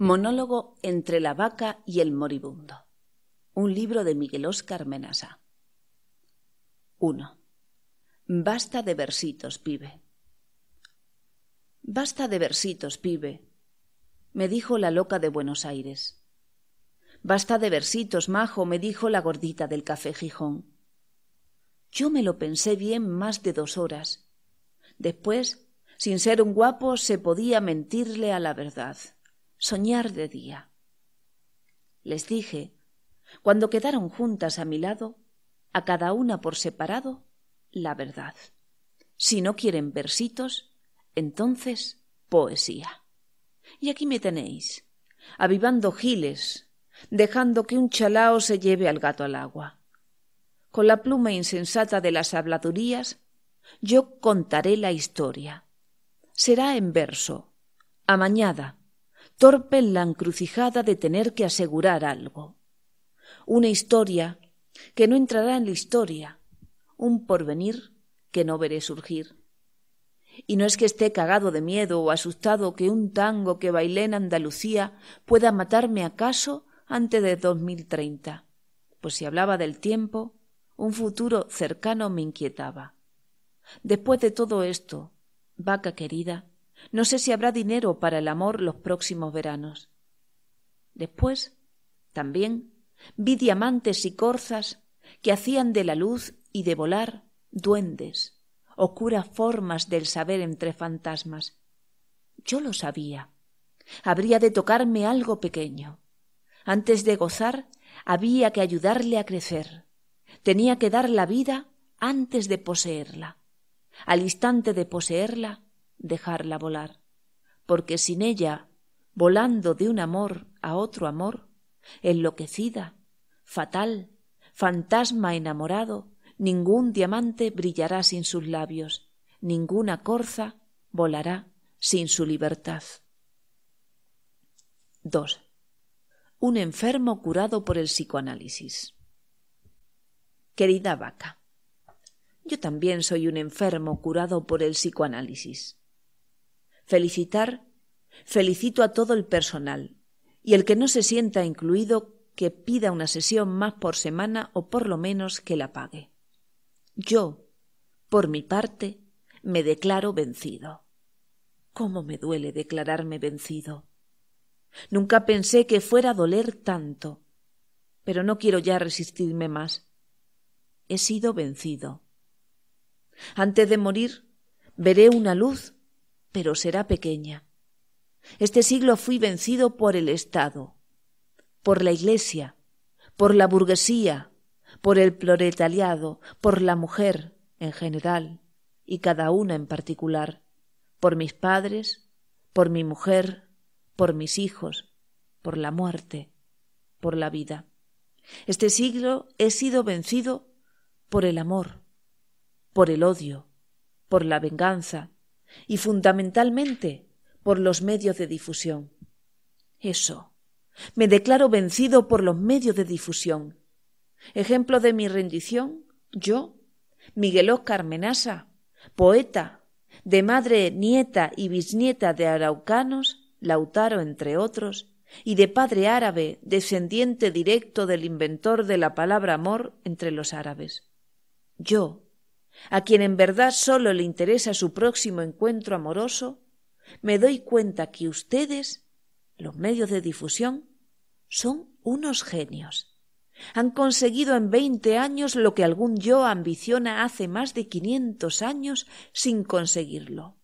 Monólogo entre la vaca y el moribundo. Un libro de Miguel Oscar Menasa. 1. Basta de versitos, pibe. Basta de versitos, pibe, me dijo la loca de Buenos Aires. Basta de versitos, majo, me dijo la gordita del café Gijón. Yo me lo pensé bien más de dos horas. Después, sin ser un guapo, se podía mentirle a la verdad soñar de día. Les dije, cuando quedaron juntas a mi lado, a cada una por separado, la verdad. Si no quieren versitos, entonces poesía. Y aquí me tenéis, avivando giles, dejando que un chalao se lleve al gato al agua. Con la pluma insensata de las habladurías, yo contaré la historia. Será en verso, amañada, torpe en la encrucijada de tener que asegurar algo. Una historia que no entrará en la historia, un porvenir que no veré surgir. Y no es que esté cagado de miedo o asustado que un tango que bailé en Andalucía pueda matarme acaso antes de 2030, pues si hablaba del tiempo, un futuro cercano me inquietaba. Después de todo esto, vaca querida, no sé si habrá dinero para el amor los próximos veranos. Después, también, vi diamantes y corzas que hacían de la luz y de volar duendes, oscuras formas del saber entre fantasmas. Yo lo sabía. Habría de tocarme algo pequeño. Antes de gozar, había que ayudarle a crecer. Tenía que dar la vida antes de poseerla. Al instante de poseerla, dejarla volar, porque sin ella, volando de un amor a otro amor, enloquecida, fatal, fantasma enamorado, ningún diamante brillará sin sus labios, ninguna corza volará sin su libertad. 2. Un enfermo curado por el psicoanálisis. Querida vaca, yo también soy un enfermo curado por el psicoanálisis. Felicitar, felicito a todo el personal y el que no se sienta incluido que pida una sesión más por semana o por lo menos que la pague. Yo, por mi parte, me declaro vencido. ¿Cómo me duele declararme vencido? Nunca pensé que fuera a doler tanto, pero no quiero ya resistirme más. He sido vencido. Antes de morir, veré una luz pero será pequeña. Este siglo fui vencido por el Estado, por la Iglesia, por la burguesía, por el proletariado, por la mujer en general y cada una en particular, por mis padres, por mi mujer, por mis hijos, por la muerte, por la vida. Este siglo he sido vencido por el amor, por el odio, por la venganza, y fundamentalmente por los medios de difusión. Eso. Me declaro vencido por los medios de difusión. Ejemplo de mi rendición, yo, Miguel Oscar Menasa, poeta, de madre, nieta y bisnieta de araucanos, Lautaro entre otros, y de padre árabe, descendiente directo del inventor de la palabra amor entre los árabes. Yo, a quien en verdad solo le interesa su próximo encuentro amoroso, me doy cuenta que ustedes, los medios de difusión, son unos genios. Han conseguido en veinte años lo que algún yo ambiciona hace más de quinientos años sin conseguirlo.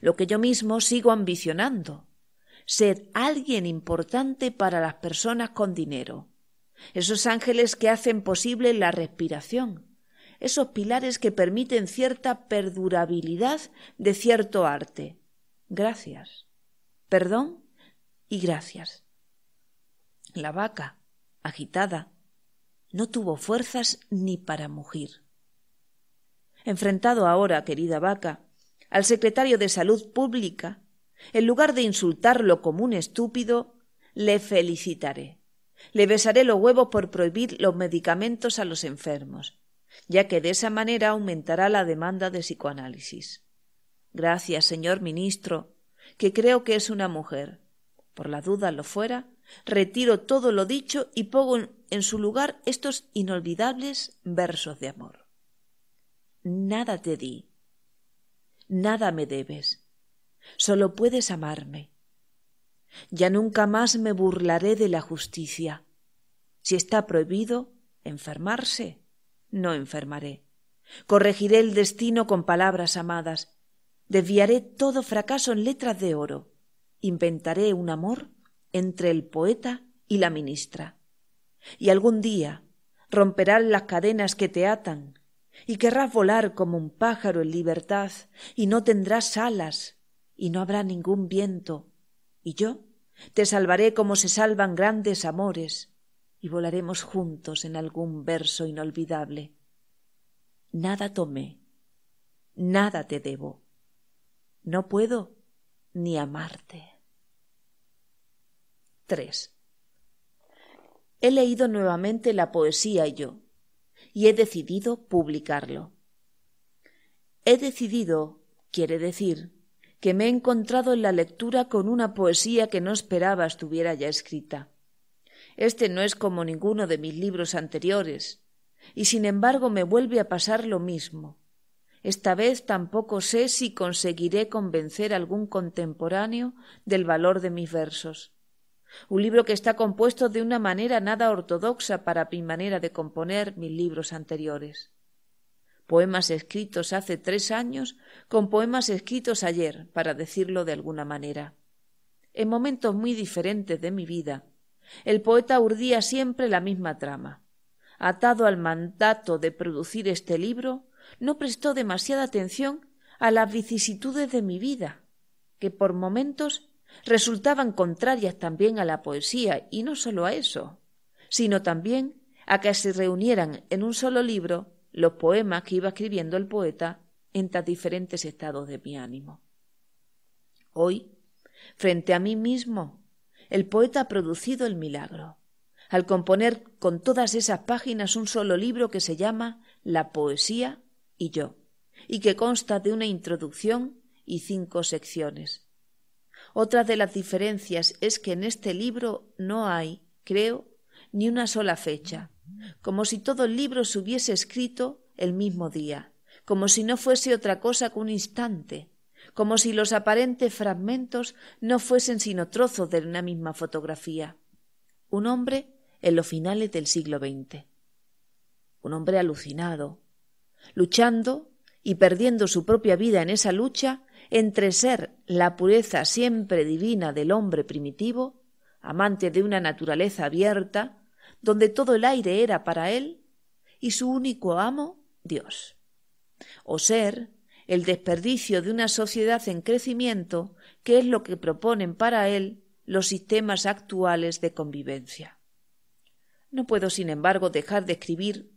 Lo que yo mismo sigo ambicionando. Ser alguien importante para las personas con dinero. Esos ángeles que hacen posible la respiración, esos pilares que permiten cierta perdurabilidad de cierto arte. Gracias. Perdón y gracias. La vaca, agitada, no tuvo fuerzas ni para mugir. Enfrentado ahora, querida vaca, al secretario de Salud Pública, en lugar de insultarlo como un estúpido, le felicitaré. Le besaré los huevos por prohibir los medicamentos a los enfermos ya que de esa manera aumentará la demanda de psicoanálisis. Gracias, señor ministro, que creo que es una mujer. Por la duda lo fuera, retiro todo lo dicho y pongo en su lugar estos inolvidables versos de amor. Nada te di, nada me debes, solo puedes amarme. Ya nunca más me burlaré de la justicia. Si está prohibido enfermarse, no enfermaré. Corregiré el destino con palabras amadas. Desviaré todo fracaso en letras de oro. Inventaré un amor entre el poeta y la ministra. Y algún día romperás las cadenas que te atan y querrás volar como un pájaro en libertad y no tendrás alas y no habrá ningún viento. Y yo te salvaré como se salvan grandes amores y volaremos juntos en algún verso inolvidable. Nada tomé, nada te debo, no puedo ni amarte. 3. He leído nuevamente la poesía yo, y he decidido publicarlo. He decidido, quiere decir, que me he encontrado en la lectura con una poesía que no esperaba estuviera ya escrita. Este no es como ninguno de mis libros anteriores, y sin embargo me vuelve a pasar lo mismo. Esta vez tampoco sé si conseguiré convencer a algún contemporáneo del valor de mis versos. Un libro que está compuesto de una manera nada ortodoxa para mi manera de componer mis libros anteriores. Poemas escritos hace tres años con poemas escritos ayer, para decirlo de alguna manera. En momentos muy diferentes de mi vida, el poeta urdía siempre la misma trama. Atado al mandato de producir este libro, no prestó demasiada atención a las vicisitudes de mi vida, que por momentos resultaban contrarias también a la poesía, y no sólo a eso, sino también a que se reunieran en un solo libro los poemas que iba escribiendo el poeta en tan diferentes estados de mi ánimo. Hoy, frente a mí mismo, el poeta ha producido el milagro, al componer con todas esas páginas un solo libro que se llama La poesía y yo, y que consta de una introducción y cinco secciones. Otra de las diferencias es que en este libro no hay, creo, ni una sola fecha, como si todo el libro se hubiese escrito el mismo día, como si no fuese otra cosa que un instante, como si los aparentes fragmentos no fuesen sino trozos de una misma fotografía. Un hombre en los finales del siglo XX. Un hombre alucinado, luchando y perdiendo su propia vida en esa lucha entre ser la pureza siempre divina del hombre primitivo, amante de una naturaleza abierta, donde todo el aire era para él, y su único amo, Dios, o ser el desperdicio de una sociedad en crecimiento, que es lo que proponen para él los sistemas actuales de convivencia. No puedo, sin embargo, dejar de escribir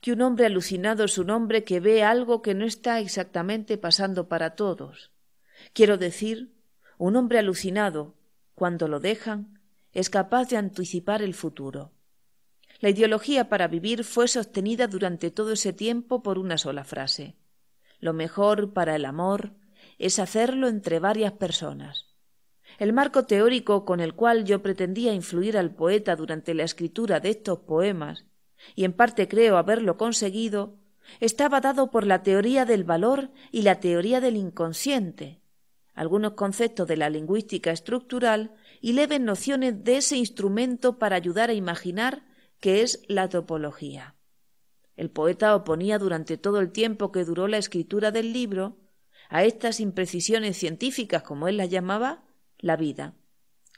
que un hombre alucinado es un hombre que ve algo que no está exactamente pasando para todos. Quiero decir, un hombre alucinado, cuando lo dejan, es capaz de anticipar el futuro. La ideología para vivir fue sostenida durante todo ese tiempo por una sola frase. Lo mejor para el amor es hacerlo entre varias personas. El marco teórico con el cual yo pretendía influir al poeta durante la escritura de estos poemas, y en parte creo haberlo conseguido, estaba dado por la teoría del valor y la teoría del inconsciente, algunos conceptos de la lingüística estructural y leves nociones de ese instrumento para ayudar a imaginar que es la topología. El poeta oponía durante todo el tiempo que duró la escritura del libro a estas imprecisiones científicas, como él las llamaba, la vida,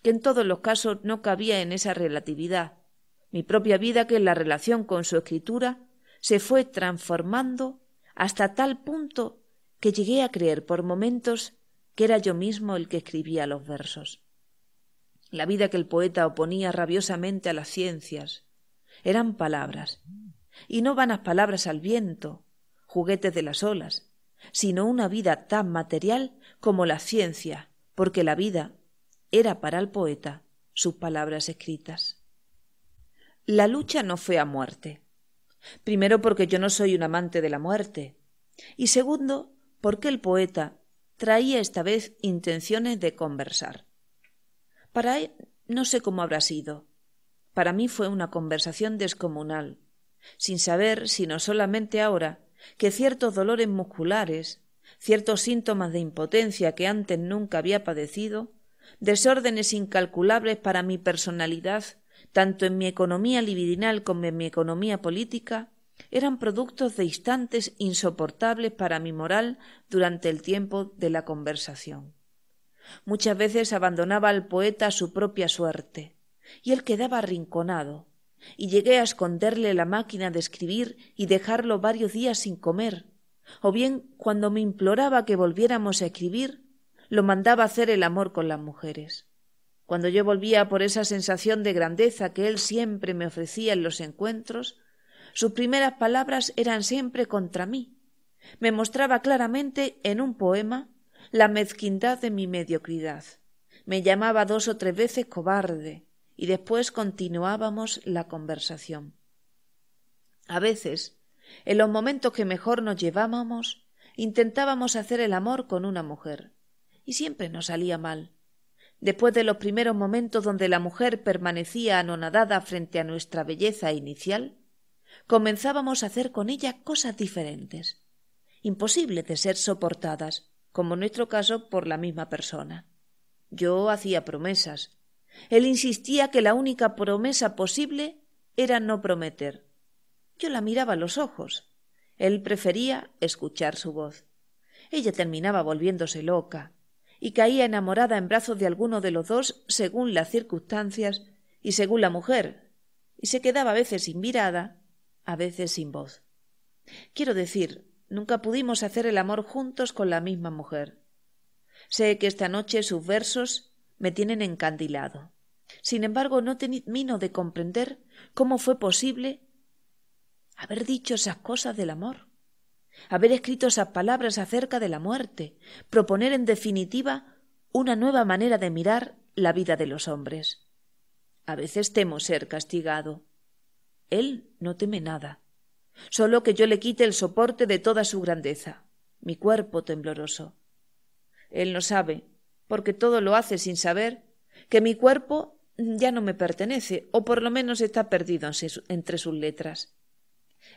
que en todos los casos no cabía en esa relatividad. Mi propia vida que en la relación con su escritura se fue transformando hasta tal punto que llegué a creer por momentos que era yo mismo el que escribía los versos. La vida que el poeta oponía rabiosamente a las ciencias eran palabras, y no vanas palabras al viento, juguetes de las olas, sino una vida tan material como la ciencia, porque la vida era para el poeta sus palabras escritas. La lucha no fue a muerte. Primero porque yo no soy un amante de la muerte. Y segundo, porque el poeta traía esta vez intenciones de conversar. Para él no sé cómo habrá sido. Para mí fue una conversación descomunal, sin saber, sino solamente ahora, que ciertos dolores musculares, ciertos síntomas de impotencia que antes nunca había padecido, desórdenes incalculables para mi personalidad, tanto en mi economía libidinal como en mi economía política, eran productos de instantes insoportables para mi moral durante el tiempo de la conversación. Muchas veces abandonaba al poeta a su propia suerte, y él quedaba arrinconado, y llegué a esconderle la máquina de escribir y dejarlo varios días sin comer, o bien cuando me imploraba que volviéramos a escribir, lo mandaba hacer el amor con las mujeres. Cuando yo volvía por esa sensación de grandeza que él siempre me ofrecía en los encuentros, sus primeras palabras eran siempre contra mí. Me mostraba claramente en un poema la mezquindad de mi mediocridad. Me llamaba dos o tres veces cobarde, y después continuábamos la conversación. A veces, en los momentos que mejor nos llevábamos, intentábamos hacer el amor con una mujer, y siempre nos salía mal. Después de los primeros momentos donde la mujer permanecía anonadada frente a nuestra belleza inicial, comenzábamos a hacer con ella cosas diferentes, imposibles de ser soportadas, como en nuestro caso por la misma persona. Yo hacía promesas, él insistía que la única promesa posible era no prometer. Yo la miraba los ojos. Él prefería escuchar su voz. Ella terminaba volviéndose loca y caía enamorada en brazos de alguno de los dos según las circunstancias y según la mujer, y se quedaba a veces sin mirada, a veces sin voz. Quiero decir, nunca pudimos hacer el amor juntos con la misma mujer. Sé que esta noche sus versos me tienen encandilado. Sin embargo, no termino de comprender cómo fue posible haber dicho esas cosas del amor, haber escrito esas palabras acerca de la muerte, proponer en definitiva una nueva manera de mirar la vida de los hombres. A veces temo ser castigado. Él no teme nada, solo que yo le quite el soporte de toda su grandeza, mi cuerpo tembloroso. Él no sabe porque todo lo hace sin saber, que mi cuerpo ya no me pertenece, o por lo menos está perdido entre sus letras.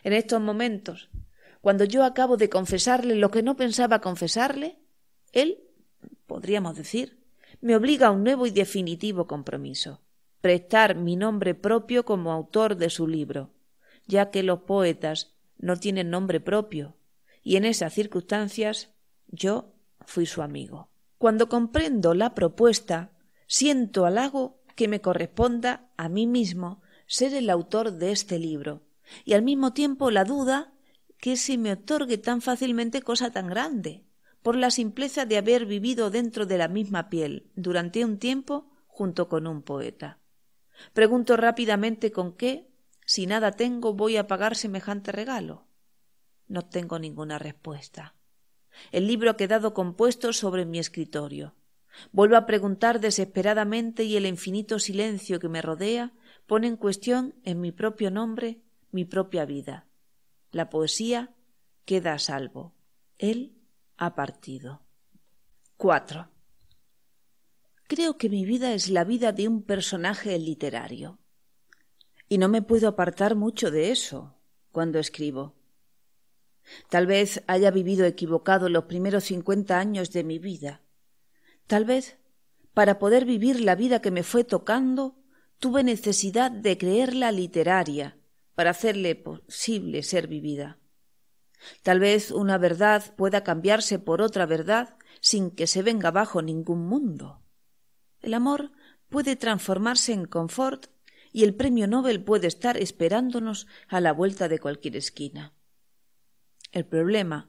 En estos momentos, cuando yo acabo de confesarle lo que no pensaba confesarle, él, podríamos decir, me obliga a un nuevo y definitivo compromiso, prestar mi nombre propio como autor de su libro, ya que los poetas no tienen nombre propio, y en esas circunstancias yo fui su amigo. Cuando comprendo la propuesta, siento halago que me corresponda a mí mismo ser el autor de este libro, y al mismo tiempo la duda que se me otorgue tan fácilmente cosa tan grande, por la simpleza de haber vivido dentro de la misma piel durante un tiempo junto con un poeta. Pregunto rápidamente con qué, si nada tengo, voy a pagar semejante regalo. No tengo ninguna respuesta. El libro ha quedado compuesto sobre mi escritorio. Vuelvo a preguntar desesperadamente y el infinito silencio que me rodea pone en cuestión en mi propio nombre mi propia vida. La poesía queda a salvo. Él ha partido. 4. Creo que mi vida es la vida de un personaje literario. Y no me puedo apartar mucho de eso cuando escribo. Tal vez haya vivido equivocado los primeros cincuenta años de mi vida. Tal vez, para poder vivir la vida que me fue tocando, tuve necesidad de creerla literaria para hacerle posible ser vivida. Tal vez una verdad pueda cambiarse por otra verdad sin que se venga abajo ningún mundo. El amor puede transformarse en confort y el premio Nobel puede estar esperándonos a la vuelta de cualquier esquina. El problema,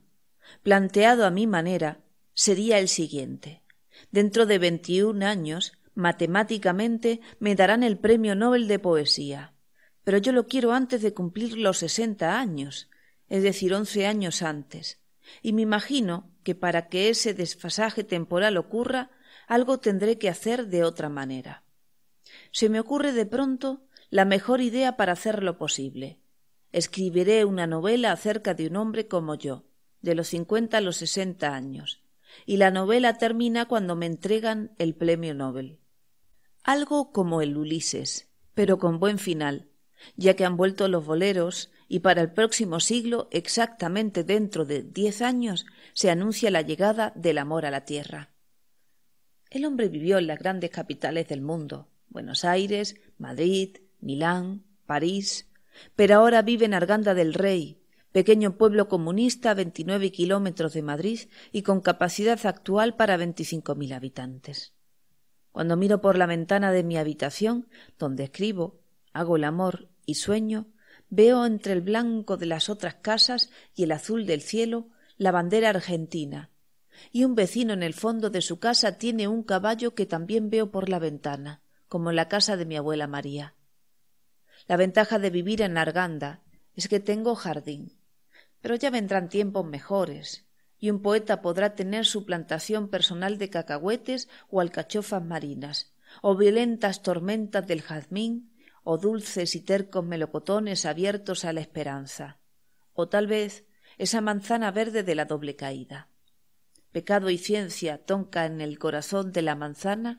planteado a mi manera, sería el siguiente. Dentro de veintiún años, matemáticamente, me darán el Premio Nobel de Poesía. Pero yo lo quiero antes de cumplir los sesenta años, es decir, once años antes. Y me imagino que para que ese desfasaje temporal ocurra, algo tendré que hacer de otra manera. Se me ocurre de pronto la mejor idea para hacerlo posible. Escribiré una novela acerca de un hombre como yo, de los cincuenta a los sesenta años, y la novela termina cuando me entregan el premio Nobel. Algo como el Ulises, pero con buen final, ya que han vuelto los boleros y para el próximo siglo, exactamente dentro de diez años, se anuncia la llegada del amor a la tierra. El hombre vivió en las grandes capitales del mundo, Buenos Aires, Madrid, Milán, París, pero ahora vive en Arganda del Rey, pequeño pueblo comunista a 29 kilómetros de Madrid y con capacidad actual para mil habitantes. Cuando miro por la ventana de mi habitación, donde escribo, hago el amor y sueño, veo entre el blanco de las otras casas y el azul del cielo la bandera argentina, y un vecino en el fondo de su casa tiene un caballo que también veo por la ventana, como en la casa de mi abuela María. La ventaja de vivir en Arganda es que tengo jardín. Pero ya vendrán tiempos mejores, y un poeta podrá tener su plantación personal de cacahuetes o alcachofas marinas, o violentas tormentas del jazmín, o dulces y tercos melocotones abiertos a la esperanza, o tal vez esa manzana verde de la doble caída. Pecado y ciencia tonca en el corazón de la manzana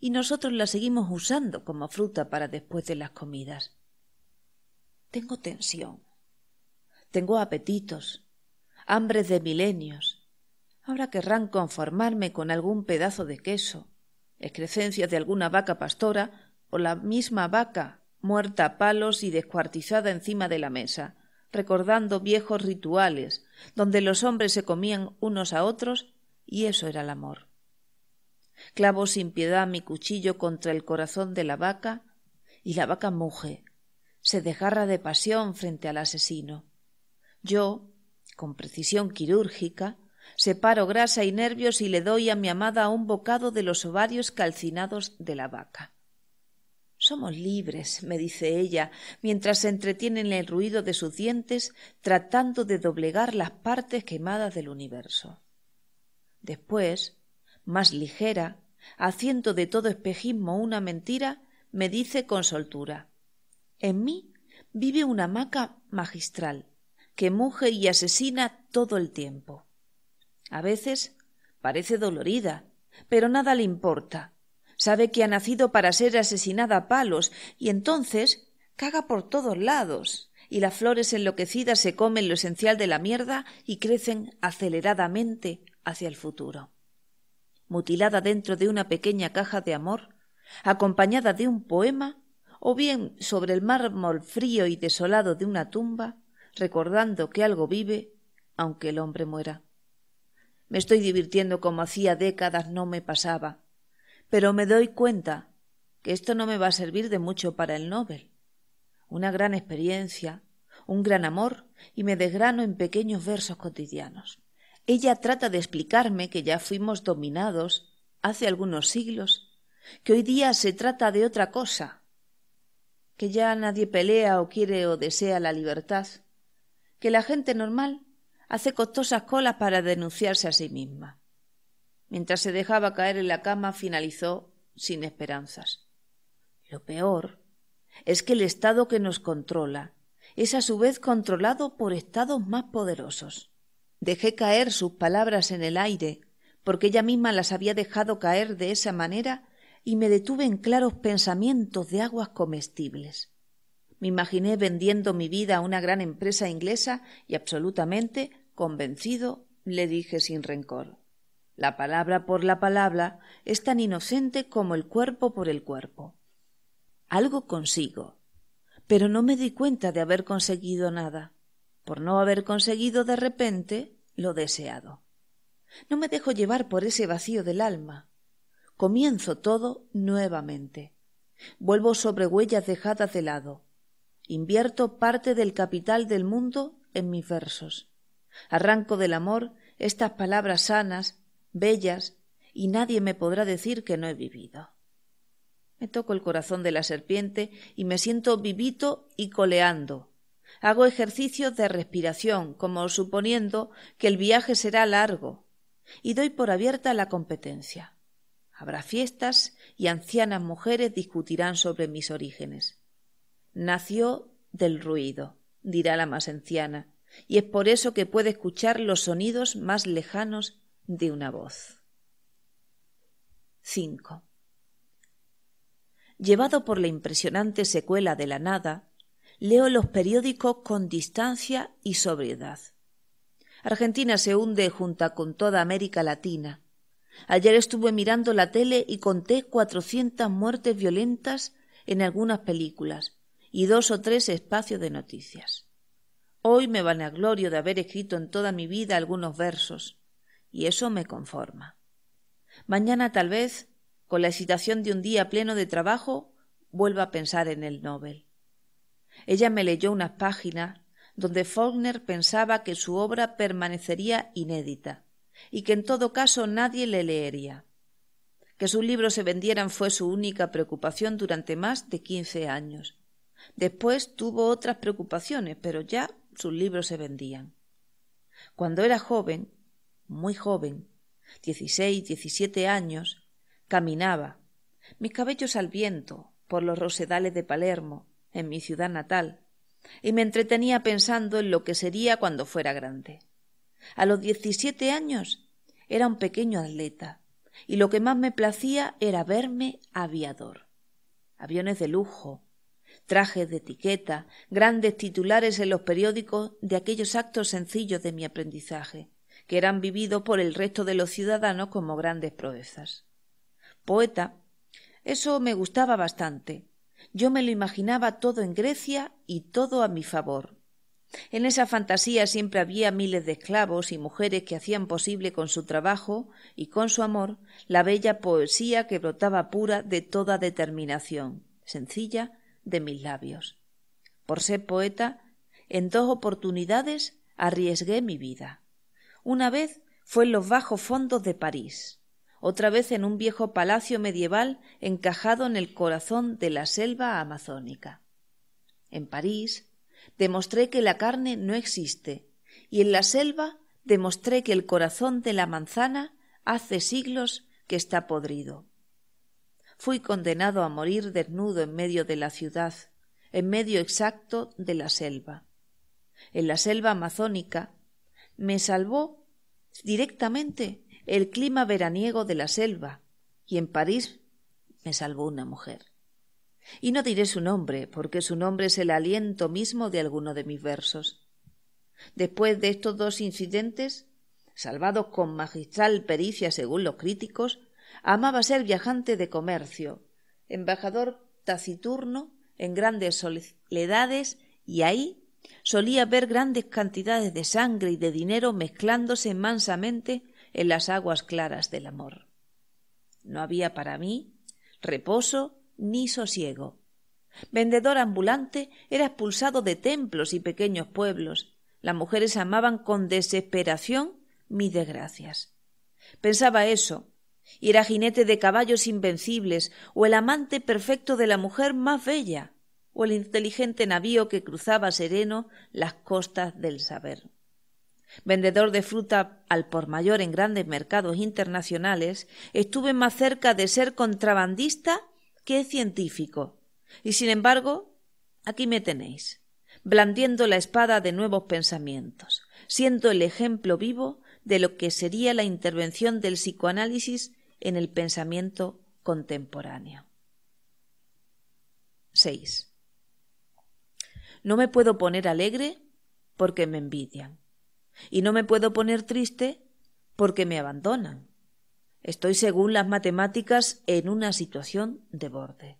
y nosotros la seguimos usando como fruta para después de las comidas. Tengo tensión. Tengo apetitos, hambre de milenios. Ahora querrán conformarme con algún pedazo de queso, excrescencias de alguna vaca pastora o la misma vaca muerta a palos y descuartizada encima de la mesa, recordando viejos rituales donde los hombres se comían unos a otros y eso era el amor. Clavo sin piedad mi cuchillo contra el corazón de la vaca y la vaca muge, se desgarra de pasión frente al asesino. Yo, con precisión quirúrgica, separo grasa y nervios y le doy a mi amada un bocado de los ovarios calcinados de la vaca. Somos libres, me dice ella, mientras se el ruido de sus dientes, tratando de doblegar las partes quemadas del universo. Después, más ligera, haciendo de todo espejismo una mentira, me dice con soltura en mí vive una maca magistral, que muge y asesina todo el tiempo. A veces parece dolorida, pero nada le importa. Sabe que ha nacido para ser asesinada a palos, y entonces caga por todos lados, y las flores enloquecidas se comen lo esencial de la mierda y crecen aceleradamente hacia el futuro. Mutilada dentro de una pequeña caja de amor, acompañada de un poema, o bien sobre el mármol frío y desolado de una tumba, recordando que algo vive, aunque el hombre muera. Me estoy divirtiendo como hacía décadas no me pasaba, pero me doy cuenta que esto no me va a servir de mucho para el Nobel. Una gran experiencia, un gran amor, y me desgrano en pequeños versos cotidianos. Ella trata de explicarme que ya fuimos dominados hace algunos siglos, que hoy día se trata de otra cosa, que ya nadie pelea o quiere o desea la libertad, que la gente normal hace costosas colas para denunciarse a sí misma. Mientras se dejaba caer en la cama, finalizó sin esperanzas. Lo peor es que el Estado que nos controla es a su vez controlado por Estados más poderosos. Dejé caer sus palabras en el aire, porque ella misma las había dejado caer de esa manera y me detuve en claros pensamientos de aguas comestibles. Me imaginé vendiendo mi vida a una gran empresa inglesa y absolutamente convencido le dije sin rencor La palabra por la palabra es tan inocente como el cuerpo por el cuerpo. Algo consigo, pero no me di cuenta de haber conseguido nada, por no haber conseguido de repente lo deseado. No me dejo llevar por ese vacío del alma, comienzo todo nuevamente. Vuelvo sobre huellas dejadas de lado. Invierto parte del capital del mundo en mis versos. Arranco del amor estas palabras sanas, bellas, y nadie me podrá decir que no he vivido. Me toco el corazón de la serpiente y me siento vivito y coleando. Hago ejercicios de respiración, como suponiendo que el viaje será largo, y doy por abierta la competencia. Habrá fiestas y ancianas mujeres discutirán sobre mis orígenes. Nació del ruido, dirá la más anciana, y es por eso que puede escuchar los sonidos más lejanos de una voz. 5. Llevado por la impresionante secuela de la nada, leo los periódicos con distancia y sobriedad. Argentina se hunde junta con toda América Latina. Ayer estuve mirando la tele y conté cuatrocientas muertes violentas en algunas películas y dos o tres espacios de noticias. Hoy me glorio de haber escrito en toda mi vida algunos versos, y eso me conforma. Mañana tal vez, con la excitación de un día pleno de trabajo, vuelva a pensar en el Nobel. Ella me leyó unas páginas donde Faulkner pensaba que su obra permanecería inédita, y que en todo caso nadie le leería. Que sus libros se vendieran fue su única preocupación durante más de quince años. Después tuvo otras preocupaciones, pero ya sus libros se vendían. Cuando era joven, muy joven, dieciséis, diecisiete años, caminaba, mis cabellos al viento, por los rosedales de Palermo, en mi ciudad natal, y me entretenía pensando en lo que sería cuando fuera grande. A los diecisiete años era un pequeño atleta y lo que más me placía era verme aviador. Aviones de lujo, trajes de etiqueta, grandes titulares en los periódicos de aquellos actos sencillos de mi aprendizaje, que eran vividos por el resto de los ciudadanos como grandes proezas. Poeta, eso me gustaba bastante. Yo me lo imaginaba todo en Grecia y todo a mi favor, en esa fantasía siempre había miles de esclavos y mujeres que hacían posible con su trabajo y con su amor la bella poesía que brotaba pura de toda determinación, sencilla, de mis labios. Por ser poeta, en dos oportunidades arriesgué mi vida. Una vez fue en los bajos fondos de París, otra vez en un viejo palacio medieval encajado en el corazón de la selva amazónica. En París, demostré que la carne no existe, y en la selva demostré que el corazón de la manzana hace siglos que está podrido. Fui condenado a morir desnudo en medio de la ciudad, en medio exacto de la selva. En la selva amazónica me salvó directamente el clima veraniego de la selva, y en París me salvó una mujer. Y no diré su nombre, porque su nombre es el aliento mismo de alguno de mis versos. Después de estos dos incidentes, salvados con magistral pericia según los críticos, amaba ser viajante de comercio, embajador taciturno en grandes soledades y ahí solía ver grandes cantidades de sangre y de dinero mezclándose mansamente en las aguas claras del amor. No había para mí reposo ni sosiego. Vendedor ambulante, era expulsado de templos y pequeños pueblos. Las mujeres amaban con desesperación mis desgracias. Pensaba eso, y era jinete de caballos invencibles, o el amante perfecto de la mujer más bella, o el inteligente navío que cruzaba sereno las costas del saber. Vendedor de fruta al por mayor en grandes mercados internacionales, estuve más cerca de ser contrabandista Qué es científico. Y sin embargo, aquí me tenéis, blandiendo la espada de nuevos pensamientos, siendo el ejemplo vivo de lo que sería la intervención del psicoanálisis en el pensamiento contemporáneo. 6. No me puedo poner alegre porque me envidian. Y no me puedo poner triste porque me abandonan. Estoy, según las matemáticas, en una situación de borde.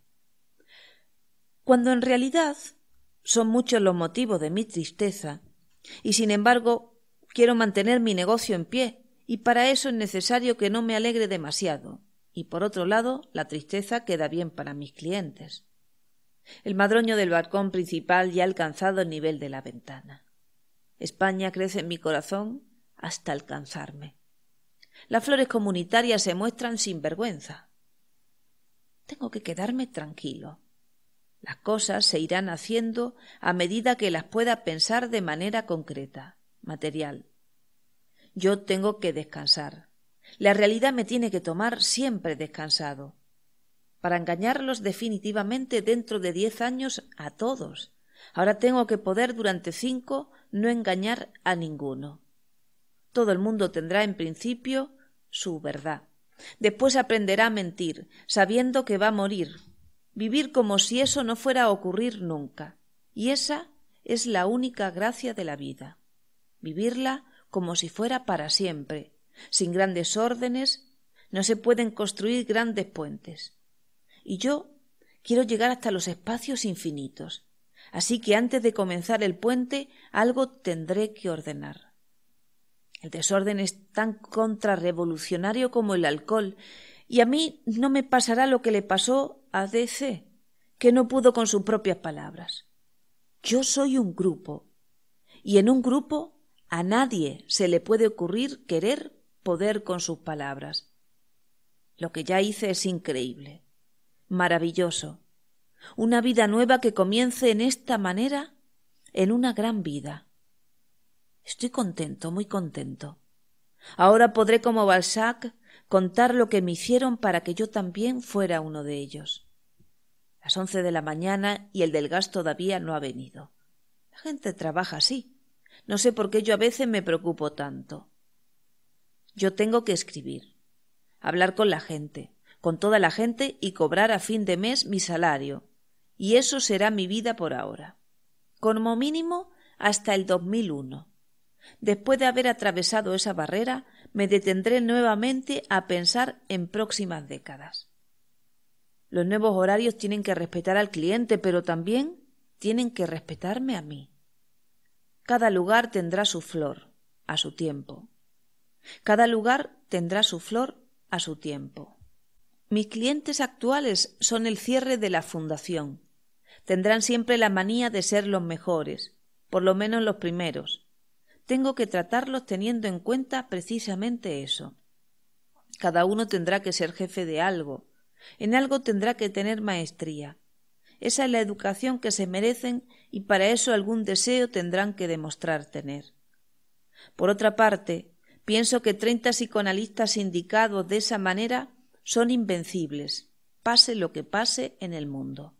Cuando en realidad son muchos los motivos de mi tristeza, y sin embargo quiero mantener mi negocio en pie, y para eso es necesario que no me alegre demasiado, y por otro lado la tristeza queda bien para mis clientes. El madroño del balcón principal ya ha alcanzado el nivel de la ventana. España crece en mi corazón hasta alcanzarme las flores comunitarias se muestran sin vergüenza. Tengo que quedarme tranquilo. Las cosas se irán haciendo a medida que las pueda pensar de manera concreta, material. Yo tengo que descansar. La realidad me tiene que tomar siempre descansado. Para engañarlos definitivamente dentro de diez años a todos. Ahora tengo que poder durante cinco no engañar a ninguno. Todo el mundo tendrá en principio su verdad. Después aprenderá a mentir, sabiendo que va a morir, vivir como si eso no fuera a ocurrir nunca. Y esa es la única gracia de la vida, vivirla como si fuera para siempre, sin grandes órdenes, no se pueden construir grandes puentes. Y yo quiero llegar hasta los espacios infinitos, así que antes de comenzar el puente algo tendré que ordenar. El desorden es tan contrarrevolucionario como el alcohol, y a mí no me pasará lo que le pasó a DC, que no pudo con sus propias palabras. Yo soy un grupo, y en un grupo a nadie se le puede ocurrir querer poder con sus palabras. Lo que ya hice es increíble, maravilloso. Una vida nueva que comience en esta manera, en una gran vida. Estoy contento, muy contento. Ahora podré, como Balzac, contar lo que me hicieron para que yo también fuera uno de ellos. Las once de la mañana y el del gas todavía no ha venido. La gente trabaja así. No sé por qué yo a veces me preocupo tanto. Yo tengo que escribir, hablar con la gente, con toda la gente y cobrar a fin de mes mi salario. Y eso será mi vida por ahora. Como mínimo hasta el 2001. Después de haber atravesado esa barrera, me detendré nuevamente a pensar en próximas décadas. Los nuevos horarios tienen que respetar al cliente, pero también tienen que respetarme a mí. Cada lugar tendrá su flor, a su tiempo. Cada lugar tendrá su flor, a su tiempo. Mis clientes actuales son el cierre de la fundación. Tendrán siempre la manía de ser los mejores, por lo menos los primeros, tengo que tratarlos teniendo en cuenta precisamente eso. Cada uno tendrá que ser jefe de algo, en algo tendrá que tener maestría. Esa es la educación que se merecen y para eso algún deseo tendrán que demostrar tener. Por otra parte, pienso que treinta psicoanalistas indicados de esa manera son invencibles, pase lo que pase en el mundo.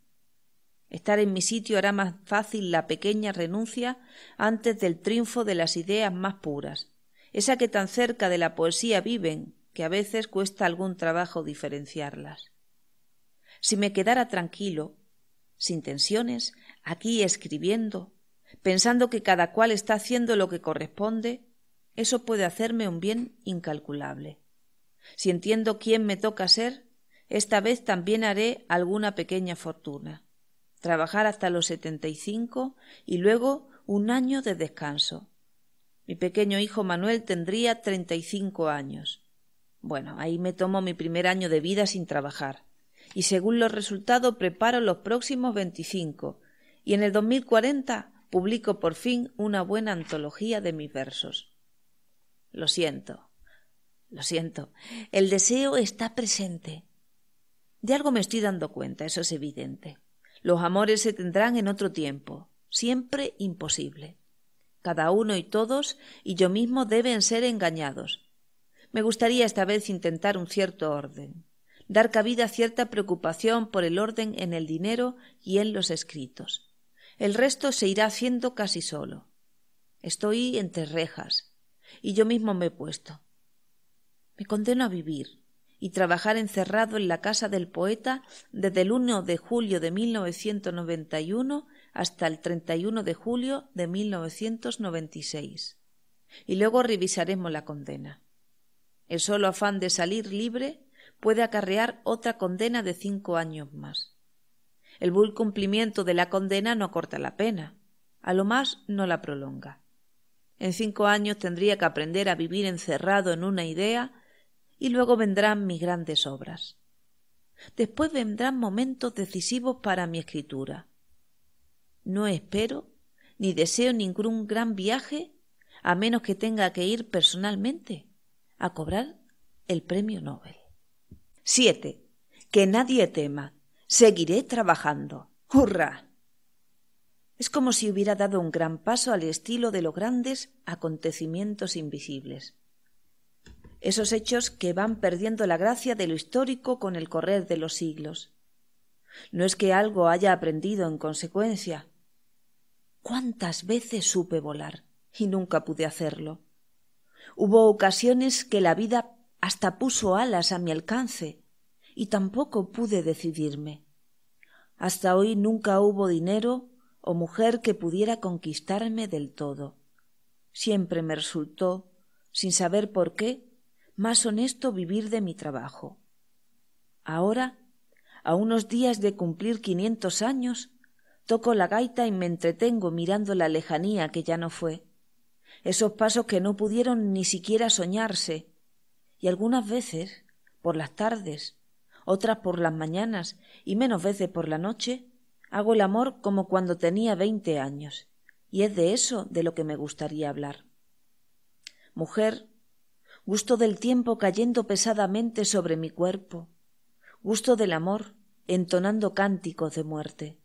Estar en mi sitio hará más fácil la pequeña renuncia antes del triunfo de las ideas más puras, esa que tan cerca de la poesía viven que a veces cuesta algún trabajo diferenciarlas. Si me quedara tranquilo, sin tensiones, aquí escribiendo, pensando que cada cual está haciendo lo que corresponde, eso puede hacerme un bien incalculable. Si entiendo quién me toca ser, esta vez también haré alguna pequeña fortuna trabajar hasta los 75 y luego un año de descanso. Mi pequeño hijo Manuel tendría 35 años. Bueno, ahí me tomo mi primer año de vida sin trabajar. Y según los resultados preparo los próximos 25. Y en el 2040 publico por fin una buena antología de mis versos. Lo siento. Lo siento. El deseo está presente. De algo me estoy dando cuenta, eso es evidente. Los amores se tendrán en otro tiempo, siempre imposible. Cada uno y todos, y yo mismo, deben ser engañados. Me gustaría esta vez intentar un cierto orden, dar cabida a cierta preocupación por el orden en el dinero y en los escritos. El resto se irá haciendo casi solo. Estoy entre rejas, y yo mismo me he puesto. Me condeno a vivir, y trabajar encerrado en la casa del poeta desde el 1 de julio de 1991 hasta el 31 de julio de 1996. Y luego revisaremos la condena. El solo afán de salir libre puede acarrear otra condena de cinco años más. El buen cumplimiento de la condena no corta la pena, a lo más no la prolonga. En cinco años tendría que aprender a vivir encerrado en una idea y luego vendrán mis grandes obras. Después vendrán momentos decisivos para mi escritura. No espero ni deseo ningún gran viaje a menos que tenga que ir personalmente a cobrar el premio Nobel. 7. Que nadie tema. Seguiré trabajando. ¡Hurra! Es como si hubiera dado un gran paso al estilo de los grandes acontecimientos invisibles esos hechos que van perdiendo la gracia de lo histórico con el correr de los siglos. No es que algo haya aprendido en consecuencia. ¿Cuántas veces supe volar y nunca pude hacerlo? Hubo ocasiones que la vida hasta puso alas a mi alcance y tampoco pude decidirme. Hasta hoy nunca hubo dinero o mujer que pudiera conquistarme del todo. Siempre me resultó, sin saber por qué, más honesto vivir de mi trabajo. Ahora, a unos días de cumplir quinientos años, toco la gaita y me entretengo mirando la lejanía que ya no fue, esos pasos que no pudieron ni siquiera soñarse, y algunas veces, por las tardes, otras por las mañanas y menos veces por la noche, hago el amor como cuando tenía veinte años, y es de eso de lo que me gustaría hablar. Mujer, gusto del tiempo cayendo pesadamente sobre mi cuerpo, gusto del amor entonando cánticos de muerte.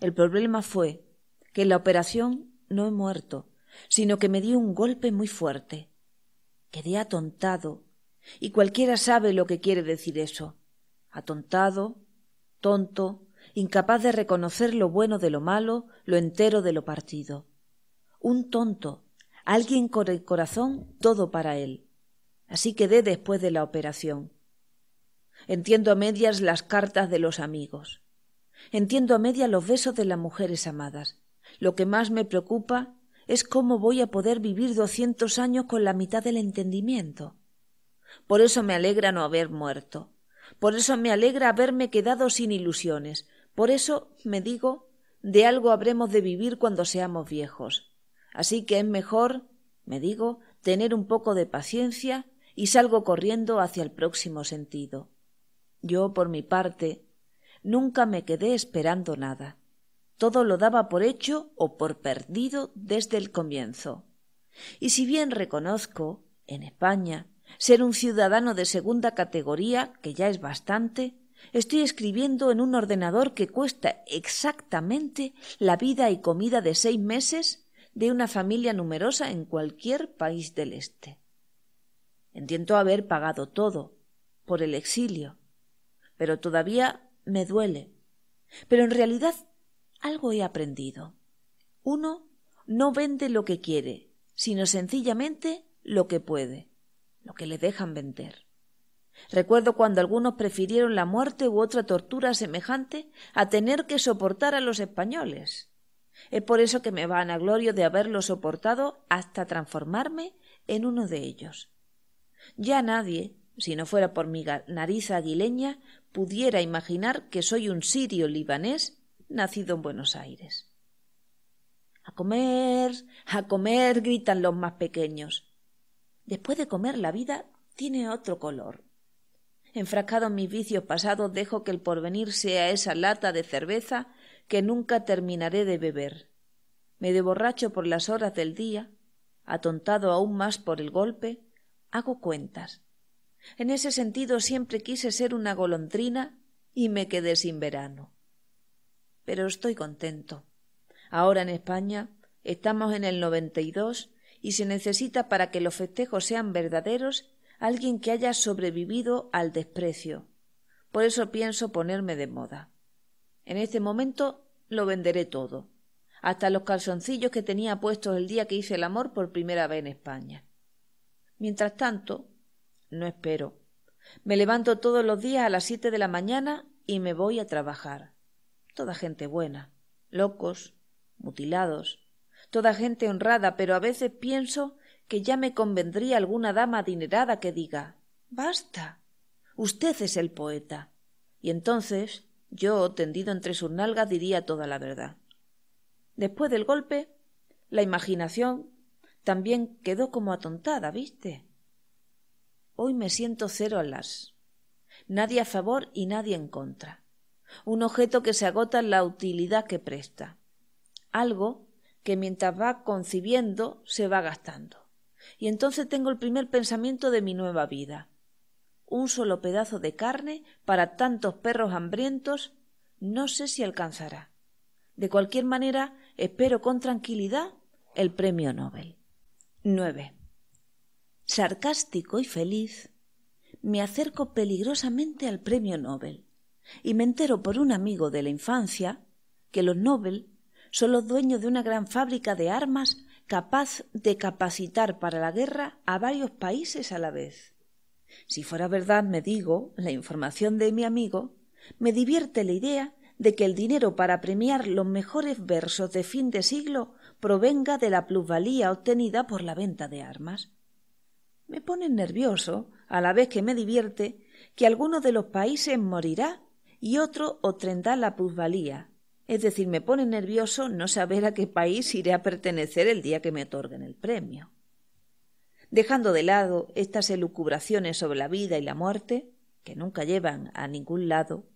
El problema fue que en la operación no he muerto, sino que me di un golpe muy fuerte. Quedé atontado, y cualquiera sabe lo que quiere decir eso. Atontado, tonto, incapaz de reconocer lo bueno de lo malo, lo entero de lo partido. Un tonto alguien con el corazón todo para él. Así quedé después de la operación. Entiendo a medias las cartas de los amigos. Entiendo a medias los besos de las mujeres amadas. Lo que más me preocupa es cómo voy a poder vivir doscientos años con la mitad del entendimiento. Por eso me alegra no haber muerto. Por eso me alegra haberme quedado sin ilusiones. Por eso me digo, de algo habremos de vivir cuando seamos viejos. Así que es mejor, me digo, tener un poco de paciencia y salgo corriendo hacia el próximo sentido. Yo, por mi parte, nunca me quedé esperando nada. Todo lo daba por hecho o por perdido desde el comienzo. Y si bien reconozco, en España, ser un ciudadano de segunda categoría, que ya es bastante, estoy escribiendo en un ordenador que cuesta exactamente la vida y comida de seis meses de una familia numerosa en cualquier país del Este. Entiendo haber pagado todo por el exilio, pero todavía me duele. Pero en realidad algo he aprendido. Uno no vende lo que quiere, sino sencillamente lo que puede, lo que le dejan vender. Recuerdo cuando algunos prefirieron la muerte u otra tortura semejante a tener que soportar a los españoles. Es por eso que me van a glorio de haberlo soportado hasta transformarme en uno de ellos. Ya nadie, si no fuera por mi nariz aguileña, pudiera imaginar que soy un sirio libanés nacido en Buenos Aires. A comer, a comer, gritan los más pequeños. Después de comer la vida tiene otro color. Enfrascado en mis vicios pasados dejo que el porvenir sea esa lata de cerveza que nunca terminaré de beber. Me deborracho por las horas del día, atontado aún más por el golpe, hago cuentas. En ese sentido siempre quise ser una golondrina y me quedé sin verano. Pero estoy contento. Ahora en España estamos en el 92 y se necesita para que los festejos sean verdaderos alguien que haya sobrevivido al desprecio. Por eso pienso ponerme de moda. En este momento lo venderé todo, hasta los calzoncillos que tenía puestos el día que hice el amor por primera vez en España. Mientras tanto, no espero. Me levanto todos los días a las siete de la mañana y me voy a trabajar. Toda gente buena, locos, mutilados, toda gente honrada, pero a veces pienso que ya me convendría alguna dama adinerada que diga Basta. Usted es el poeta. Y entonces yo, tendido entre sus nalgas, diría toda la verdad. Después del golpe, la imaginación también quedó como atontada, ¿viste? Hoy me siento cero alas. Nadie a favor y nadie en contra. Un objeto que se agota en la utilidad que presta. Algo que mientras va concibiendo se va gastando. Y entonces tengo el primer pensamiento de mi nueva vida un solo pedazo de carne para tantos perros hambrientos, no sé si alcanzará. De cualquier manera, espero con tranquilidad el premio Nobel. 9. Sarcástico y feliz, me acerco peligrosamente al premio Nobel y me entero por un amigo de la infancia que los Nobel son los dueños de una gran fábrica de armas capaz de capacitar para la guerra a varios países a la vez. Si fuera verdad, me digo, la información de mi amigo, me divierte la idea de que el dinero para premiar los mejores versos de fin de siglo provenga de la plusvalía obtenida por la venta de armas. Me pone nervioso, a la vez que me divierte, que alguno de los países morirá y otro obtendrá la plusvalía. Es decir, me pone nervioso no saber a qué país iré a pertenecer el día que me otorguen el premio dejando de lado estas elucubraciones sobre la vida y la muerte, que nunca llevan a ningún lado,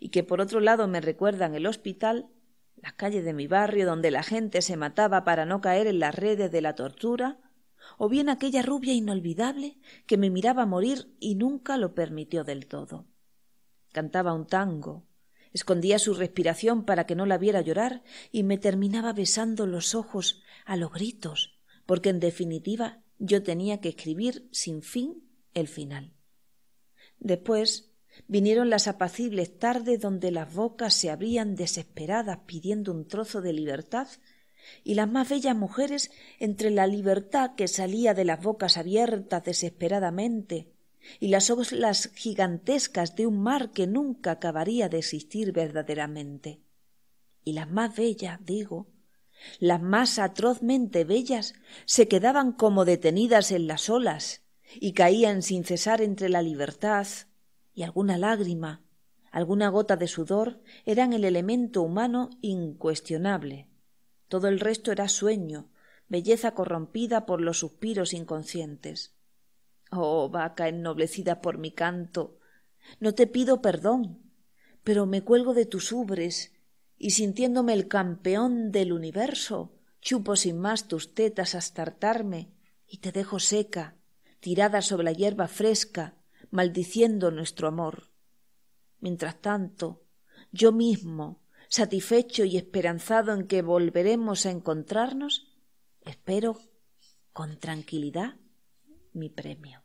y que por otro lado me recuerdan el hospital, las calles de mi barrio donde la gente se mataba para no caer en las redes de la tortura, o bien aquella rubia inolvidable que me miraba morir y nunca lo permitió del todo. Cantaba un tango, escondía su respiración para que no la viera llorar y me terminaba besando los ojos a los gritos, porque en definitiva yo tenía que escribir sin fin el final. Después vinieron las apacibles tardes donde las bocas se abrían desesperadas pidiendo un trozo de libertad y las más bellas mujeres entre la libertad que salía de las bocas abiertas desesperadamente y las olas gigantescas de un mar que nunca acabaría de existir verdaderamente. Y las más bellas, digo, las más atrozmente bellas se quedaban como detenidas en las olas y caían sin cesar entre la libertad y alguna lágrima, alguna gota de sudor eran el elemento humano incuestionable. Todo el resto era sueño, belleza corrompida por los suspiros inconscientes. Oh vaca ennoblecida por mi canto, no te pido perdón, pero me cuelgo de tus ubres y sintiéndome el campeón del universo, chupo sin más tus tetas hasta hartarme y te dejo seca, tirada sobre la hierba fresca, maldiciendo nuestro amor. Mientras tanto, yo mismo, satisfecho y esperanzado en que volveremos a encontrarnos, espero con tranquilidad mi premio.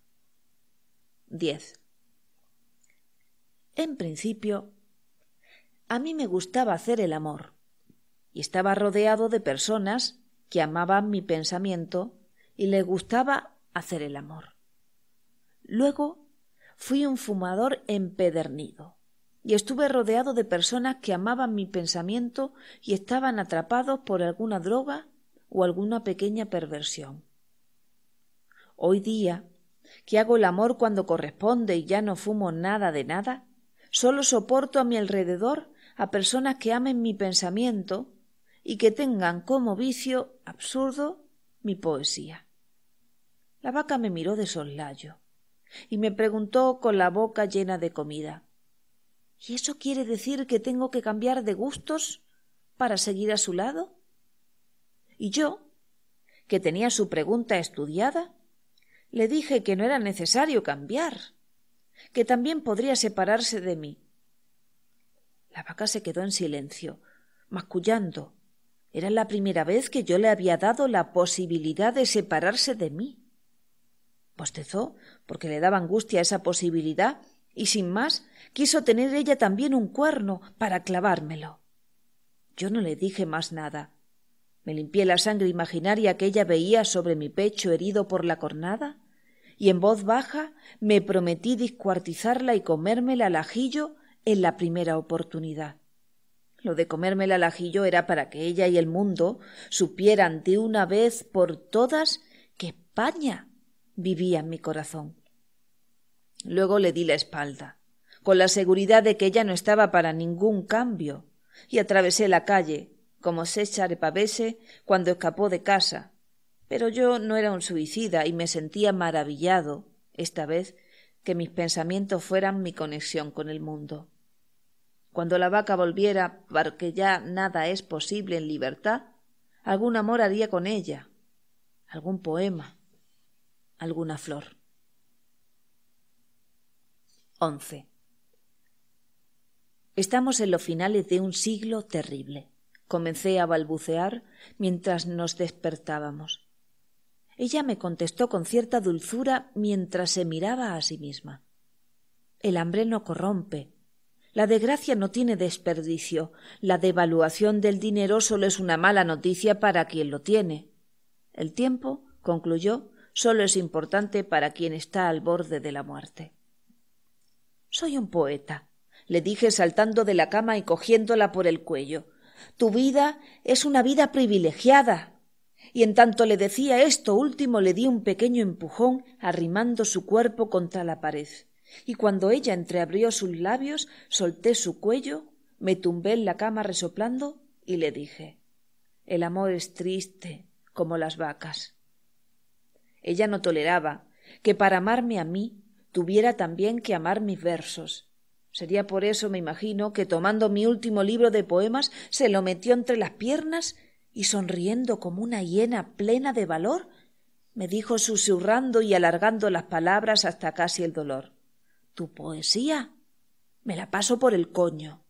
10. En principio, a mí me gustaba hacer el amor y estaba rodeado de personas que amaban mi pensamiento y les gustaba hacer el amor. Luego fui un fumador empedernido y estuve rodeado de personas que amaban mi pensamiento y estaban atrapados por alguna droga o alguna pequeña perversión. Hoy día, que hago el amor cuando corresponde y ya no fumo nada de nada, solo soporto a mi alrededor a personas que amen mi pensamiento y que tengan como vicio absurdo mi poesía. La vaca me miró de sollayo y me preguntó con la boca llena de comida ¿Y eso quiere decir que tengo que cambiar de gustos para seguir a su lado? Y yo, que tenía su pregunta estudiada, le dije que no era necesario cambiar, que también podría separarse de mí, la vaca se quedó en silencio, mascullando. Era la primera vez que yo le había dado la posibilidad de separarse de mí. Bostezó, porque le daba angustia esa posibilidad, y sin más quiso tener ella también un cuerno para clavármelo. Yo no le dije más nada. Me limpié la sangre imaginaria que ella veía sobre mi pecho herido por la cornada, y en voz baja me prometí discuartizarla y comérmela al ajillo en la primera oportunidad. Lo de comerme el alajillo era para que ella y el mundo supieran de una vez por todas que España vivía en mi corazón. Luego le di la espalda, con la seguridad de que ella no estaba para ningún cambio, y atravesé la calle, como César Pavese cuando escapó de casa. Pero yo no era un suicida y me sentía maravillado, esta vez, que mis pensamientos fueran mi conexión con el mundo cuando la vaca volviera, porque ya nada es posible en libertad, algún amor haría con ella, algún poema, alguna flor. 11. Estamos en los finales de un siglo terrible. Comencé a balbucear mientras nos despertábamos. Ella me contestó con cierta dulzura mientras se miraba a sí misma. El hambre no corrompe, la desgracia no tiene desperdicio. La devaluación del dinero solo es una mala noticia para quien lo tiene. El tiempo, concluyó, solo es importante para quien está al borde de la muerte. Soy un poeta, le dije saltando de la cama y cogiéndola por el cuello. Tu vida es una vida privilegiada. Y en tanto le decía esto último, le di un pequeño empujón, arrimando su cuerpo contra la pared y cuando ella entreabrió sus labios, solté su cuello, me tumbé en la cama resoplando y le dije El amor es triste como las vacas. Ella no toleraba que para amarme a mí tuviera también que amar mis versos. Sería por eso, me imagino, que tomando mi último libro de poemas se lo metió entre las piernas y sonriendo como una hiena plena de valor, me dijo susurrando y alargando las palabras hasta casi el dolor. Tu poesía me la paso por el coño.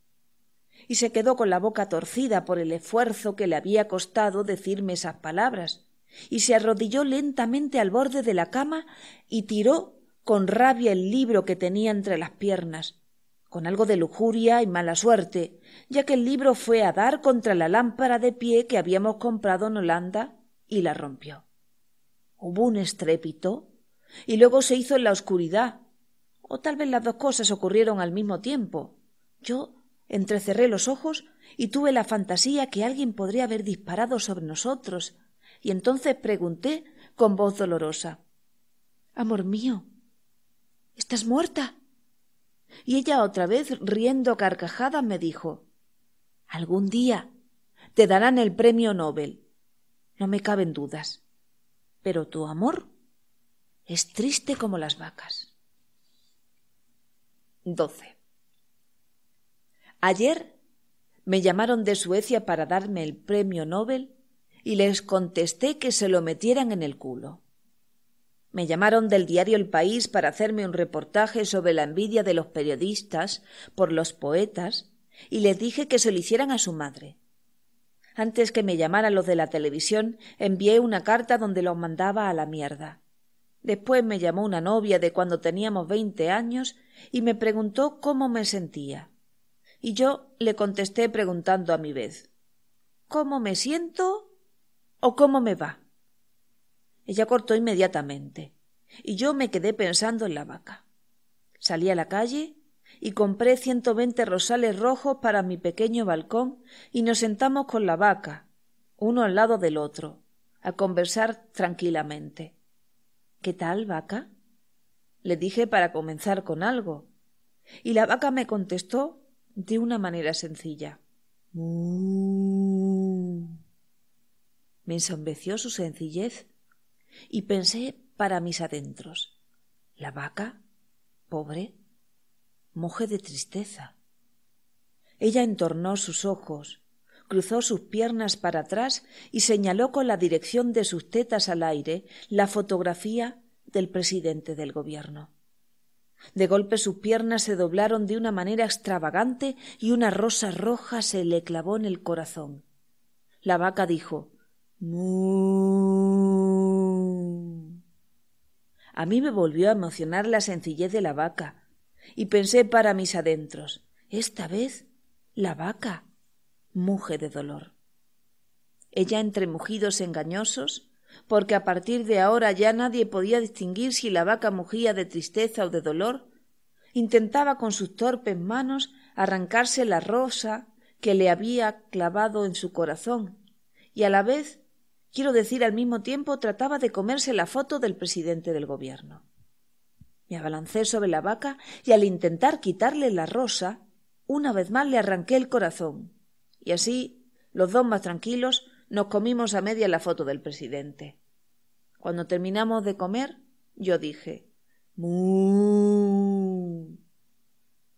Y se quedó con la boca torcida por el esfuerzo que le había costado decirme esas palabras, y se arrodilló lentamente al borde de la cama y tiró con rabia el libro que tenía entre las piernas, con algo de lujuria y mala suerte, ya que el libro fue a dar contra la lámpara de pie que habíamos comprado en Holanda y la rompió. Hubo un estrépito y luego se hizo en la oscuridad, o tal vez las dos cosas ocurrieron al mismo tiempo. Yo entrecerré los ojos y tuve la fantasía que alguien podría haber disparado sobre nosotros, y entonces pregunté con voz dolorosa Amor mío, ¿estás muerta? Y ella otra vez, riendo carcajadas, me dijo Algún día te darán el premio Nobel. No me caben dudas. Pero tu amor es triste como las vacas. 12. Ayer me llamaron de Suecia para darme el premio Nobel y les contesté que se lo metieran en el culo. Me llamaron del diario El País para hacerme un reportaje sobre la envidia de los periodistas por los poetas y les dije que se lo hicieran a su madre. Antes que me llamaran los de la televisión, envié una carta donde los mandaba a la mierda. Después me llamó una novia de cuando teníamos veinte años y me preguntó cómo me sentía. Y yo le contesté preguntando a mi vez ¿Cómo me siento o cómo me va? Ella cortó inmediatamente, y yo me quedé pensando en la vaca. Salí a la calle y compré ciento veinte rosales rojos para mi pequeño balcón y nos sentamos con la vaca, uno al lado del otro, a conversar tranquilamente. ¿Qué tal, vaca? Le dije para comenzar con algo. Y la vaca me contestó de una manera sencilla. Mm. Me ensombeció su sencillez y pensé para mis adentros. La vaca, pobre, moje de tristeza. Ella entornó sus ojos cruzó sus piernas para atrás y señaló con la dirección de sus tetas al aire la fotografía del presidente del gobierno. De golpe sus piernas se doblaron de una manera extravagante y una rosa roja se le clavó en el corazón. La vaca dijo Mu. A mí me volvió a emocionar la sencillez de la vaca, y pensé para mis adentros esta vez la vaca muge de dolor. Ella entre mugidos engañosos, porque a partir de ahora ya nadie podía distinguir si la vaca mugía de tristeza o de dolor, intentaba con sus torpes manos arrancarse la rosa que le había clavado en su corazón, y a la vez, quiero decir al mismo tiempo, trataba de comerse la foto del presidente del gobierno. Me abalancé sobre la vaca y al intentar quitarle la rosa, una vez más le arranqué el corazón, y así, los dos más tranquilos, nos comimos a media la foto del presidente. Cuando terminamos de comer, yo dije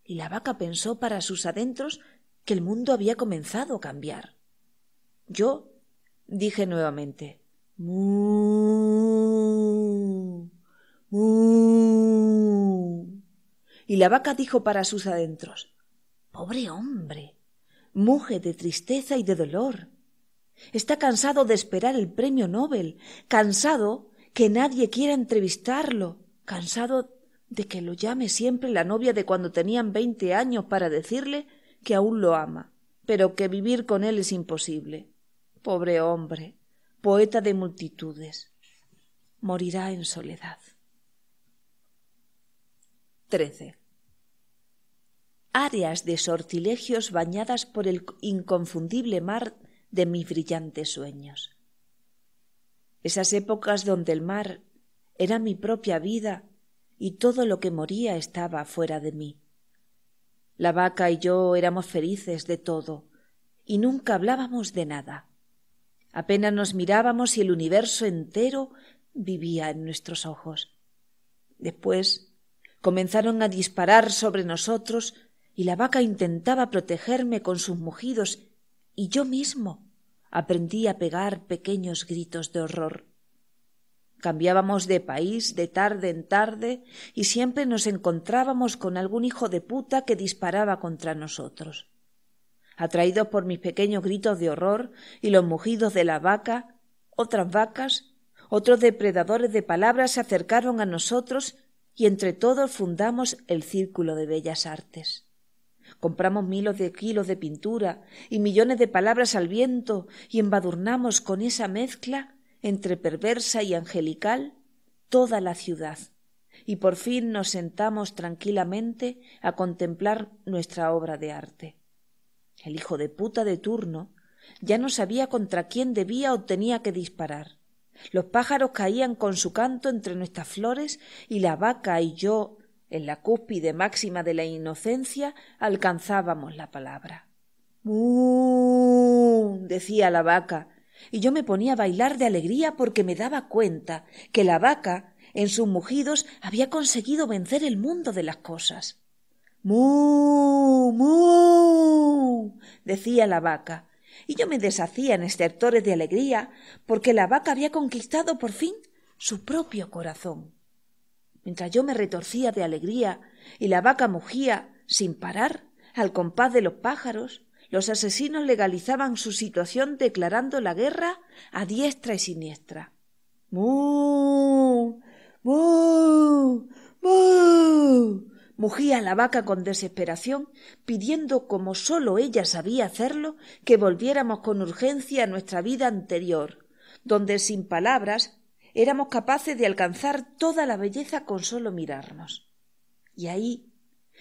Y la vaca pensó para sus adentros que el mundo había comenzado a cambiar. Yo dije nuevamente ¡Mu! ¡Mu! Y la vaca dijo para sus adentros Pobre hombre. Muge de tristeza y de dolor. Está cansado de esperar el premio Nobel, cansado que nadie quiera entrevistarlo, cansado de que lo llame siempre la novia de cuando tenían veinte años para decirle que aún lo ama, pero que vivir con él es imposible. Pobre hombre, poeta de multitudes, morirá en soledad áreas de sortilegios bañadas por el inconfundible mar de mis brillantes sueños. Esas épocas donde el mar era mi propia vida y todo lo que moría estaba fuera de mí. La vaca y yo éramos felices de todo y nunca hablábamos de nada. Apenas nos mirábamos y el universo entero vivía en nuestros ojos. Después comenzaron a disparar sobre nosotros y la vaca intentaba protegerme con sus mugidos y yo mismo aprendí a pegar pequeños gritos de horror. Cambiábamos de país de tarde en tarde y siempre nos encontrábamos con algún hijo de puta que disparaba contra nosotros. Atraídos por mis pequeños gritos de horror y los mugidos de la vaca, otras vacas, otros depredadores de palabras se acercaron a nosotros y entre todos fundamos el Círculo de Bellas Artes compramos miles de kilos de pintura y millones de palabras al viento y embadurnamos con esa mezcla entre perversa y angelical toda la ciudad. Y por fin nos sentamos tranquilamente a contemplar nuestra obra de arte. El hijo de puta de turno ya no sabía contra quién debía o tenía que disparar. Los pájaros caían con su canto entre nuestras flores y la vaca y yo en la cúspide máxima de la inocencia alcanzábamos la palabra. ¡Muuu! decía la vaca, y yo me ponía a bailar de alegría porque me daba cuenta que la vaca, en sus mugidos, había conseguido vencer el mundo de las cosas. ¡Muuu! ¡Muuu! decía la vaca, y yo me deshacía en estertores de alegría porque la vaca había conquistado por fin su propio corazón mientras yo me retorcía de alegría y la vaca mugía sin parar al compás de los pájaros, los asesinos legalizaban su situación declarando la guerra a diestra y siniestra. ¡Mu! ¡Mu! ¡Mu! Mugía la vaca con desesperación, pidiendo, como sólo ella sabía hacerlo, que volviéramos con urgencia a nuestra vida anterior, donde sin palabras éramos capaces de alcanzar toda la belleza con solo mirarnos. Y ahí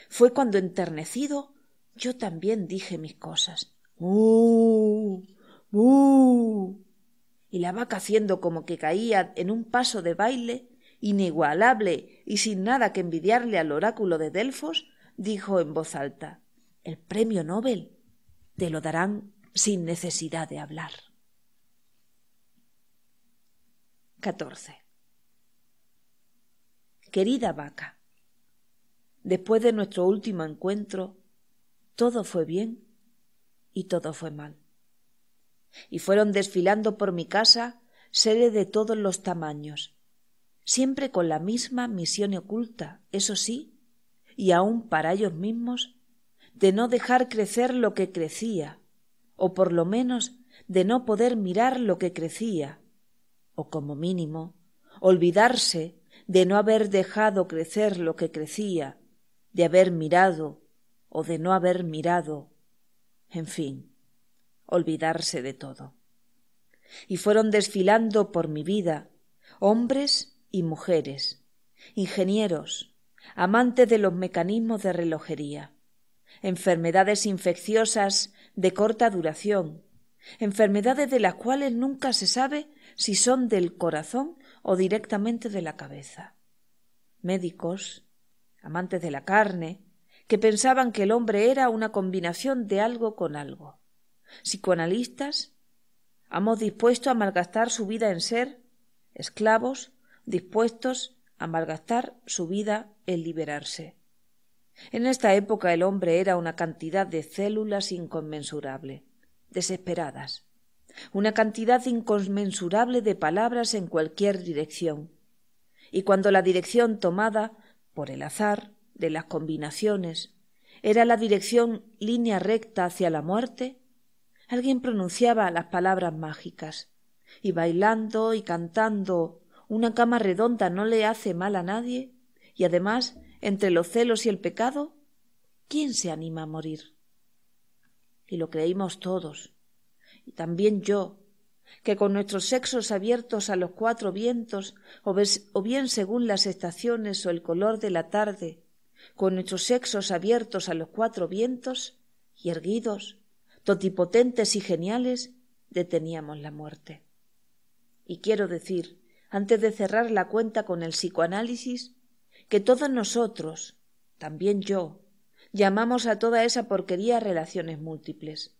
fue cuando enternecido yo también dije mis cosas. ¡Uh! ¡Uh! Y la vaca haciendo como que caía en un paso de baile, inigualable y sin nada que envidiarle al oráculo de Delfos, dijo en voz alta El premio Nobel te lo darán sin necesidad de hablar. Querida vaca, después de nuestro último encuentro, todo fue bien y todo fue mal. Y fueron desfilando por mi casa seres de todos los tamaños, siempre con la misma misión oculta, eso sí, y aun para ellos mismos, de no dejar crecer lo que crecía, o por lo menos de no poder mirar lo que crecía, o como mínimo, olvidarse de no haber dejado crecer lo que crecía, de haber mirado o de no haber mirado, en fin, olvidarse de todo. Y fueron desfilando por mi vida hombres y mujeres, ingenieros, amantes de los mecanismos de relojería, enfermedades infecciosas de corta duración, enfermedades de las cuales nunca se sabe si son del corazón o directamente de la cabeza. Médicos, amantes de la carne, que pensaban que el hombre era una combinación de algo con algo. Psicoanalistas, amos dispuestos a malgastar su vida en ser, esclavos, dispuestos a malgastar su vida en liberarse. En esta época el hombre era una cantidad de células inconmensurable, desesperadas, una cantidad inconmensurable de palabras en cualquier dirección. Y cuando la dirección tomada, por el azar, de las combinaciones, era la dirección línea recta hacia la muerte, alguien pronunciaba las palabras mágicas, y bailando y cantando una cama redonda no le hace mal a nadie, y además, entre los celos y el pecado, ¿quién se anima a morir? Y lo creímos todos, también yo, que con nuestros sexos abiertos a los cuatro vientos, o bien según las estaciones o el color de la tarde, con nuestros sexos abiertos a los cuatro vientos, y erguidos, totipotentes y geniales, deteníamos la muerte. Y quiero decir, antes de cerrar la cuenta con el psicoanálisis, que todos nosotros, también yo, llamamos a toda esa porquería relaciones múltiples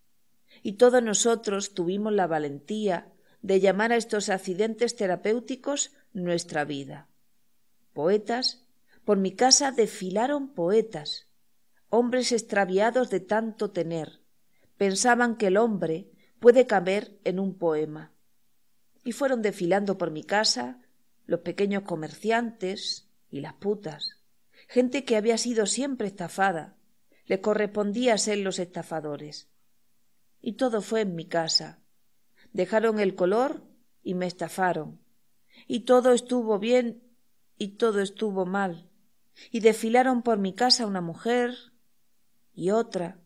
y todos nosotros tuvimos la valentía de llamar a estos accidentes terapéuticos nuestra vida. Poetas, por mi casa desfilaron poetas, hombres extraviados de tanto tener, pensaban que el hombre puede caber en un poema. Y fueron desfilando por mi casa los pequeños comerciantes y las putas, gente que había sido siempre estafada, le correspondía ser los estafadores y todo fue en mi casa. Dejaron el color y me estafaron. Y todo estuvo bien y todo estuvo mal. Y desfilaron por mi casa una mujer y otra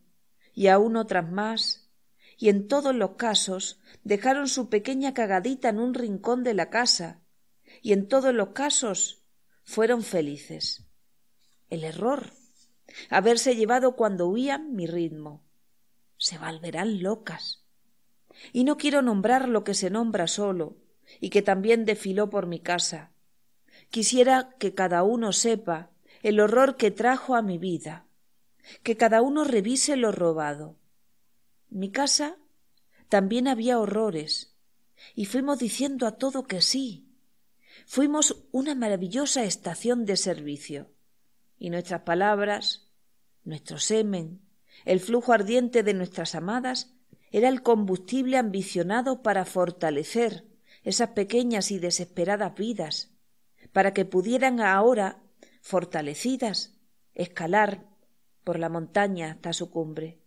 y aún otras más. Y en todos los casos dejaron su pequeña cagadita en un rincón de la casa. Y en todos los casos fueron felices. El error. Haberse llevado cuando huían mi ritmo se volverán locas. Y no quiero nombrar lo que se nombra solo y que también desfiló por mi casa. Quisiera que cada uno sepa el horror que trajo a mi vida, que cada uno revise lo robado. mi casa también había horrores, y fuimos diciendo a todo que sí. Fuimos una maravillosa estación de servicio, y nuestras palabras, nuestro semen, el flujo ardiente de nuestras amadas era el combustible ambicionado para fortalecer esas pequeñas y desesperadas vidas, para que pudieran ahora, fortalecidas, escalar por la montaña hasta su cumbre.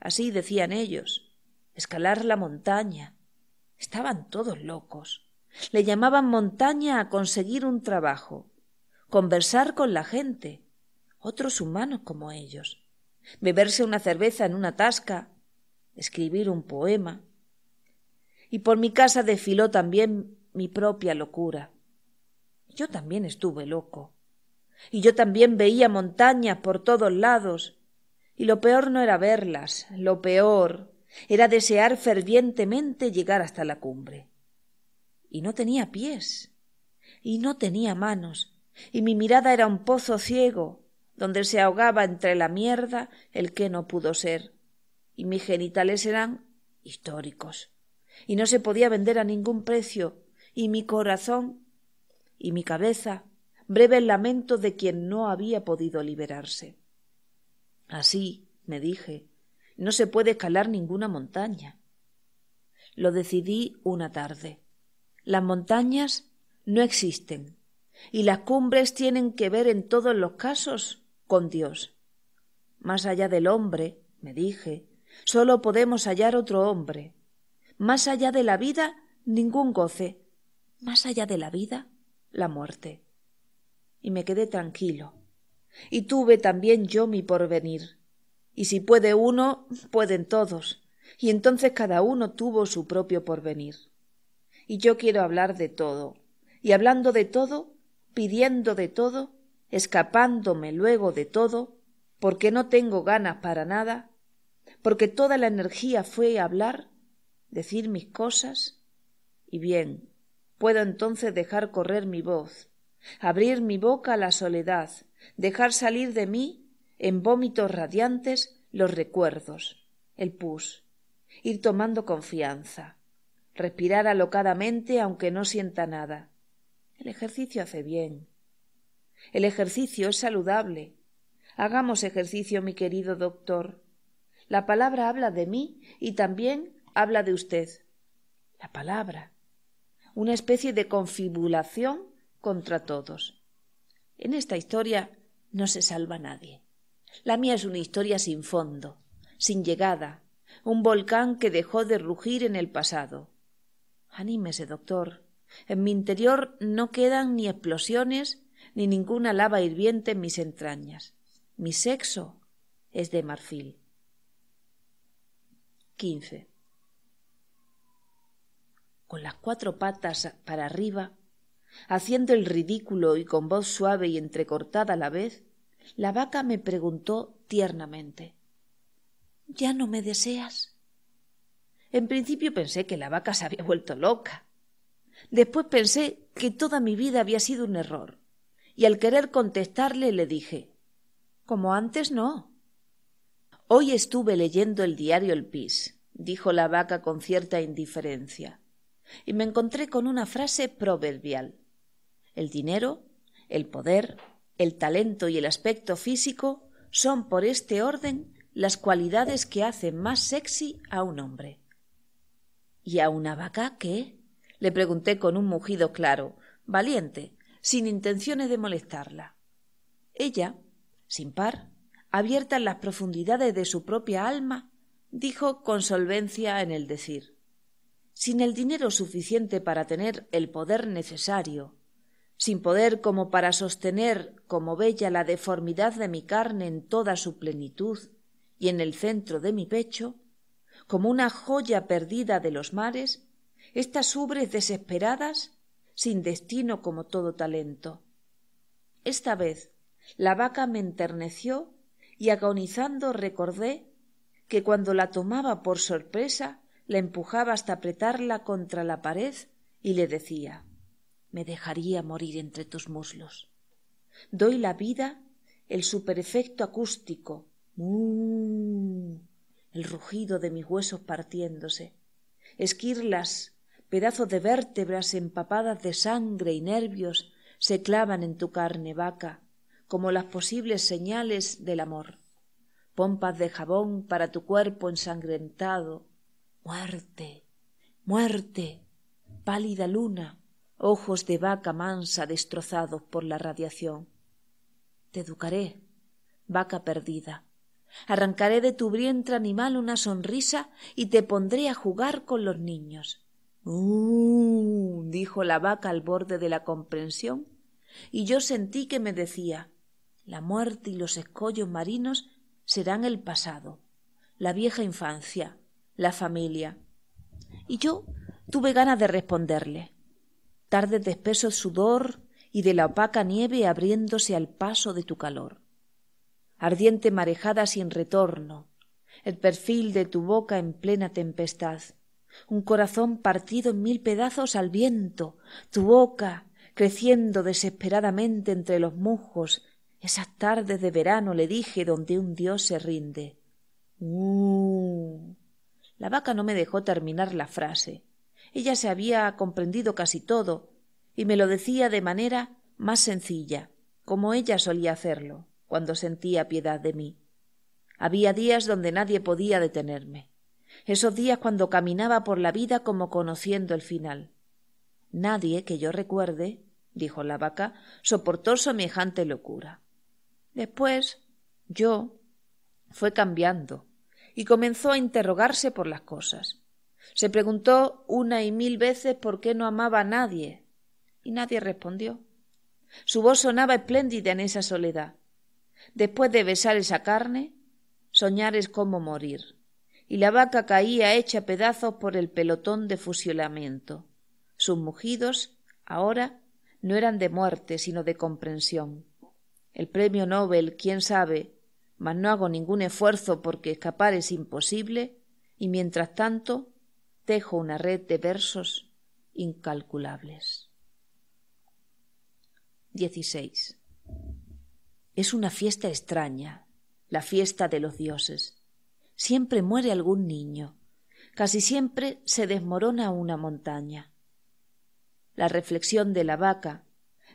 Así decían ellos, escalar la montaña. Estaban todos locos. Le llamaban montaña a conseguir un trabajo, conversar con la gente, otros humanos como ellos beberse una cerveza en una tasca, escribir un poema. Y por mi casa desfiló también mi propia locura. Yo también estuve loco. Y yo también veía montañas por todos lados. Y lo peor no era verlas, lo peor era desear fervientemente llegar hasta la cumbre. Y no tenía pies, y no tenía manos, y mi mirada era un pozo ciego, donde se ahogaba entre la mierda el que no pudo ser, y mis genitales eran históricos, y no se podía vender a ningún precio, y mi corazón y mi cabeza, breve lamentos lamento de quien no había podido liberarse. Así, me dije, no se puede escalar ninguna montaña. Lo decidí una tarde. Las montañas no existen, y las cumbres tienen que ver en todos los casos Dios. Más allá del hombre, me dije, solo podemos hallar otro hombre. Más allá de la vida, ningún goce. Más allá de la vida, la muerte. Y me quedé tranquilo. Y tuve también yo mi porvenir. Y si puede uno, pueden todos. Y entonces cada uno tuvo su propio porvenir. Y yo quiero hablar de todo. Y hablando de todo, pidiendo de todo, escapándome luego de todo, porque no tengo ganas para nada, porque toda la energía fue hablar, decir mis cosas, y bien, puedo entonces dejar correr mi voz, abrir mi boca a la soledad, dejar salir de mí, en vómitos radiantes, los recuerdos, el pus, ir tomando confianza, respirar alocadamente aunque no sienta nada. El ejercicio hace bien. El ejercicio es saludable. Hagamos ejercicio, mi querido doctor. La palabra habla de mí y también habla de usted. La palabra. Una especie de confibulación contra todos. En esta historia no se salva nadie. La mía es una historia sin fondo, sin llegada, un volcán que dejó de rugir en el pasado. Anímese, doctor. En mi interior no quedan ni explosiones ni ninguna lava hirviente en mis entrañas. Mi sexo es de marfil. 15. Con las cuatro patas para arriba, haciendo el ridículo y con voz suave y entrecortada a la vez, la vaca me preguntó tiernamente ¿Ya no me deseas? En principio pensé que la vaca se había vuelto loca. Después pensé que toda mi vida había sido un error, y al querer contestarle le dije Como antes no. Hoy estuve leyendo el diario El Pis, dijo la vaca con cierta indiferencia, y me encontré con una frase proverbial. El dinero, el poder, el talento y el aspecto físico son por este orden las cualidades que hacen más sexy a un hombre. ¿Y a una vaca qué? le pregunté con un mugido claro, valiente, sin intenciones de molestarla. Ella, sin par, abierta en las profundidades de su propia alma, dijo con solvencia en el decir sin el dinero suficiente para tener el poder necesario, sin poder como para sostener como bella la deformidad de mi carne en toda su plenitud y en el centro de mi pecho, como una joya perdida de los mares, estas ubres desesperadas sin destino como todo talento. Esta vez la vaca me enterneció y agonizando recordé que cuando la tomaba por sorpresa la empujaba hasta apretarla contra la pared y le decía me dejaría morir entre tus muslos. Doy la vida el superefecto acústico, mm, el rugido de mis huesos partiéndose, esquirlas pedazos de vértebras empapadas de sangre y nervios se clavan en tu carne vaca, como las posibles señales del amor. Pompas de jabón para tu cuerpo ensangrentado. Muerte, muerte, pálida luna, ojos de vaca mansa destrozados por la radiación. Te educaré, vaca perdida. Arrancaré de tu vientre animal una sonrisa y te pondré a jugar con los niños. Uh, dijo la vaca al borde de la comprensión, y yo sentí que me decía la muerte y los escollos marinos serán el pasado, la vieja infancia, la familia. Y yo tuve ganas de responderle. Tardes de espeso sudor y de la opaca nieve abriéndose al paso de tu calor. Ardiente marejada sin retorno, el perfil de tu boca en plena tempestad un corazón partido en mil pedazos al viento, tu boca creciendo desesperadamente entre los mujos Esas tardes de verano le dije donde un dios se rinde. Uh. La vaca no me dejó terminar la frase. Ella se había comprendido casi todo, y me lo decía de manera más sencilla, como ella solía hacerlo, cuando sentía piedad de mí. Había días donde nadie podía detenerme esos días cuando caminaba por la vida como conociendo el final. Nadie que yo recuerde, dijo la vaca, soportó semejante locura. Después, yo fue cambiando y comenzó a interrogarse por las cosas. Se preguntó una y mil veces por qué no amaba a nadie, y nadie respondió. Su voz sonaba espléndida en esa soledad. Después de besar esa carne, soñar es como morir y la vaca caía hecha pedazos por el pelotón de fusilamiento. Sus mugidos, ahora, no eran de muerte, sino de comprensión. El premio Nobel, quién sabe, mas no hago ningún esfuerzo porque escapar es imposible, y mientras tanto tejo una red de versos incalculables. 16. Es una fiesta extraña, la fiesta de los dioses siempre muere algún niño, casi siempre se desmorona una montaña. La reflexión de la vaca,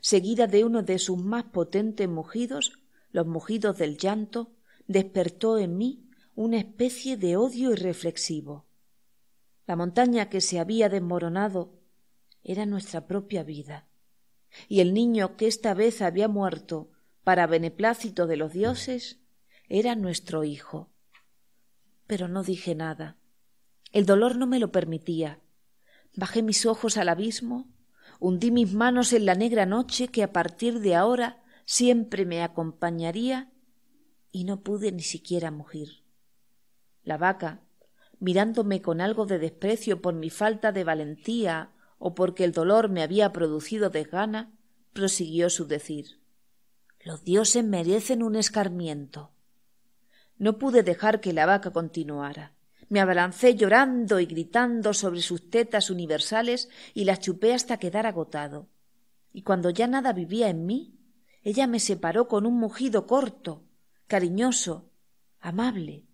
seguida de uno de sus más potentes mugidos, los mugidos del llanto, despertó en mí una especie de odio irreflexivo. La montaña que se había desmoronado era nuestra propia vida, y el niño que esta vez había muerto para beneplácito de los dioses era nuestro hijo pero no dije nada. El dolor no me lo permitía. Bajé mis ojos al abismo, hundí mis manos en la negra noche que a partir de ahora siempre me acompañaría y no pude ni siquiera mugir. La vaca, mirándome con algo de desprecio por mi falta de valentía o porque el dolor me había producido desgana, prosiguió su decir. Los dioses merecen un escarmiento. No pude dejar que la vaca continuara. Me abalancé llorando y gritando sobre sus tetas universales y las chupé hasta quedar agotado. Y cuando ya nada vivía en mí, ella me separó con un mugido corto, cariñoso, amable,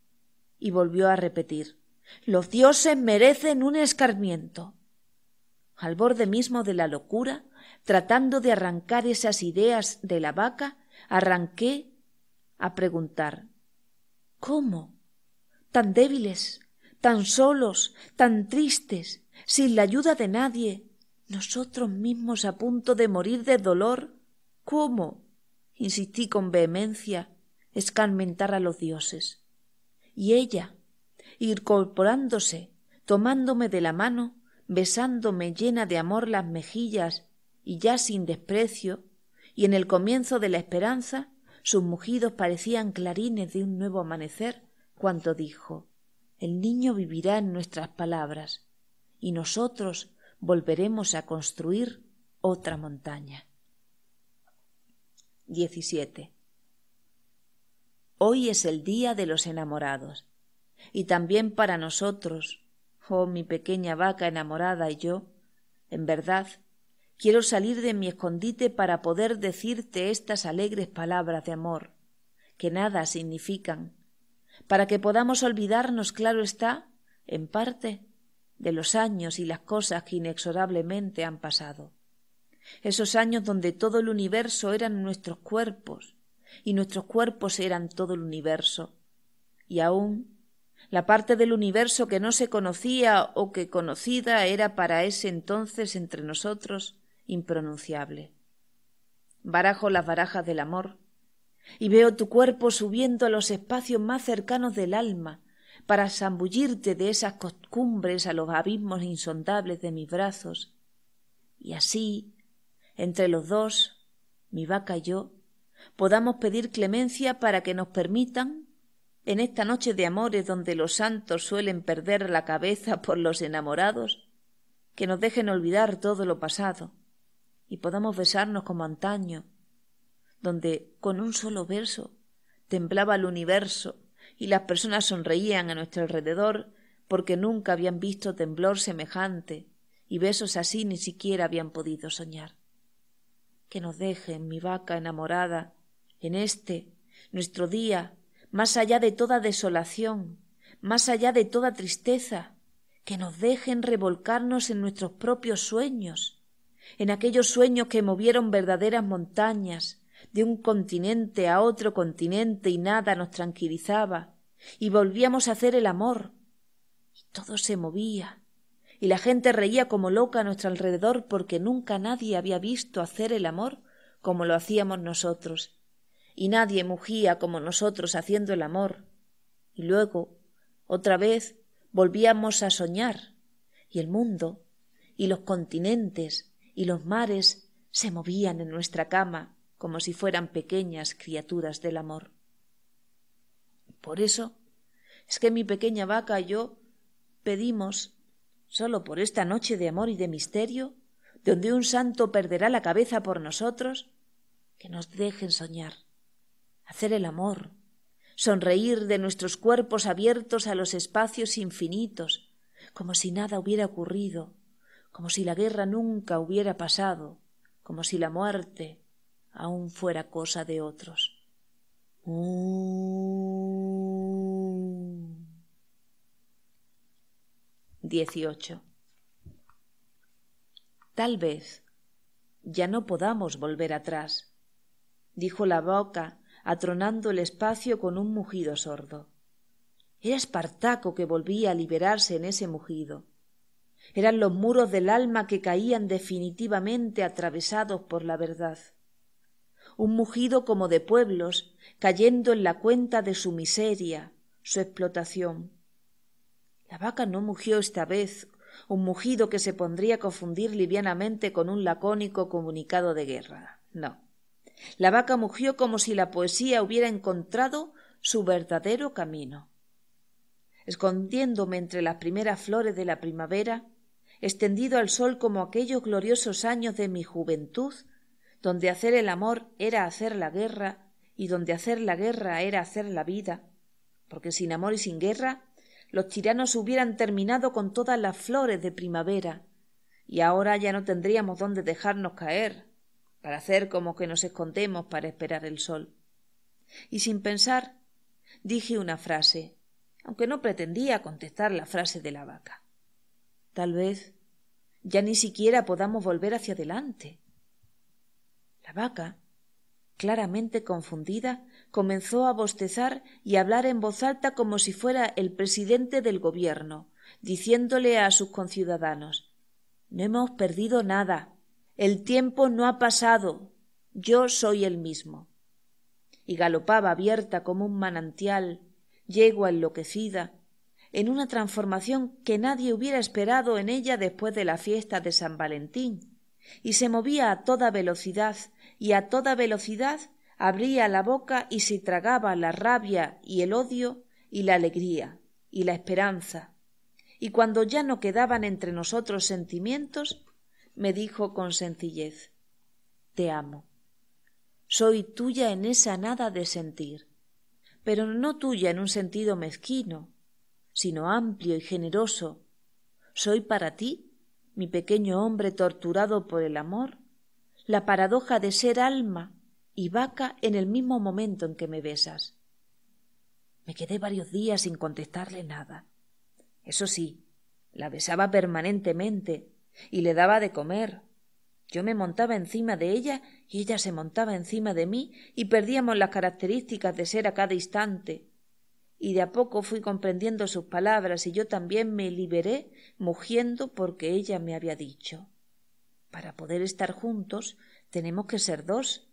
y volvió a repetir Los dioses merecen un escarmiento. Al borde mismo de la locura, tratando de arrancar esas ideas de la vaca, arranqué a preguntar ¿Cómo? Tan débiles, tan solos, tan tristes, sin la ayuda de nadie, nosotros mismos a punto de morir de dolor. ¿Cómo? insistí con vehemencia, escarmentar a los dioses. Y ella, incorporándose, tomándome de la mano, besándome llena de amor las mejillas y ya sin desprecio, y en el comienzo de la esperanza, sus mugidos parecían clarines de un nuevo amanecer cuando dijo El niño vivirá en nuestras palabras y nosotros volveremos a construir otra montaña. 17. Hoy es el día de los enamorados y también para nosotros, oh mi pequeña vaca enamorada y yo, en verdad Quiero salir de mi escondite para poder decirte estas alegres palabras de amor, que nada significan, para que podamos olvidarnos, claro está, en parte, de los años y las cosas que inexorablemente han pasado. Esos años donde todo el universo eran nuestros cuerpos, y nuestros cuerpos eran todo el universo. Y aún la parte del universo que no se conocía o que conocida era para ese entonces entre nosotros impronunciable. Barajo las barajas del amor y veo tu cuerpo subiendo a los espacios más cercanos del alma para zambullirte de esas costumbres a los abismos insondables de mis brazos. Y así, entre los dos, mi vaca y yo, podamos pedir clemencia para que nos permitan, en esta noche de amores donde los santos suelen perder la cabeza por los enamorados, que nos dejen olvidar todo lo pasado y podamos besarnos como antaño, donde con un solo verso temblaba el universo y las personas sonreían a nuestro alrededor porque nunca habían visto temblor semejante y besos así ni siquiera habían podido soñar. Que nos dejen, mi vaca enamorada, en este, nuestro día, más allá de toda desolación, más allá de toda tristeza, que nos dejen revolcarnos en nuestros propios sueños, en aquellos sueños que movieron verdaderas montañas, de un continente a otro continente y nada nos tranquilizaba, y volvíamos a hacer el amor, y todo se movía, y la gente reía como loca a nuestro alrededor porque nunca nadie había visto hacer el amor como lo hacíamos nosotros, y nadie mugía como nosotros haciendo el amor. Y luego, otra vez, volvíamos a soñar, y el mundo, y los continentes, y los mares se movían en nuestra cama como si fueran pequeñas criaturas del amor. Por eso es que mi pequeña vaca y yo pedimos, sólo por esta noche de amor y de misterio, donde un santo perderá la cabeza por nosotros, que nos dejen soñar, hacer el amor, sonreír de nuestros cuerpos abiertos a los espacios infinitos, como si nada hubiera ocurrido, como si la guerra nunca hubiera pasado, como si la muerte aún fuera cosa de otros. Mm. Tal vez ya no podamos volver atrás, dijo la boca, atronando el espacio con un mugido sordo. Era Espartaco que volvía a liberarse en ese mugido eran los muros del alma que caían definitivamente atravesados por la verdad. Un mugido como de pueblos cayendo en la cuenta de su miseria, su explotación. La vaca no mugió esta vez, un mugido que se pondría a confundir livianamente con un lacónico comunicado de guerra. No. La vaca mugió como si la poesía hubiera encontrado su verdadero camino. Escondiéndome entre las primeras flores de la primavera, extendido al sol como aquellos gloriosos años de mi juventud, donde hacer el amor era hacer la guerra, y donde hacer la guerra era hacer la vida, porque sin amor y sin guerra los tiranos hubieran terminado con todas las flores de primavera, y ahora ya no tendríamos dónde dejarnos caer, para hacer como que nos escondemos para esperar el sol. Y sin pensar, dije una frase, aunque no pretendía contestar la frase de la vaca. Tal vez ya ni siquiera podamos volver hacia adelante. La vaca, claramente confundida, comenzó a bostezar y a hablar en voz alta como si fuera el presidente del gobierno, diciéndole a sus conciudadanos No hemos perdido nada. El tiempo no ha pasado. Yo soy el mismo. Y galopaba abierta como un manantial, yegua enloquecida, en una transformación que nadie hubiera esperado en ella después de la fiesta de San Valentín, y se movía a toda velocidad, y a toda velocidad abría la boca y se tragaba la rabia y el odio y la alegría y la esperanza. Y cuando ya no quedaban entre nosotros sentimientos, me dijo con sencillez Te amo. Soy tuya en esa nada de sentir, pero no tuya en un sentido mezquino, sino amplio y generoso. Soy para ti, mi pequeño hombre torturado por el amor, la paradoja de ser alma y vaca en el mismo momento en que me besas. Me quedé varios días sin contestarle nada. Eso sí, la besaba permanentemente y le daba de comer. Yo me montaba encima de ella y ella se montaba encima de mí y perdíamos las características de ser a cada instante y de a poco fui comprendiendo sus palabras y yo también me liberé mugiendo porque ella me había dicho para poder estar juntos tenemos que ser dos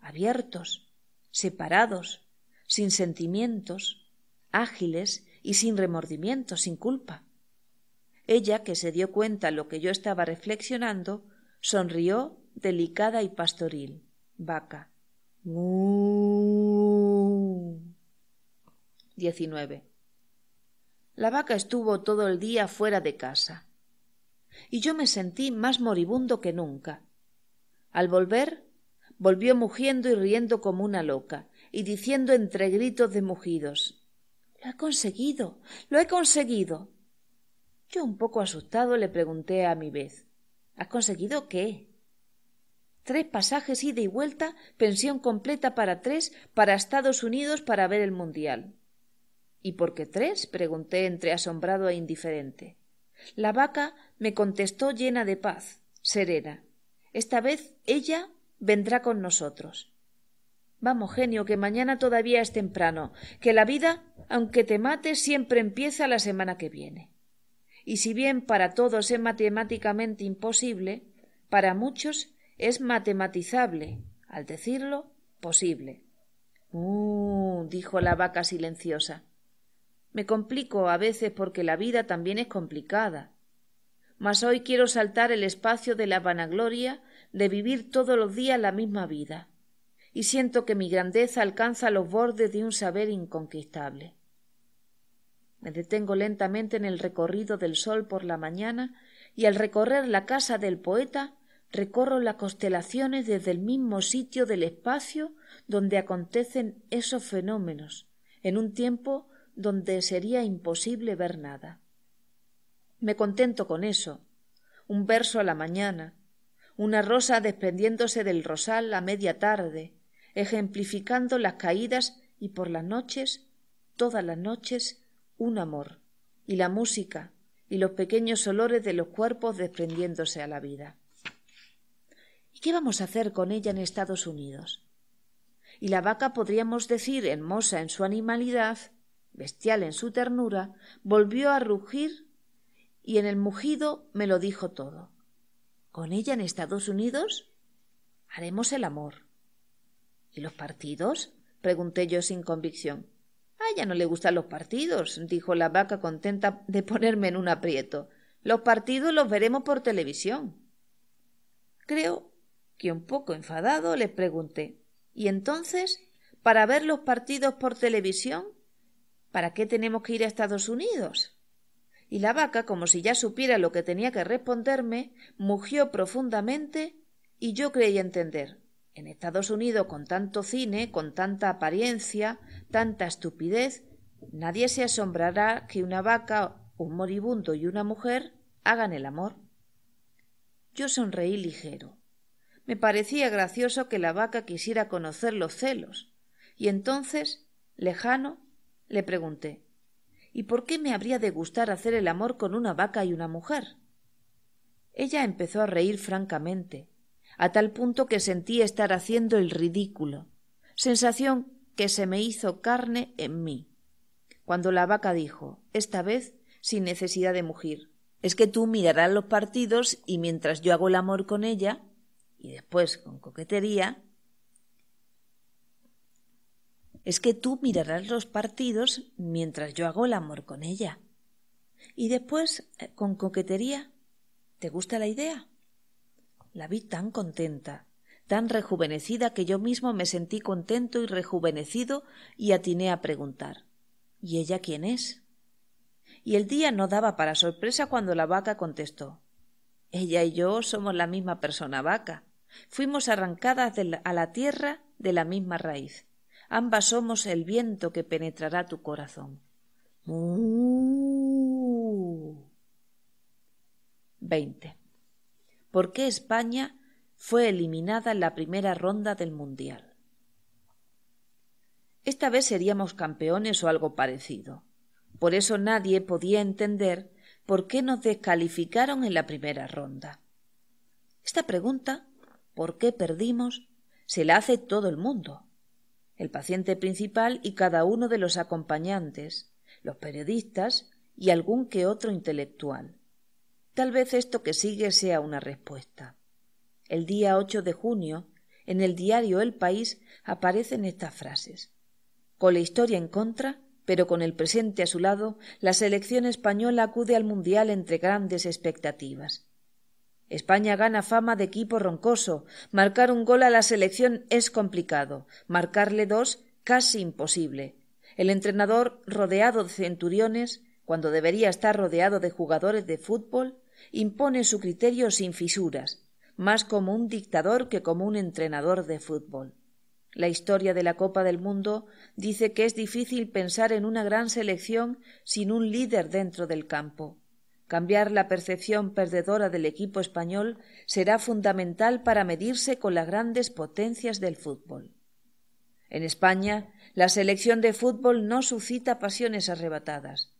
abiertos separados sin sentimientos ágiles y sin remordimiento sin culpa ella que se dio cuenta lo que yo estaba reflexionando sonrió delicada y pastoril vaca 19. La vaca estuvo todo el día fuera de casa, y yo me sentí más moribundo que nunca. Al volver, volvió mugiendo y riendo como una loca, y diciendo entre gritos de mugidos Lo he conseguido. lo he conseguido. Yo un poco asustado le pregunté a mi vez ¿Has conseguido qué? Tres pasajes ida y vuelta, pensión completa para tres, para Estados Unidos para ver el Mundial. ¿Y por qué tres? pregunté entre asombrado e indiferente. La vaca me contestó llena de paz, serena. Esta vez ella vendrá con nosotros. Vamos, genio, que mañana todavía es temprano, que la vida, aunque te mate, siempre empieza la semana que viene. Y si bien para todos es matemáticamente imposible, para muchos es matematizable, al decirlo, posible. Uh, dijo la vaca silenciosa. Me complico a veces porque la vida también es complicada. Mas hoy quiero saltar el espacio de la vanagloria de vivir todos los días la misma vida, y siento que mi grandeza alcanza los bordes de un saber inconquistable. Me detengo lentamente en el recorrido del sol por la mañana y al recorrer la casa del poeta recorro las constelaciones desde el mismo sitio del espacio donde acontecen esos fenómenos, en un tiempo donde sería imposible ver nada. Me contento con eso, un verso a la mañana, una rosa desprendiéndose del rosal a media tarde, ejemplificando las caídas y por las noches, todas las noches, un amor, y la música, y los pequeños olores de los cuerpos desprendiéndose a la vida. ¿Y qué vamos a hacer con ella en Estados Unidos? Y la vaca podríamos decir, hermosa en su animalidad, bestial en su ternura, volvió a rugir y en el mugido me lo dijo todo. ¿Con ella en Estados Unidos? Haremos el amor. ¿Y los partidos? pregunté yo sin convicción. A ella no le gustan los partidos, dijo la vaca contenta de ponerme en un aprieto. Los partidos los veremos por televisión. Creo que un poco enfadado le pregunté. ¿Y entonces, para ver los partidos por televisión, ¿Para qué tenemos que ir a Estados Unidos? Y la vaca, como si ya supiera lo que tenía que responderme, mugió profundamente y yo creí entender. En Estados Unidos, con tanto cine, con tanta apariencia, tanta estupidez, nadie se asombrará que una vaca, un moribundo y una mujer hagan el amor. Yo sonreí ligero. Me parecía gracioso que la vaca quisiera conocer los celos, y entonces, lejano, le pregunté ¿Y por qué me habría de gustar hacer el amor con una vaca y una mujer? Ella empezó a reír francamente, a tal punto que sentí estar haciendo el ridículo, sensación que se me hizo carne en mí. Cuando la vaca dijo, esta vez sin necesidad de mugir, es que tú mirarás los partidos y mientras yo hago el amor con ella, y después con coquetería, es que tú mirarás los partidos mientras yo hago el amor con ella. Y después, eh, con coquetería, ¿te gusta la idea? La vi tan contenta, tan rejuvenecida que yo mismo me sentí contento y rejuvenecido y atiné a preguntar ¿Y ella quién es? Y el día no daba para sorpresa cuando la vaca contestó Ella y yo somos la misma persona vaca. Fuimos arrancadas a la tierra de la misma raíz. Ambas somos el viento que penetrará tu corazón. 20. ¿Por qué España fue eliminada en la primera ronda del Mundial? Esta vez seríamos campeones o algo parecido. Por eso nadie podía entender por qué nos descalificaron en la primera ronda. Esta pregunta, ¿por qué perdimos?, se la hace todo el mundo el paciente principal y cada uno de los acompañantes, los periodistas y algún que otro intelectual. Tal vez esto que sigue sea una respuesta. El día 8 de junio, en el diario El País aparecen estas frases. Con la historia en contra, pero con el presente a su lado, la selección española acude al Mundial entre grandes expectativas. España gana fama de equipo roncoso. Marcar un gol a la selección es complicado. Marcarle dos casi imposible. El entrenador, rodeado de centuriones, cuando debería estar rodeado de jugadores de fútbol, impone su criterio sin fisuras, más como un dictador que como un entrenador de fútbol. La historia de la Copa del Mundo dice que es difícil pensar en una gran selección sin un líder dentro del campo. Cambiar la percepción perdedora del equipo español será fundamental para medirse con las grandes potencias del fútbol. En España, la selección de fútbol no suscita pasiones arrebatadas.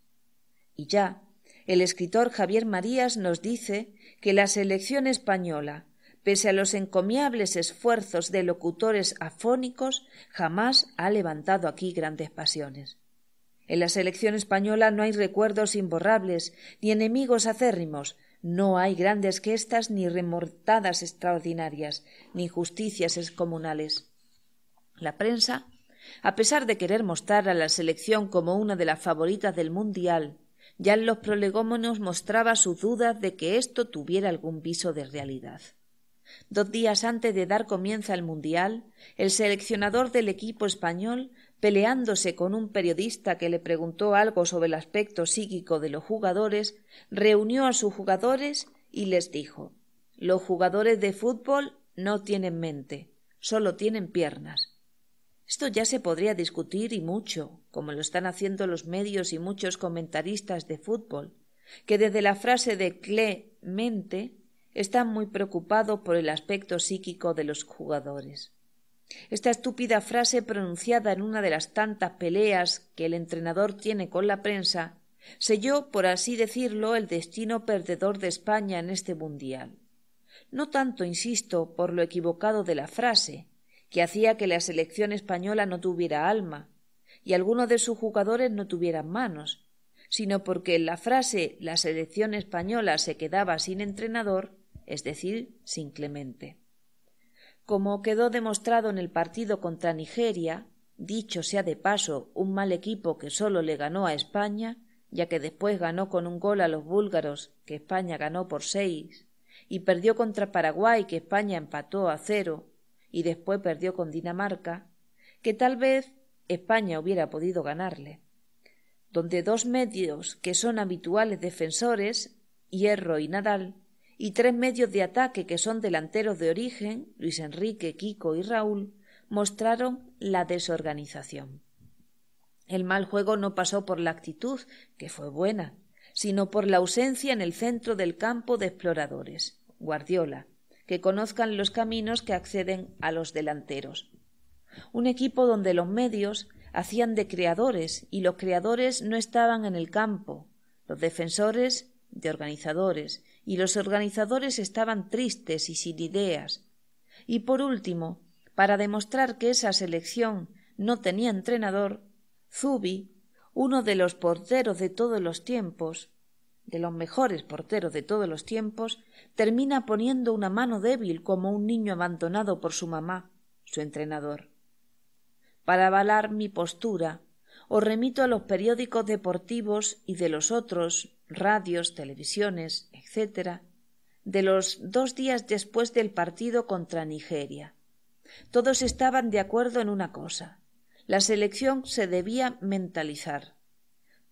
Y ya, el escritor Javier Marías nos dice que la selección española, pese a los encomiables esfuerzos de locutores afónicos, jamás ha levantado aquí grandes pasiones. En la selección española no hay recuerdos imborrables ni enemigos acérrimos, no hay grandes gestas ni remortadas extraordinarias, ni justicias excomunales. La prensa, a pesar de querer mostrar a la selección como una de las favoritas del Mundial, ya en los prolegómenos mostraba sus dudas de que esto tuviera algún viso de realidad. Dos días antes de dar comienza al Mundial, el seleccionador del equipo español peleándose con un periodista que le preguntó algo sobre el aspecto psíquico de los jugadores, reunió a sus jugadores y les dijo Los jugadores de fútbol no tienen mente, solo tienen piernas. Esto ya se podría discutir y mucho, como lo están haciendo los medios y muchos comentaristas de fútbol, que desde la frase de Cle mente están muy preocupados por el aspecto psíquico de los jugadores. Esta estúpida frase pronunciada en una de las tantas peleas que el entrenador tiene con la prensa selló, por así decirlo, el destino perdedor de España en este Mundial. No tanto, insisto, por lo equivocado de la frase, que hacía que la selección española no tuviera alma, y alguno de sus jugadores no tuvieran manos, sino porque en la frase la selección española se quedaba sin entrenador, es decir, sin Clemente como quedó demostrado en el partido contra Nigeria, dicho sea de paso un mal equipo que solo le ganó a España, ya que después ganó con un gol a los búlgaros, que España ganó por seis, y perdió contra Paraguay, que España empató a cero, y después perdió con Dinamarca, que tal vez España hubiera podido ganarle. Donde dos medios que son habituales defensores, Hierro y Nadal, y tres medios de ataque que son delanteros de origen, Luis Enrique, Kiko y Raúl, mostraron la desorganización. El mal juego no pasó por la actitud, que fue buena, sino por la ausencia en el centro del campo de exploradores, Guardiola, que conozcan los caminos que acceden a los delanteros. Un equipo donde los medios hacían de creadores y los creadores no estaban en el campo, los defensores de organizadores y los organizadores estaban tristes y sin ideas. Y por último, para demostrar que esa selección no tenía entrenador, Zubi, uno de los porteros de todos los tiempos, de los mejores porteros de todos los tiempos, termina poniendo una mano débil como un niño abandonado por su mamá, su entrenador. Para avalar mi postura, os remito a los periódicos deportivos y de los otros, radios, televisiones, etc., de los dos días después del partido contra Nigeria. Todos estaban de acuerdo en una cosa. La selección se debía mentalizar.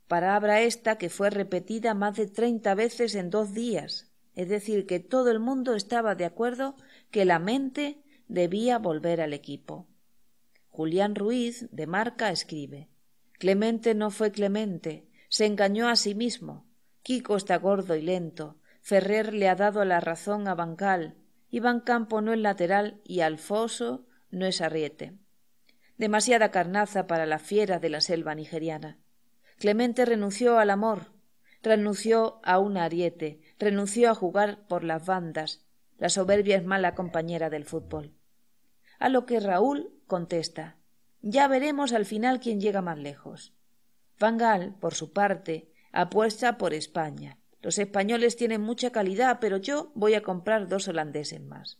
Parabra esta que fue repetida más de treinta veces en dos días, es decir, que todo el mundo estaba de acuerdo que la mente debía volver al equipo. Julián Ruiz de Marca escribe Clemente no fue Clemente, se engañó a sí mismo. Kiko está gordo y lento, Ferrer le ha dado la razón a Bancal, Iván Campo no es lateral y Foso no es arriete. Demasiada carnaza para la fiera de la selva nigeriana. Clemente renunció al amor, renunció a un ariete, renunció a jugar por las bandas. La soberbia es mala compañera del fútbol. A lo que Raúl contesta ya veremos al final quién llega más lejos. Van por su parte, apuesta por España. Los españoles tienen mucha calidad, pero yo voy a comprar dos holandeses más.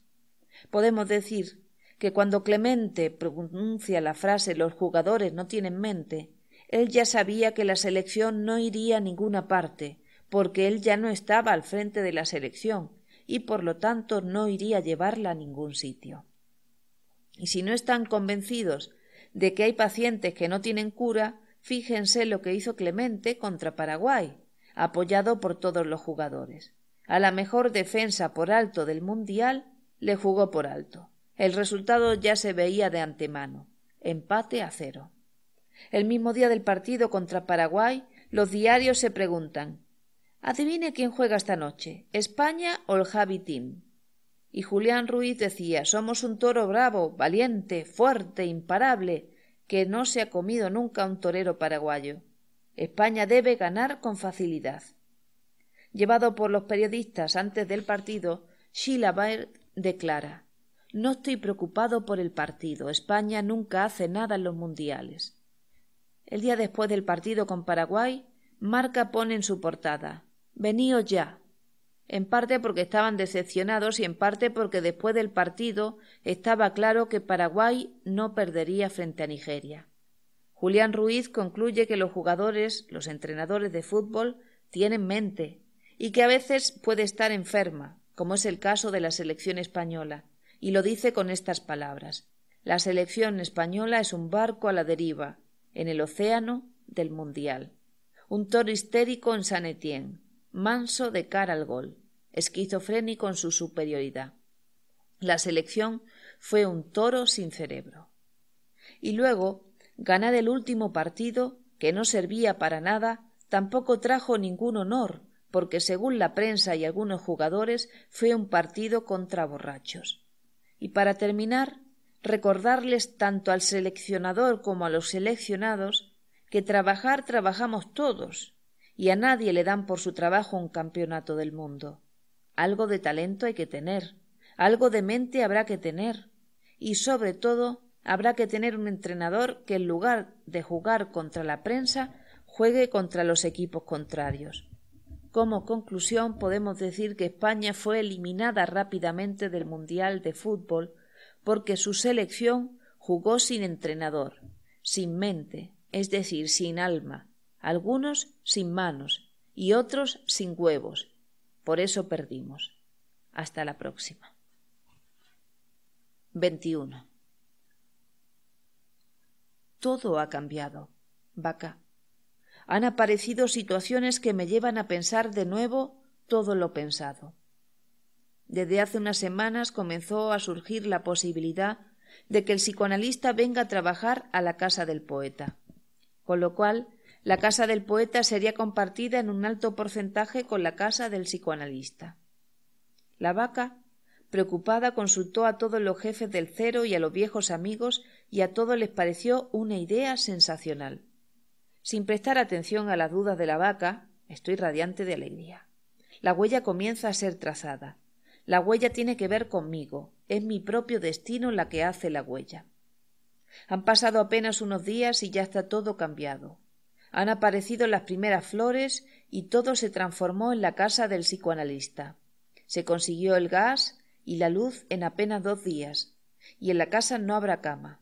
Podemos decir que cuando Clemente pronuncia la frase los jugadores no tienen mente, él ya sabía que la selección no iría a ninguna parte, porque él ya no estaba al frente de la selección y por lo tanto no iría a llevarla a ningún sitio. Y si no están convencidos de que hay pacientes que no tienen cura, fíjense lo que hizo Clemente contra Paraguay, apoyado por todos los jugadores. A la mejor defensa por alto del Mundial le jugó por alto. El resultado ya se veía de antemano. Empate a cero. El mismo día del partido contra Paraguay, los diarios se preguntan Adivine quién juega esta noche, España o el Javi Team y Julián Ruiz decía Somos un toro bravo, valiente, fuerte, imparable, que no se ha comido nunca un torero paraguayo. España debe ganar con facilidad. Llevado por los periodistas antes del partido, Sheila declara No estoy preocupado por el partido. España nunca hace nada en los mundiales. El día después del partido con Paraguay, Marca pone en su portada Veníos ya, en parte porque estaban decepcionados y en parte porque después del partido estaba claro que Paraguay no perdería frente a Nigeria. Julián Ruiz concluye que los jugadores, los entrenadores de fútbol, tienen mente y que a veces puede estar enferma, como es el caso de la selección española, y lo dice con estas palabras La selección española es un barco a la deriva, en el océano del Mundial, un toro histérico en San Etienne, manso de cara al gol, esquizofrénico en su superioridad. La selección fue un toro sin cerebro. Y luego, ganar el último partido, que no servía para nada, tampoco trajo ningún honor, porque según la prensa y algunos jugadores fue un partido contra borrachos. Y para terminar, recordarles tanto al seleccionador como a los seleccionados que trabajar trabajamos todos y a nadie le dan por su trabajo un campeonato del mundo. Algo de talento hay que tener, algo de mente habrá que tener, y sobre todo habrá que tener un entrenador que en lugar de jugar contra la prensa, juegue contra los equipos contrarios. Como conclusión podemos decir que España fue eliminada rápidamente del Mundial de Fútbol porque su selección jugó sin entrenador, sin mente, es decir, sin alma, algunos sin manos y otros sin huevos. Por eso perdimos. Hasta la próxima. 21. Todo ha cambiado, vaca. Han aparecido situaciones que me llevan a pensar de nuevo todo lo pensado. Desde hace unas semanas comenzó a surgir la posibilidad de que el psicoanalista venga a trabajar a la casa del poeta, con lo cual la casa del poeta sería compartida en un alto porcentaje con la casa del psicoanalista. La vaca, preocupada, consultó a todos los jefes del cero y a los viejos amigos y a todos les pareció una idea sensacional. Sin prestar atención a las dudas de la vaca, estoy radiante de alegría. La huella comienza a ser trazada. La huella tiene que ver conmigo. Es mi propio destino la que hace la huella. Han pasado apenas unos días y ya está todo cambiado han aparecido las primeras flores y todo se transformó en la casa del psicoanalista. Se consiguió el gas y la luz en apenas dos días, y en la casa no habrá cama.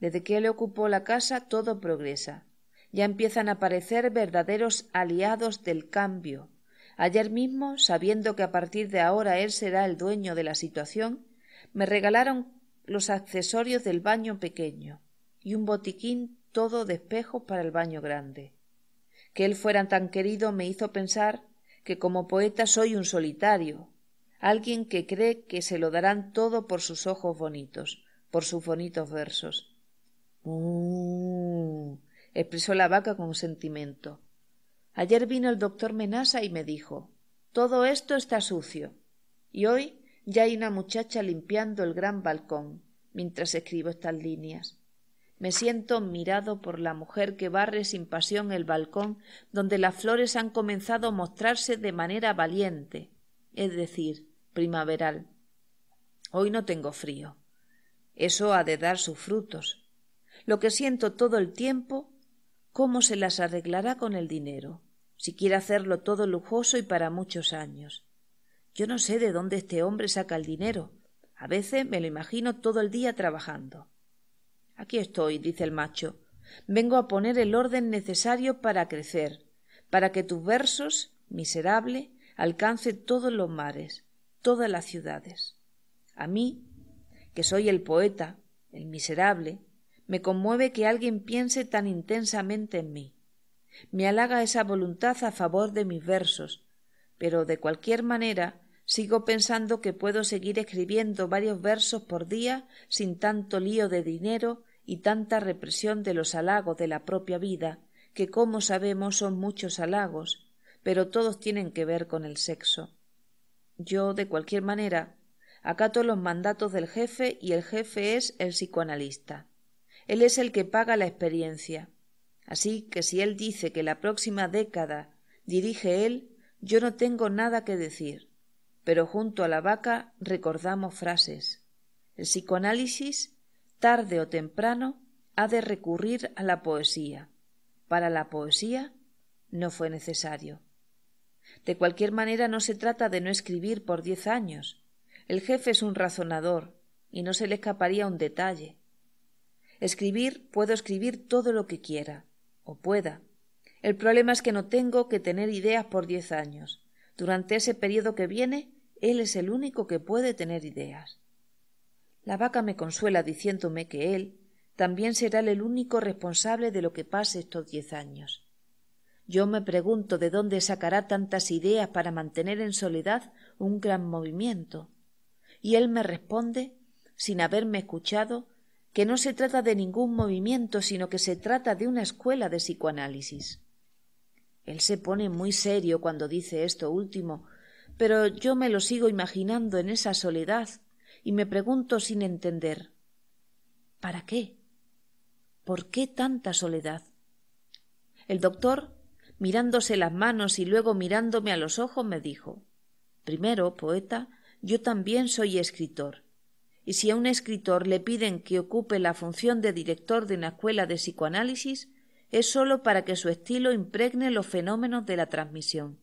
Desde que él ocupó la casa todo progresa. Ya empiezan a aparecer verdaderos aliados del cambio. Ayer mismo, sabiendo que a partir de ahora él será el dueño de la situación, me regalaron los accesorios del baño pequeño y un botiquín todo de espejos para el baño grande. Que él fuera tan querido me hizo pensar que como poeta soy un solitario, alguien que cree que se lo darán todo por sus ojos bonitos, por sus bonitos versos. ¡Uh! expresó la vaca con sentimiento. Ayer vino el doctor Menasa y me dijo todo esto está sucio. Y hoy ya hay una muchacha limpiando el gran balcón mientras escribo estas líneas. Me siento mirado por la mujer que barre sin pasión el balcón donde las flores han comenzado a mostrarse de manera valiente, es decir, primaveral. Hoy no tengo frío. Eso ha de dar sus frutos. Lo que siento todo el tiempo, cómo se las arreglará con el dinero, si quiere hacerlo todo lujoso y para muchos años. Yo no sé de dónde este hombre saca el dinero. A veces me lo imagino todo el día trabajando. Aquí estoy, dice el macho. Vengo a poner el orden necesario para crecer, para que tus versos, miserable, alcance todos los mares, todas las ciudades. A mí, que soy el poeta, el miserable, me conmueve que alguien piense tan intensamente en mí. Me halaga esa voluntad a favor de mis versos, pero de cualquier manera Sigo pensando que puedo seguir escribiendo varios versos por día sin tanto lío de dinero y tanta represión de los halagos de la propia vida, que como sabemos son muchos halagos, pero todos tienen que ver con el sexo. Yo, de cualquier manera, acato los mandatos del jefe y el jefe es el psicoanalista. Él es el que paga la experiencia. Así que si él dice que la próxima década dirige él, yo no tengo nada que decir pero junto a la vaca recordamos frases. El psicoanálisis, tarde o temprano, ha de recurrir a la poesía. Para la poesía no fue necesario. De cualquier manera no se trata de no escribir por diez años. El jefe es un razonador y no se le escaparía un detalle. Escribir puedo escribir todo lo que quiera o pueda. El problema es que no tengo que tener ideas por diez años. Durante ese periodo que viene, él es el único que puede tener ideas. La vaca me consuela diciéndome que él también será el único responsable de lo que pase estos diez años. Yo me pregunto de dónde sacará tantas ideas para mantener en soledad un gran movimiento. Y él me responde, sin haberme escuchado, que no se trata de ningún movimiento, sino que se trata de una escuela de psicoanálisis. Él se pone muy serio cuando dice esto último, pero yo me lo sigo imaginando en esa soledad y me pregunto sin entender ¿Para qué? ¿Por qué tanta soledad? El doctor, mirándose las manos y luego mirándome a los ojos, me dijo Primero, poeta, yo también soy escritor. Y si a un escritor le piden que ocupe la función de director de una escuela de psicoanálisis, es sólo para que su estilo impregne los fenómenos de la transmisión.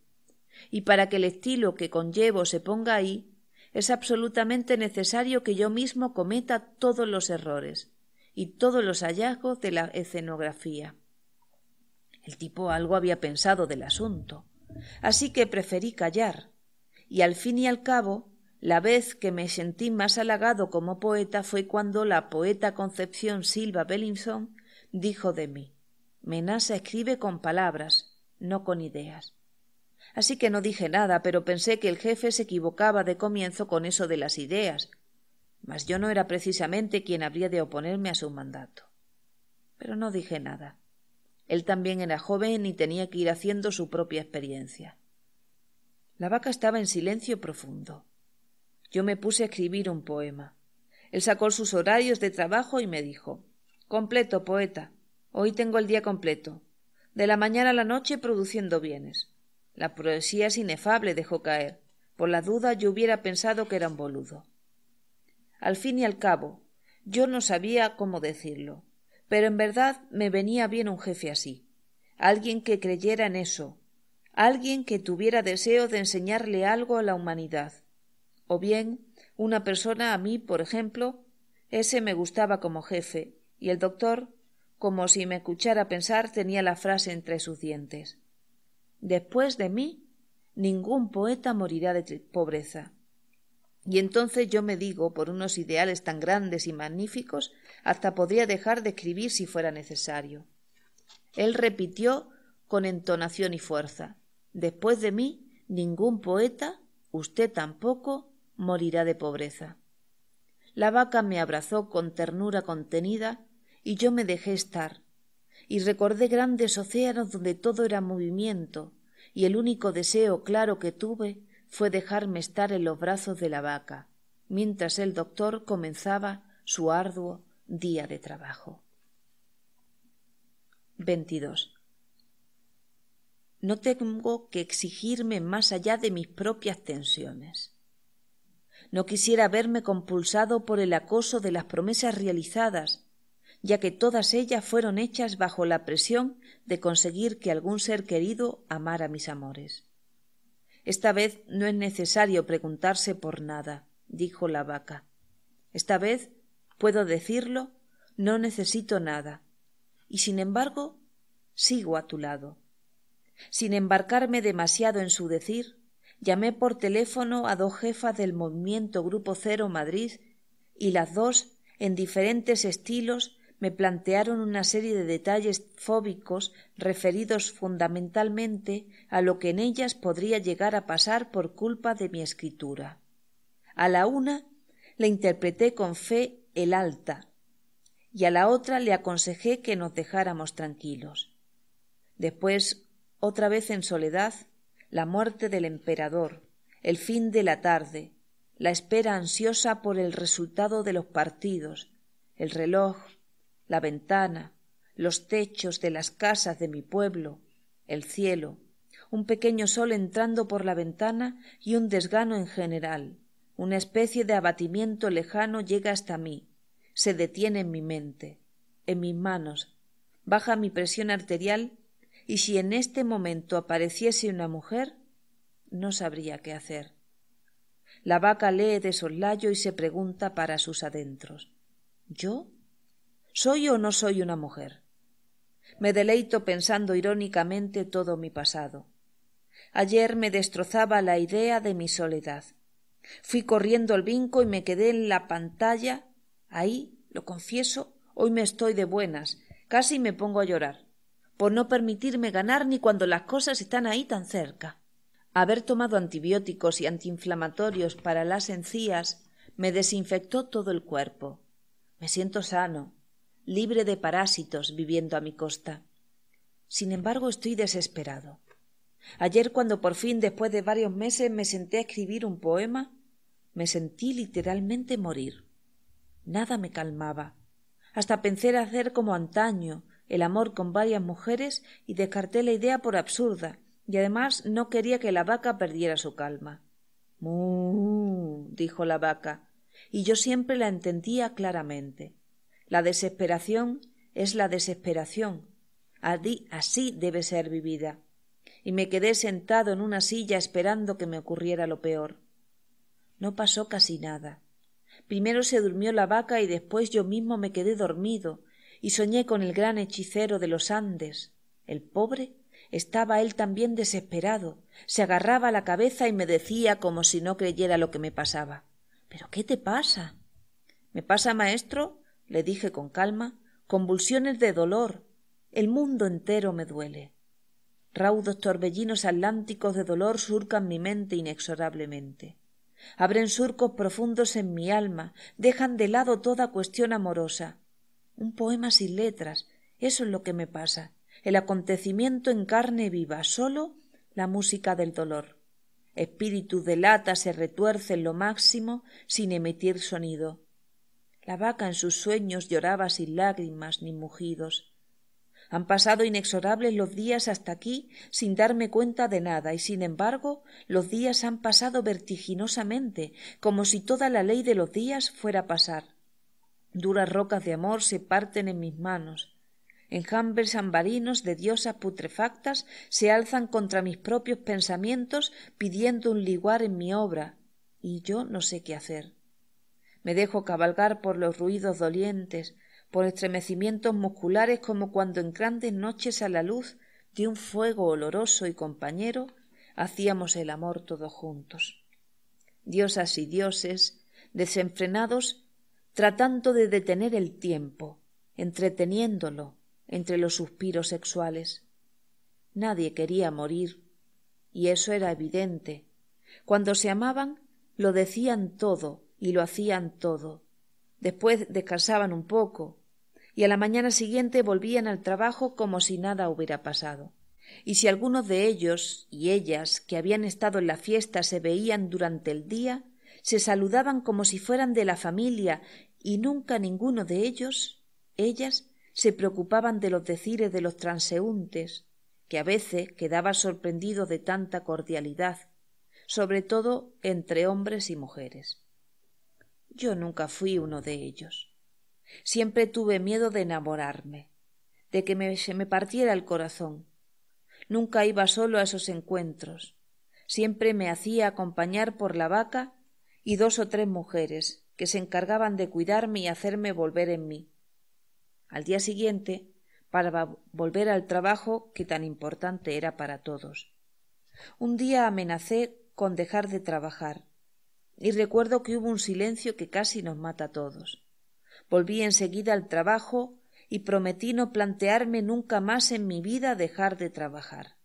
Y para que el estilo que conllevo se ponga ahí, es absolutamente necesario que yo mismo cometa todos los errores y todos los hallazgos de la escenografía. El tipo algo había pensado del asunto, así que preferí callar, y al fin y al cabo, la vez que me sentí más halagado como poeta fue cuando la poeta Concepción Silva Bellinson dijo de mí Menasa escribe con palabras, no con ideas. Así que no dije nada, pero pensé que el jefe se equivocaba de comienzo con eso de las ideas, mas yo no era precisamente quien habría de oponerme a su mandato. Pero no dije nada. Él también era joven y tenía que ir haciendo su propia experiencia. La vaca estaba en silencio profundo. Yo me puse a escribir un poema. Él sacó sus horarios de trabajo y me dijo Completo, poeta. Hoy tengo el día completo, de la mañana a la noche produciendo bienes. La poesía es inefable, dejó caer. Por la duda yo hubiera pensado que era un boludo. Al fin y al cabo, yo no sabía cómo decirlo, pero en verdad me venía bien un jefe así, alguien que creyera en eso, alguien que tuviera deseo de enseñarle algo a la humanidad. O bien, una persona a mí, por ejemplo, ese me gustaba como jefe, y el doctor como si me escuchara pensar, tenía la frase entre sus dientes. Después de mí, ningún poeta morirá de pobreza. Y entonces yo me digo, por unos ideales tan grandes y magníficos, hasta podría dejar de escribir si fuera necesario. Él repitió con entonación y fuerza. Después de mí, ningún poeta, usted tampoco, morirá de pobreza. La vaca me abrazó con ternura contenida y yo me dejé estar, y recordé grandes océanos donde todo era movimiento, y el único deseo claro que tuve fue dejarme estar en los brazos de la vaca, mientras el doctor comenzaba su arduo día de trabajo. 22. No tengo que exigirme más allá de mis propias tensiones. No quisiera verme compulsado por el acoso de las promesas realizadas ya que todas ellas fueron hechas bajo la presión de conseguir que algún ser querido amara mis amores. Esta vez no es necesario preguntarse por nada, dijo la vaca. Esta vez, puedo decirlo, no necesito nada. Y sin embargo, sigo a tu lado. Sin embarcarme demasiado en su decir, llamé por teléfono a dos jefas del movimiento Grupo Cero Madrid y las dos, en diferentes estilos, me plantearon una serie de detalles fóbicos referidos fundamentalmente a lo que en ellas podría llegar a pasar por culpa de mi escritura. A la una le interpreté con fe el alta y a la otra le aconsejé que nos dejáramos tranquilos. Después, otra vez en soledad, la muerte del emperador, el fin de la tarde, la espera ansiosa por el resultado de los partidos, el reloj la ventana, los techos de las casas de mi pueblo, el cielo, un pequeño sol entrando por la ventana y un desgano en general. Una especie de abatimiento lejano llega hasta mí, se detiene en mi mente, en mis manos, baja mi presión arterial y si en este momento apareciese una mujer, no sabría qué hacer. La vaca lee de soslayo y se pregunta para sus adentros. ¿Yo? ¿Soy o no soy una mujer? Me deleito pensando irónicamente todo mi pasado. Ayer me destrozaba la idea de mi soledad. Fui corriendo al vinco y me quedé en la pantalla. Ahí, lo confieso, hoy me estoy de buenas. Casi me pongo a llorar, por no permitirme ganar ni cuando las cosas están ahí tan cerca. Haber tomado antibióticos y antiinflamatorios para las encías me desinfectó todo el cuerpo. Me siento sano, libre de parásitos viviendo a mi costa. Sin embargo, estoy desesperado. Ayer, cuando por fin, después de varios meses, me senté a escribir un poema, me sentí literalmente morir. Nada me calmaba. Hasta pensé hacer como antaño, el amor con varias mujeres, y descarté la idea por absurda, y además no quería que la vaca perdiera su calma. Mu, dijo la vaca, y yo siempre la entendía claramente. La desesperación es la desesperación. Así debe ser vivida. Y me quedé sentado en una silla esperando que me ocurriera lo peor. No pasó casi nada. Primero se durmió la vaca y después yo mismo me quedé dormido y soñé con el gran hechicero de los Andes. El pobre estaba él también desesperado, se agarraba la cabeza y me decía como si no creyera lo que me pasaba. ¿Pero qué te pasa? ¿Me pasa, maestro? le dije con calma, convulsiones de dolor. El mundo entero me duele. Raudos torbellinos atlánticos de dolor surcan mi mente inexorablemente. Abren surcos profundos en mi alma, dejan de lado toda cuestión amorosa. Un poema sin letras, eso es lo que me pasa. El acontecimiento en carne viva, solo la música del dolor. Espíritu de lata se retuerce en lo máximo sin emitir sonido. La vaca en sus sueños lloraba sin lágrimas ni mugidos. Han pasado inexorables los días hasta aquí sin darme cuenta de nada y sin embargo los días han pasado vertiginosamente como si toda la ley de los días fuera a pasar. Duras rocas de amor se parten en mis manos. Enjambres ambarinos de diosas putrefactas se alzan contra mis propios pensamientos pidiendo un liguar en mi obra y yo no sé qué hacer me dejo cabalgar por los ruidos dolientes, por estremecimientos musculares como cuando en grandes noches a la luz de un fuego oloroso y compañero hacíamos el amor todos juntos. Diosas y dioses, desenfrenados, tratando de detener el tiempo, entreteniéndolo entre los suspiros sexuales. Nadie quería morir, y eso era evidente. Cuando se amaban, lo decían todo, y lo hacían todo. Después descansaban un poco y a la mañana siguiente volvían al trabajo como si nada hubiera pasado. Y si algunos de ellos y ellas que habían estado en la fiesta se veían durante el día, se saludaban como si fueran de la familia y nunca ninguno de ellos, ellas, se preocupaban de los decires de los transeúntes, que a veces quedaba sorprendido de tanta cordialidad, sobre todo entre hombres y mujeres. Yo nunca fui uno de ellos. Siempre tuve miedo de enamorarme, de que me, se me partiera el corazón. Nunca iba solo a esos encuentros. Siempre me hacía acompañar por la vaca y dos o tres mujeres que se encargaban de cuidarme y hacerme volver en mí. Al día siguiente, para volver al trabajo que tan importante era para todos. Un día amenacé con dejar de trabajar y recuerdo que hubo un silencio que casi nos mata a todos. Volví enseguida al trabajo y prometí no plantearme nunca más en mi vida dejar de trabajar.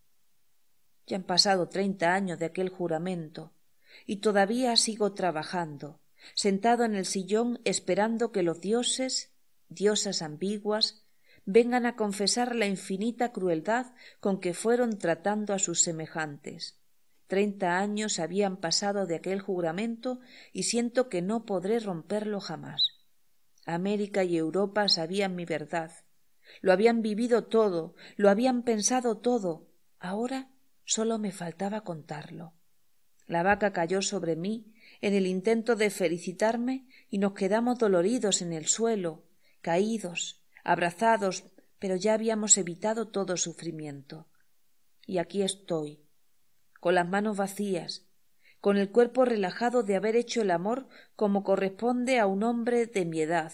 Ya han pasado treinta años de aquel juramento, y todavía sigo trabajando, sentado en el sillón esperando que los dioses, diosas ambiguas, vengan a confesar la infinita crueldad con que fueron tratando a sus semejantes. Treinta años habían pasado de aquel juramento y siento que no podré romperlo jamás. América y Europa sabían mi verdad. Lo habían vivido todo, lo habían pensado todo. Ahora solo me faltaba contarlo. La vaca cayó sobre mí en el intento de felicitarme y nos quedamos doloridos en el suelo, caídos, abrazados, pero ya habíamos evitado todo sufrimiento. Y aquí estoy, con las manos vacías, con el cuerpo relajado de haber hecho el amor como corresponde a un hombre de mi edad,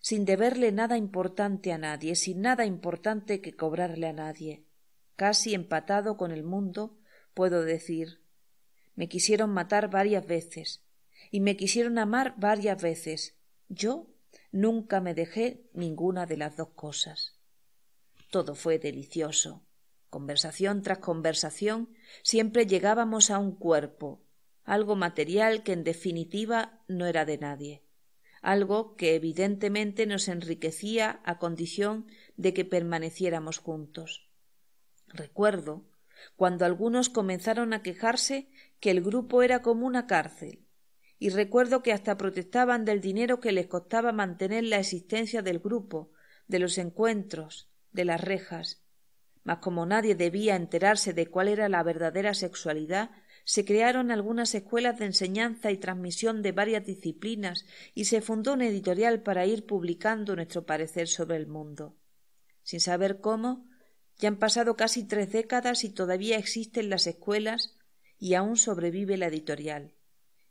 sin deberle nada importante a nadie, sin nada importante que cobrarle a nadie. Casi empatado con el mundo, puedo decir me quisieron matar varias veces, y me quisieron amar varias veces. Yo nunca me dejé ninguna de las dos cosas. Todo fue delicioso. Conversación tras conversación, siempre llegábamos a un cuerpo, algo material que en definitiva no era de nadie, algo que evidentemente nos enriquecía a condición de que permaneciéramos juntos. Recuerdo cuando algunos comenzaron a quejarse que el grupo era como una cárcel, y recuerdo que hasta protestaban del dinero que les costaba mantener la existencia del grupo, de los encuentros, de las rejas, mas como nadie debía enterarse de cuál era la verdadera sexualidad, se crearon algunas escuelas de enseñanza y transmisión de varias disciplinas y se fundó una editorial para ir publicando nuestro parecer sobre el mundo. Sin saber cómo, ya han pasado casi tres décadas y todavía existen las escuelas y aún sobrevive la editorial.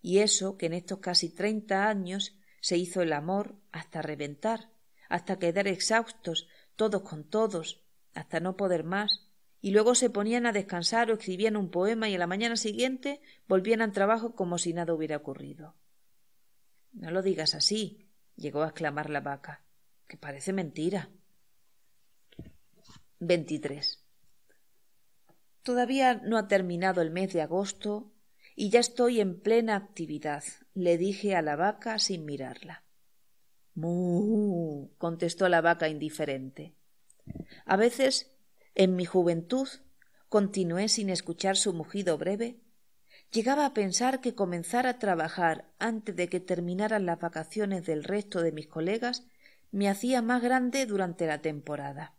Y eso que en estos casi treinta años se hizo el amor hasta reventar, hasta quedar exhaustos todos con todos, hasta no poder más, y luego se ponían a descansar o escribían un poema y a la mañana siguiente volvían al trabajo como si nada hubiera ocurrido. No lo digas así, llegó a exclamar la vaca, que parece mentira. Todavía no ha terminado el mes de agosto y ya estoy en plena actividad, le dije a la vaca sin mirarla. Mu, contestó la vaca indiferente. A veces, en mi juventud, continué sin escuchar su mugido breve, llegaba a pensar que comenzar a trabajar antes de que terminaran las vacaciones del resto de mis colegas me hacía más grande durante la temporada.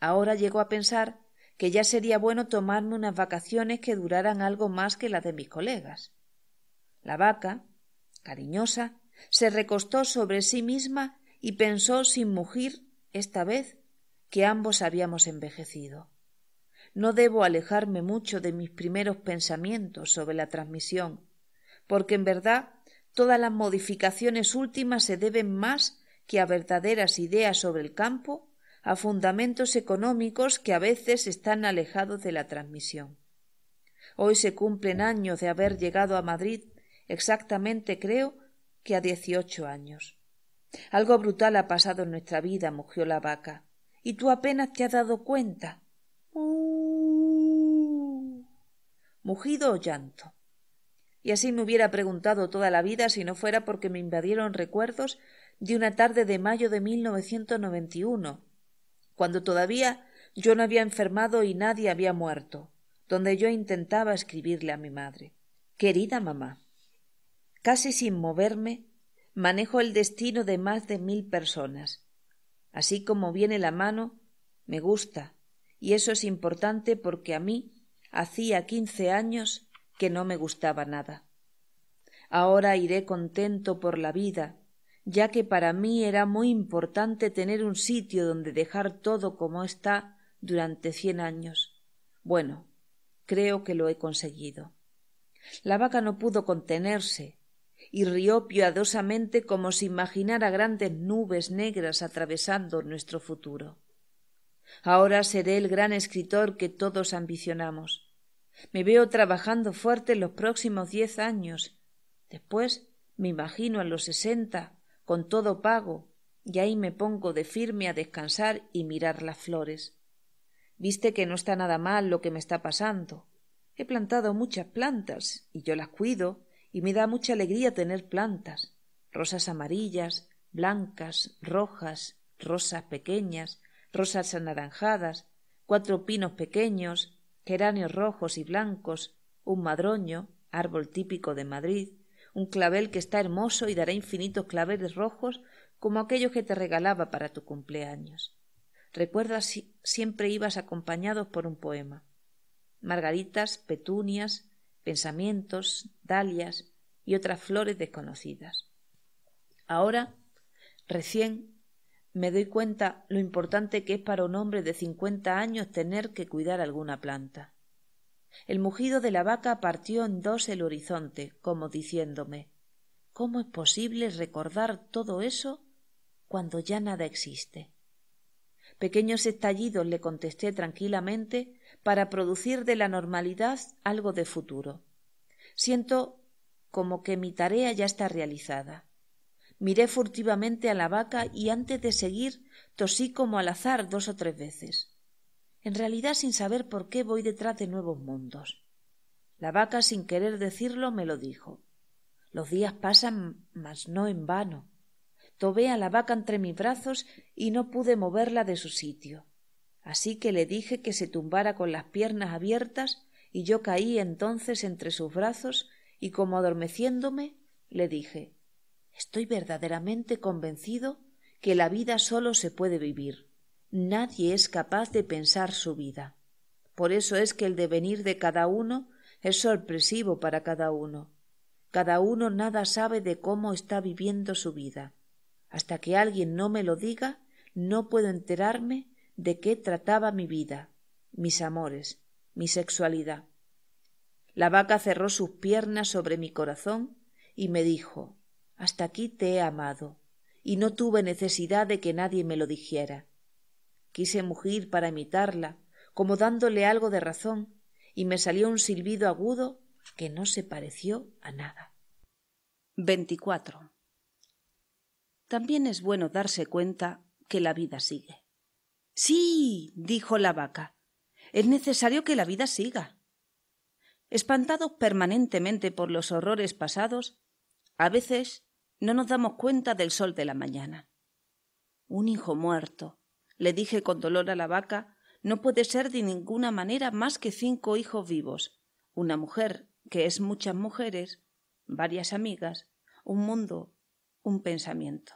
Ahora llegó a pensar que ya sería bueno tomarme unas vacaciones que duraran algo más que las de mis colegas. La vaca, cariñosa, se recostó sobre sí misma y pensó sin mugir, esta vez, que ambos habíamos envejecido. No debo alejarme mucho de mis primeros pensamientos sobre la transmisión, porque en verdad todas las modificaciones últimas se deben más que a verdaderas ideas sobre el campo, a fundamentos económicos que a veces están alejados de la transmisión. Hoy se cumplen años de haber llegado a Madrid, exactamente creo que a dieciocho años. Algo brutal ha pasado en nuestra vida, mugió la vaca y tú apenas te has dado cuenta. Uh, mugido o llanto. Y así me hubiera preguntado toda la vida si no fuera porque me invadieron recuerdos de una tarde de mayo de 1991, cuando todavía yo no había enfermado y nadie había muerto, donde yo intentaba escribirle a mi madre. Querida mamá, casi sin moverme, manejo el destino de más de mil personas Así como viene la mano, me gusta, y eso es importante porque a mí hacía quince años que no me gustaba nada. Ahora iré contento por la vida, ya que para mí era muy importante tener un sitio donde dejar todo como está durante cien años. Bueno, creo que lo he conseguido. La vaca no pudo contenerse, y rió piadosamente como si imaginara grandes nubes negras atravesando nuestro futuro. Ahora seré el gran escritor que todos ambicionamos. Me veo trabajando fuerte los próximos diez años. Después me imagino a los sesenta, con todo pago, y ahí me pongo de firme a descansar y mirar las flores. Viste que no está nada mal lo que me está pasando. He plantado muchas plantas, y yo las cuido, y me da mucha alegría tener plantas, rosas amarillas, blancas, rojas, rosas pequeñas, rosas anaranjadas, cuatro pinos pequeños, geranios rojos y blancos, un madroño, árbol típico de Madrid, un clavel que está hermoso y dará infinitos claveles rojos como aquellos que te regalaba para tu cumpleaños. Recuerdas siempre ibas acompañados por un poema. Margaritas, petunias, pensamientos, dalias y otras flores desconocidas. Ahora, recién, me doy cuenta lo importante que es para un hombre de cincuenta años tener que cuidar alguna planta. El mugido de la vaca partió en dos el horizonte, como diciéndome ¿Cómo es posible recordar todo eso cuando ya nada existe? Pequeños estallidos le contesté tranquilamente para producir de la normalidad algo de futuro. Siento como que mi tarea ya está realizada. Miré furtivamente a la vaca y antes de seguir tosí como al azar dos o tres veces. En realidad sin saber por qué voy detrás de nuevos mundos. La vaca sin querer decirlo me lo dijo. Los días pasan, mas no en vano. Tobé a la vaca entre mis brazos y no pude moverla de su sitio. Así que le dije que se tumbara con las piernas abiertas y yo caí entonces entre sus brazos y como adormeciéndome, le dije Estoy verdaderamente convencido que la vida solo se puede vivir. Nadie es capaz de pensar su vida. Por eso es que el devenir de cada uno es sorpresivo para cada uno. Cada uno nada sabe de cómo está viviendo su vida. Hasta que alguien no me lo diga, no puedo enterarme de qué trataba mi vida, mis amores, mi sexualidad. La vaca cerró sus piernas sobre mi corazón y me dijo Hasta aquí te he amado, y no tuve necesidad de que nadie me lo dijera. Quise mugir para imitarla, como dándole algo de razón, y me salió un silbido agudo que no se pareció a nada. 24. También es bueno darse cuenta que la vida sigue. Sí, dijo la vaca, es necesario que la vida siga. Espantados permanentemente por los horrores pasados, a veces no nos damos cuenta del sol de la mañana. Un hijo muerto, le dije con dolor a la vaca, no puede ser de ninguna manera más que cinco hijos vivos, una mujer, que es muchas mujeres, varias amigas, un mundo, un pensamiento.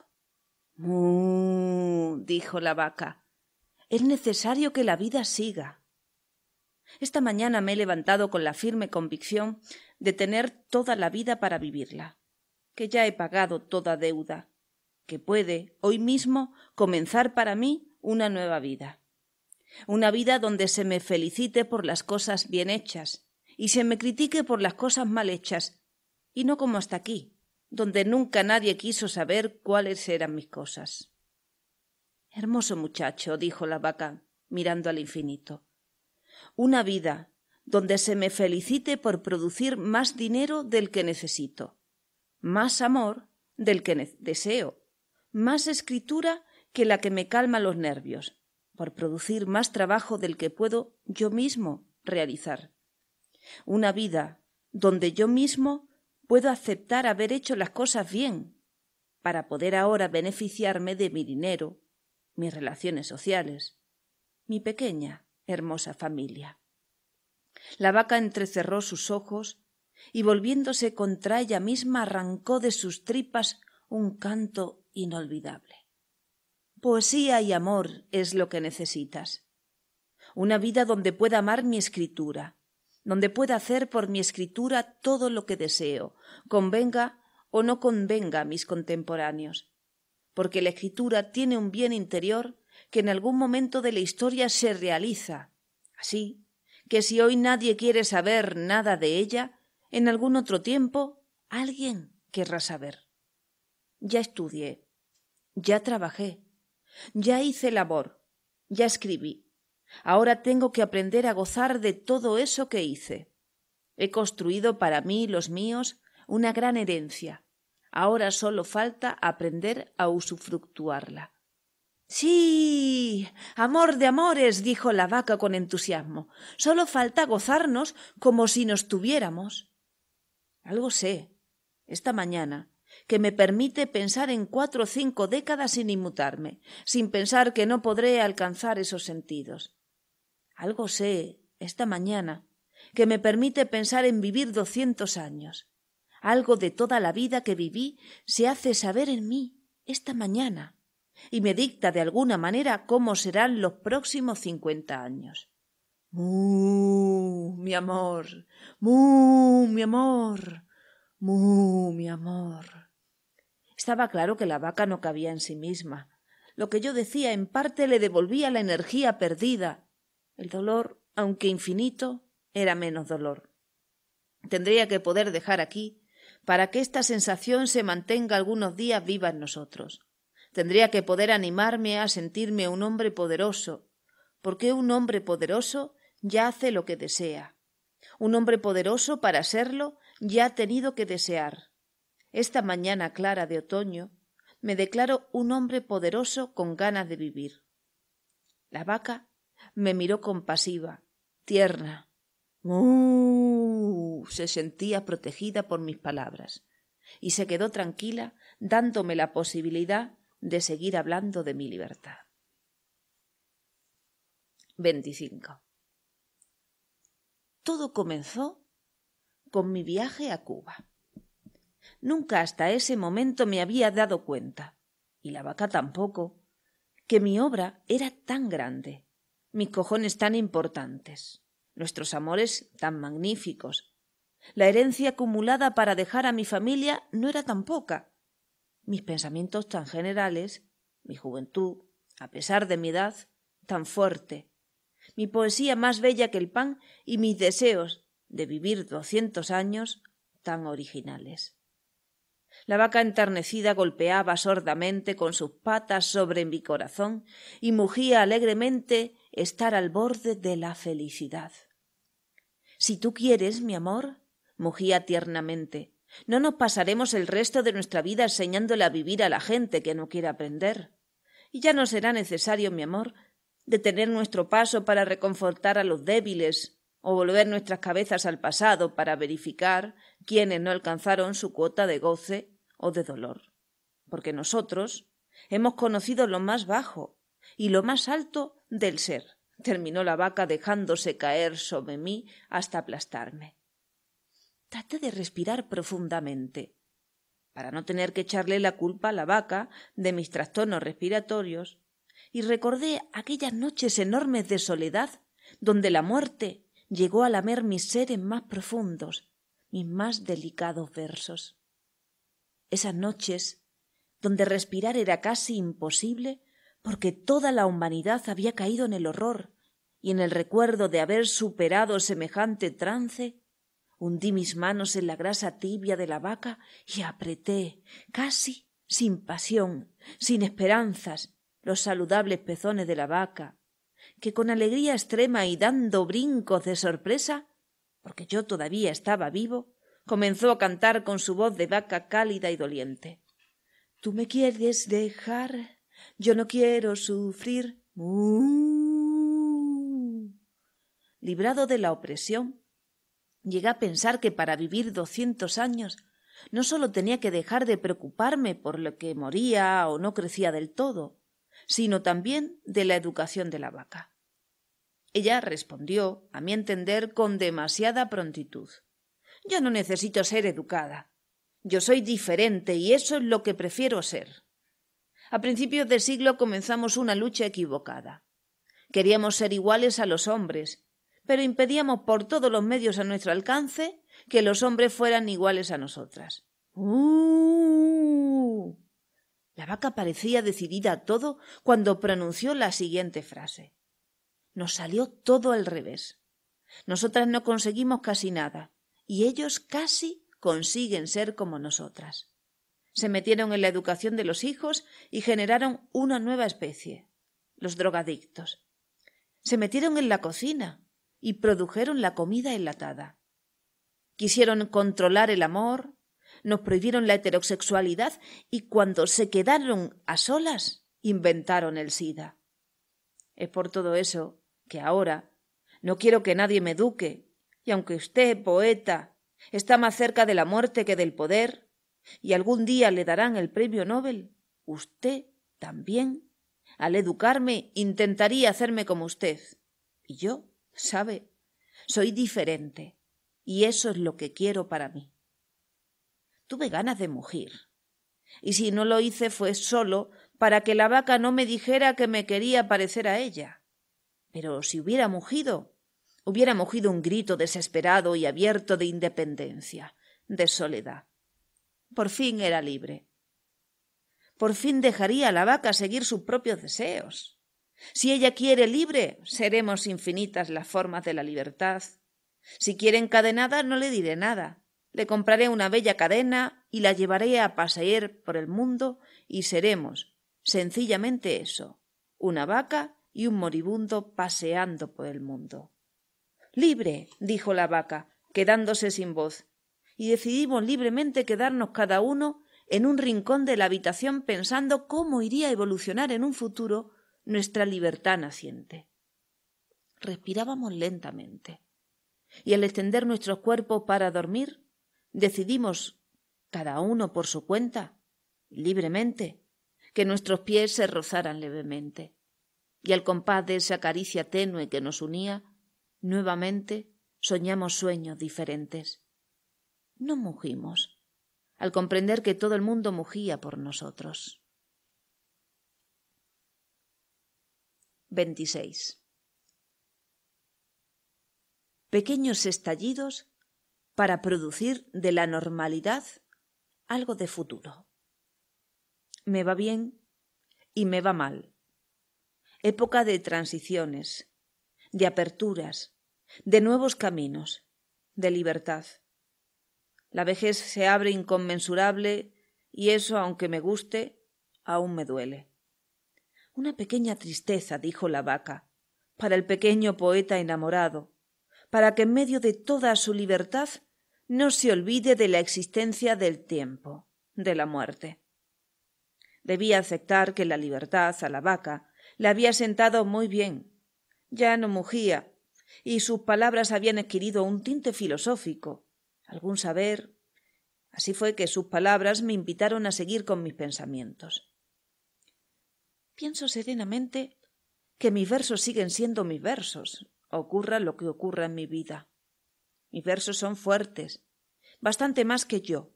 Mu, dijo la vaca, es necesario que la vida siga. Esta mañana me he levantado con la firme convicción de tener toda la vida para vivirla, que ya he pagado toda deuda, que puede, hoy mismo, comenzar para mí una nueva vida. Una vida donde se me felicite por las cosas bien hechas y se me critique por las cosas mal hechas, y no como hasta aquí, donde nunca nadie quiso saber cuáles eran mis cosas. Hermoso muchacho, dijo la vaca, mirando al infinito. Una vida donde se me felicite por producir más dinero del que necesito, más amor del que deseo, más escritura que la que me calma los nervios, por producir más trabajo del que puedo yo mismo realizar. Una vida donde yo mismo puedo aceptar haber hecho las cosas bien, para poder ahora beneficiarme de mi dinero mis relaciones sociales, mi pequeña, hermosa familia. La vaca entrecerró sus ojos y volviéndose contra ella misma arrancó de sus tripas un canto inolvidable. Poesía y amor es lo que necesitas. Una vida donde pueda amar mi escritura, donde pueda hacer por mi escritura todo lo que deseo, convenga o no convenga a mis contemporáneos, porque la escritura tiene un bien interior que en algún momento de la historia se realiza. Así que si hoy nadie quiere saber nada de ella, en algún otro tiempo alguien querrá saber. Ya estudié, ya trabajé, ya hice labor, ya escribí. Ahora tengo que aprender a gozar de todo eso que hice. He construido para mí y los míos una gran herencia, Ahora solo falta aprender a usufructuarla. Sí. Amor de amores. dijo la vaca con entusiasmo. Solo falta gozarnos como si nos tuviéramos. Algo sé, esta mañana, que me permite pensar en cuatro o cinco décadas sin inmutarme, sin pensar que no podré alcanzar esos sentidos. Algo sé, esta mañana, que me permite pensar en vivir doscientos años. Algo de toda la vida que viví se hace saber en mí esta mañana y me dicta de alguna manera cómo serán los próximos cincuenta años. Mu, mi amor, mu, mi amor, mu, mi amor. Estaba claro que la vaca no cabía en sí misma. Lo que yo decía en parte le devolvía la energía perdida. El dolor, aunque infinito, era menos dolor. Tendría que poder dejar aquí para que esta sensación se mantenga algunos días viva en nosotros. Tendría que poder animarme a sentirme un hombre poderoso, porque un hombre poderoso ya hace lo que desea. Un hombre poderoso para serlo ya ha tenido que desear. Esta mañana clara de otoño me declaro un hombre poderoso con ganas de vivir. La vaca me miró compasiva, tierna, Uh, se sentía protegida por mis palabras y se quedó tranquila dándome la posibilidad de seguir hablando de mi libertad. 25. Todo comenzó con mi viaje a Cuba. Nunca hasta ese momento me había dado cuenta, y la vaca tampoco, que mi obra era tan grande, mis cojones tan importantes nuestros amores tan magníficos. La herencia acumulada para dejar a mi familia no era tan poca. Mis pensamientos tan generales, mi juventud, a pesar de mi edad, tan fuerte, mi poesía más bella que el pan y mis deseos de vivir doscientos años tan originales. La vaca enternecida golpeaba sordamente con sus patas sobre mi corazón y mugía alegremente estar al borde de la felicidad. Si tú quieres, mi amor, mugía tiernamente, no nos pasaremos el resto de nuestra vida enseñándole a vivir a la gente que no quiere aprender. Y ya no será necesario, mi amor, detener nuestro paso para reconfortar a los débiles o volver nuestras cabezas al pasado para verificar quiénes no alcanzaron su cuota de goce o de dolor. Porque nosotros hemos conocido lo más bajo y lo más alto del ser, terminó la vaca dejándose caer sobre mí hasta aplastarme. Traté de respirar profundamente, para no tener que echarle la culpa a la vaca de mis trastornos respiratorios, y recordé aquellas noches enormes de soledad donde la muerte llegó a lamer mis seres más profundos, mis más delicados versos. Esas noches, donde respirar era casi imposible, porque toda la humanidad había caído en el horror, y en el recuerdo de haber superado semejante trance, hundí mis manos en la grasa tibia de la vaca y apreté, casi sin pasión, sin esperanzas, los saludables pezones de la vaca, que con alegría extrema y dando brincos de sorpresa, porque yo todavía estaba vivo, comenzó a cantar con su voz de vaca cálida y doliente. Tú me quieres dejar, yo no quiero sufrir. Mm. Librado de la opresión, llegué a pensar que para vivir doscientos años no solo tenía que dejar de preocuparme por lo que moría o no crecía del todo, sino también de la educación de la vaca. Ella respondió, a mi entender, con demasiada prontitud. Yo no necesito ser educada. Yo soy diferente y eso es lo que prefiero ser. A principios de siglo comenzamos una lucha equivocada. Queríamos ser iguales a los hombres, pero impedíamos por todos los medios a nuestro alcance que los hombres fueran iguales a nosotras. ¡Uh! La vaca parecía decidida a todo cuando pronunció la siguiente frase. Nos salió todo al revés. Nosotras no conseguimos casi nada, y ellos casi consiguen ser como nosotras se metieron en la educación de los hijos y generaron una nueva especie, los drogadictos. Se metieron en la cocina y produjeron la comida enlatada. Quisieron controlar el amor, nos prohibieron la heterosexualidad y cuando se quedaron a solas inventaron el SIDA. Es por todo eso que ahora no quiero que nadie me eduque, y aunque usted, poeta, está más cerca de la muerte que del poder, y algún día le darán el premio Nobel, usted también, al educarme, intentaría hacerme como usted. Y yo, ¿sabe? Soy diferente. Y eso es lo que quiero para mí. Tuve ganas de mugir. Y si no lo hice fue solo para que la vaca no me dijera que me quería parecer a ella. Pero si hubiera mugido, hubiera mugido un grito desesperado y abierto de independencia, de soledad por fin era libre. Por fin dejaría a la vaca seguir sus propios deseos. Si ella quiere libre, seremos infinitas las formas de la libertad. Si quiere encadenada, no le diré nada. Le compraré una bella cadena y la llevaré a pasear por el mundo y seremos, sencillamente eso, una vaca y un moribundo paseando por el mundo. Libre, dijo la vaca, quedándose sin voz y decidimos libremente quedarnos cada uno en un rincón de la habitación pensando cómo iría a evolucionar en un futuro nuestra libertad naciente. Respirábamos lentamente y al extender nuestros cuerpos para dormir, decidimos, cada uno por su cuenta, libremente, que nuestros pies se rozaran levemente. Y al compás de esa caricia tenue que nos unía, nuevamente soñamos sueños diferentes no mugimos, al comprender que todo el mundo mugía por nosotros. 26. Pequeños estallidos para producir de la normalidad algo de futuro. Me va bien y me va mal. Época de transiciones, de aperturas, de nuevos caminos, de libertad la vejez se abre inconmensurable y eso, aunque me guste, aún me duele. Una pequeña tristeza, dijo la vaca, para el pequeño poeta enamorado, para que en medio de toda su libertad no se olvide de la existencia del tiempo, de la muerte. Debía aceptar que la libertad a la vaca la había sentado muy bien. Ya no mugía, y sus palabras habían adquirido un tinte filosófico, algún saber. Así fue que sus palabras me invitaron a seguir con mis pensamientos. Pienso serenamente que mis versos siguen siendo mis versos, ocurra lo que ocurra en mi vida. Mis versos son fuertes, bastante más que yo.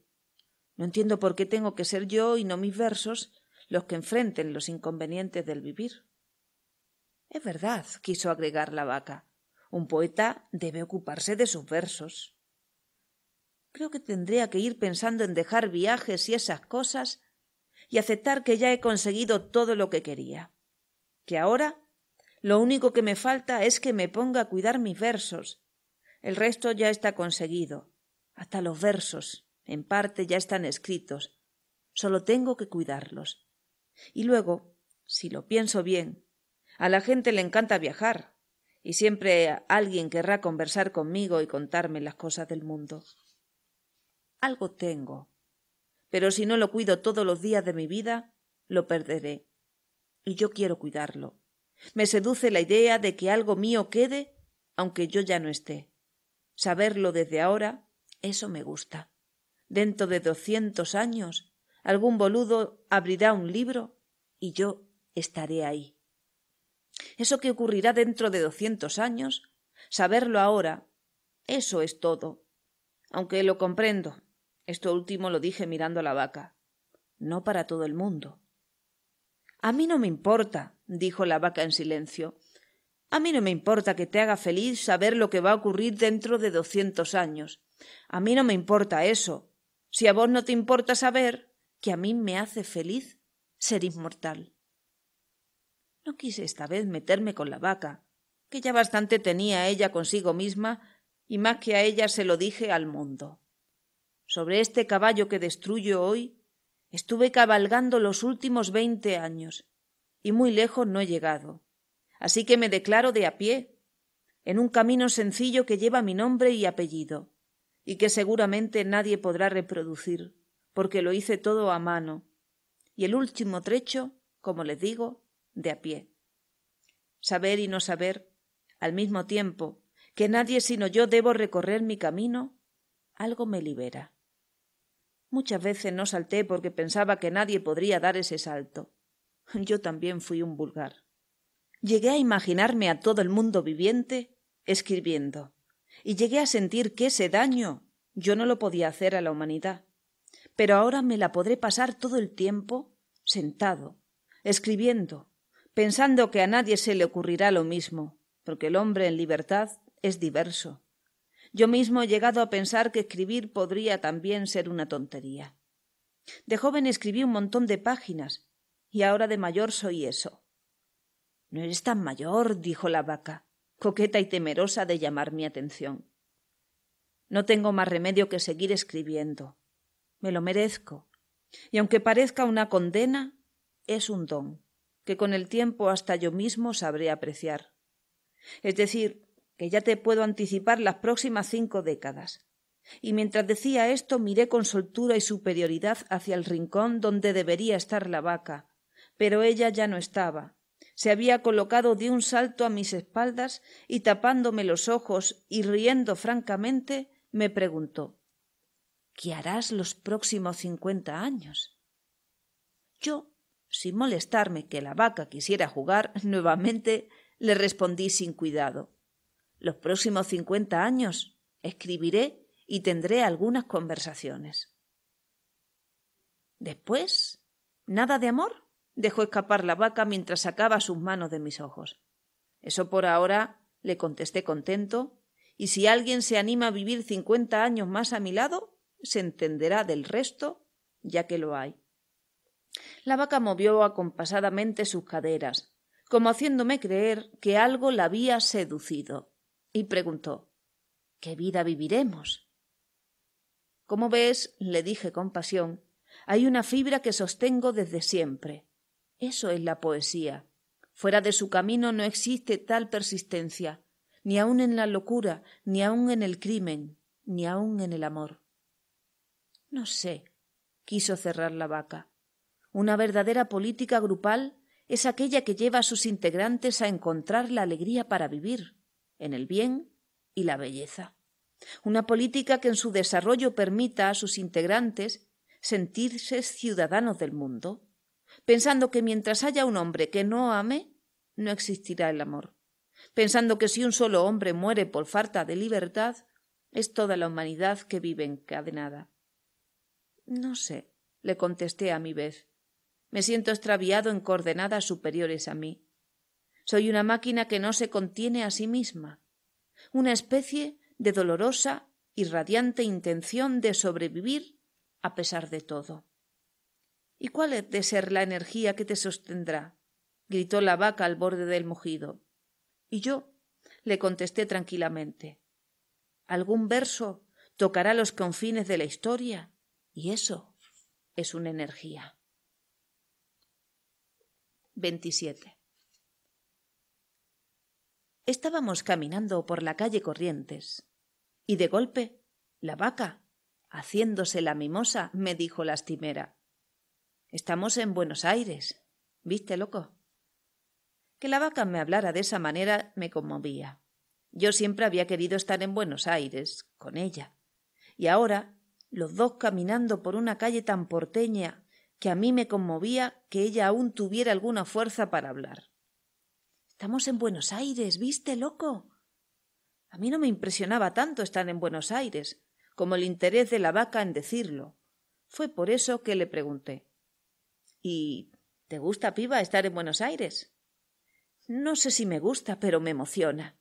No entiendo por qué tengo que ser yo y no mis versos los que enfrenten los inconvenientes del vivir. Es verdad, quiso agregar la vaca. Un poeta debe ocuparse de sus versos. Creo que tendría que ir pensando en dejar viajes y esas cosas y aceptar que ya he conseguido todo lo que quería. Que ahora lo único que me falta es que me ponga a cuidar mis versos. El resto ya está conseguido. Hasta los versos, en parte, ya están escritos. Solo tengo que cuidarlos. Y luego, si lo pienso bien, a la gente le encanta viajar, y siempre alguien querrá conversar conmigo y contarme las cosas del mundo algo tengo. Pero si no lo cuido todos los días de mi vida, lo perderé. Y yo quiero cuidarlo. Me seduce la idea de que algo mío quede, aunque yo ya no esté. Saberlo desde ahora, eso me gusta. Dentro de doscientos años, algún boludo abrirá un libro y yo estaré ahí. Eso que ocurrirá dentro de doscientos años, saberlo ahora, eso es todo. Aunque lo comprendo, esto último lo dije mirando a la vaca. No para todo el mundo. A mí no me importa, dijo la vaca en silencio. A mí no me importa que te haga feliz saber lo que va a ocurrir dentro de doscientos años. A mí no me importa eso. Si a vos no te importa saber que a mí me hace feliz ser inmortal. No quise esta vez meterme con la vaca, que ya bastante tenía ella consigo misma, y más que a ella se lo dije al mundo sobre este caballo que destruyo hoy, estuve cabalgando los últimos veinte años, y muy lejos no he llegado. Así que me declaro de a pie, en un camino sencillo que lleva mi nombre y apellido, y que seguramente nadie podrá reproducir, porque lo hice todo a mano, y el último trecho, como les digo, de a pie. Saber y no saber, al mismo tiempo, que nadie sino yo debo recorrer mi camino, algo me libera. Muchas veces no salté porque pensaba que nadie podría dar ese salto. Yo también fui un vulgar. Llegué a imaginarme a todo el mundo viviente escribiendo, y llegué a sentir que ese daño yo no lo podía hacer a la humanidad. Pero ahora me la podré pasar todo el tiempo sentado, escribiendo, pensando que a nadie se le ocurrirá lo mismo, porque el hombre en libertad es diverso, yo mismo he llegado a pensar que escribir podría también ser una tontería. De joven escribí un montón de páginas, y ahora de mayor soy eso. No eres tan mayor, dijo la vaca, coqueta y temerosa de llamar mi atención. No tengo más remedio que seguir escribiendo. Me lo merezco. Y aunque parezca una condena, es un don, que con el tiempo hasta yo mismo sabré apreciar. Es decir, que ya te puedo anticipar las próximas cinco décadas. Y mientras decía esto miré con soltura y superioridad hacia el rincón donde debería estar la vaca, pero ella ya no estaba. Se había colocado de un salto a mis espaldas y tapándome los ojos y riendo francamente, me preguntó ¿Qué harás los próximos cincuenta años? Yo, sin molestarme que la vaca quisiera jugar nuevamente, le respondí sin cuidado los próximos cincuenta años escribiré y tendré algunas conversaciones. Después, nada de amor, dejó escapar la vaca mientras sacaba sus manos de mis ojos. Eso por ahora, le contesté contento, y si alguien se anima a vivir cincuenta años más a mi lado, se entenderá del resto, ya que lo hay. La vaca movió acompasadamente sus caderas, como haciéndome creer que algo la había seducido y preguntó ¿Qué vida viviremos? Como ves, le dije con pasión, hay una fibra que sostengo desde siempre. Eso es la poesía. Fuera de su camino no existe tal persistencia, ni aun en la locura, ni aun en el crimen, ni aun en el amor. No sé, quiso cerrar la vaca. Una verdadera política grupal es aquella que lleva a sus integrantes a encontrar la alegría para vivir, en el bien y la belleza. Una política que en su desarrollo permita a sus integrantes sentirse ciudadanos del mundo, pensando que mientras haya un hombre que no ame, no existirá el amor, pensando que si un solo hombre muere por falta de libertad, es toda la humanidad que vive encadenada. No sé, le contesté a mi vez. Me siento extraviado en coordenadas superiores a mí. Soy una máquina que no se contiene a sí misma, una especie de dolorosa y radiante intención de sobrevivir a pesar de todo. ¿Y cuál es de ser la energía que te sostendrá? gritó la vaca al borde del mugido. Y yo le contesté tranquilamente. Algún verso tocará los confines de la historia, y eso es una energía. Estábamos caminando por la calle Corrientes y de golpe la vaca, haciéndose la mimosa, me dijo lastimera. Estamos en Buenos Aires. ¿Viste, loco? Que la vaca me hablara de esa manera me conmovía. Yo siempre había querido estar en Buenos Aires, con ella. Y ahora, los dos caminando por una calle tan porteña que a mí me conmovía que ella aún tuviera alguna fuerza para hablar. Estamos en Buenos Aires, ¿viste, loco? A mí no me impresionaba tanto estar en Buenos Aires, como el interés de la vaca en decirlo. Fue por eso que le pregunté. ¿Y te gusta, piba, estar en Buenos Aires? No sé si me gusta, pero me emociona.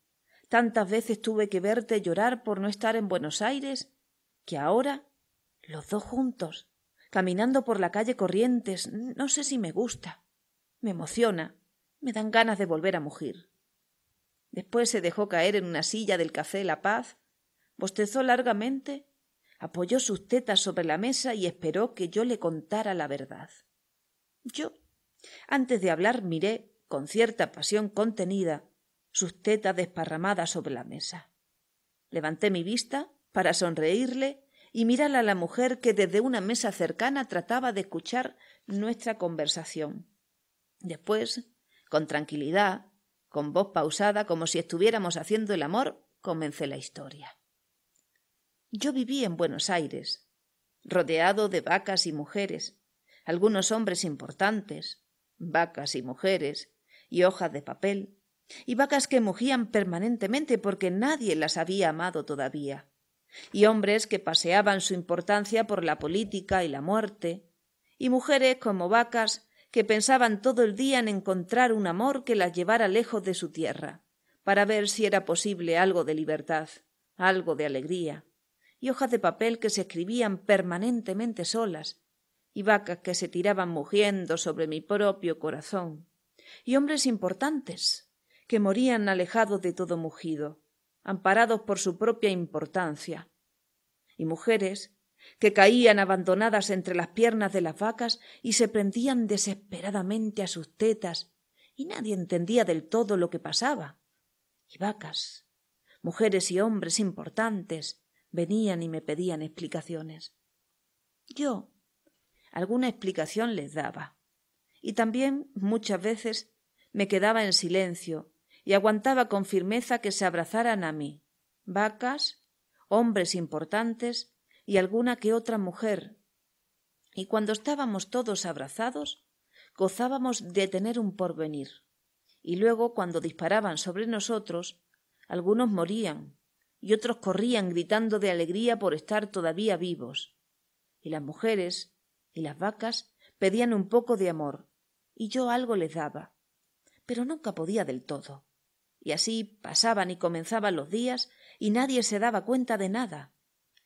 Tantas veces tuve que verte llorar por no estar en Buenos Aires, que ahora los dos juntos, caminando por la calle Corrientes, no sé si me gusta. Me emociona. Me dan ganas de volver a mugir. Después se dejó caer en una silla del café La Paz, bostezó largamente, apoyó sus tetas sobre la mesa y esperó que yo le contara la verdad. Yo, antes de hablar, miré, con cierta pasión contenida, sus tetas desparramadas sobre la mesa. Levanté mi vista para sonreírle y mirar a la mujer que desde una mesa cercana trataba de escuchar nuestra conversación. Después con tranquilidad, con voz pausada, como si estuviéramos haciendo el amor, comencé la historia. Yo viví en Buenos Aires, rodeado de vacas y mujeres, algunos hombres importantes, vacas y mujeres, y hojas de papel, y vacas que mugían permanentemente porque nadie las había amado todavía, y hombres que paseaban su importancia por la política y la muerte, y mujeres como vacas que pensaban todo el día en encontrar un amor que las llevara lejos de su tierra, para ver si era posible algo de libertad, algo de alegría, y hojas de papel que se escribían permanentemente solas, y vacas que se tiraban mugiendo sobre mi propio corazón, y hombres importantes que morían alejados de todo mugido, amparados por su propia importancia, y mujeres que caían abandonadas entre las piernas de las vacas y se prendían desesperadamente a sus tetas, y nadie entendía del todo lo que pasaba. Y vacas, mujeres y hombres importantes, venían y me pedían explicaciones. Yo alguna explicación les daba, y también muchas veces me quedaba en silencio y aguantaba con firmeza que se abrazaran a mí, vacas, hombres importantes y alguna que otra mujer, y cuando estábamos todos abrazados, gozábamos de tener un porvenir. Y luego, cuando disparaban sobre nosotros, algunos morían y otros corrían gritando de alegría por estar todavía vivos. Y las mujeres y las vacas pedían un poco de amor, y yo algo les daba, pero nunca podía del todo. Y así pasaban y comenzaban los días, y nadie se daba cuenta de nada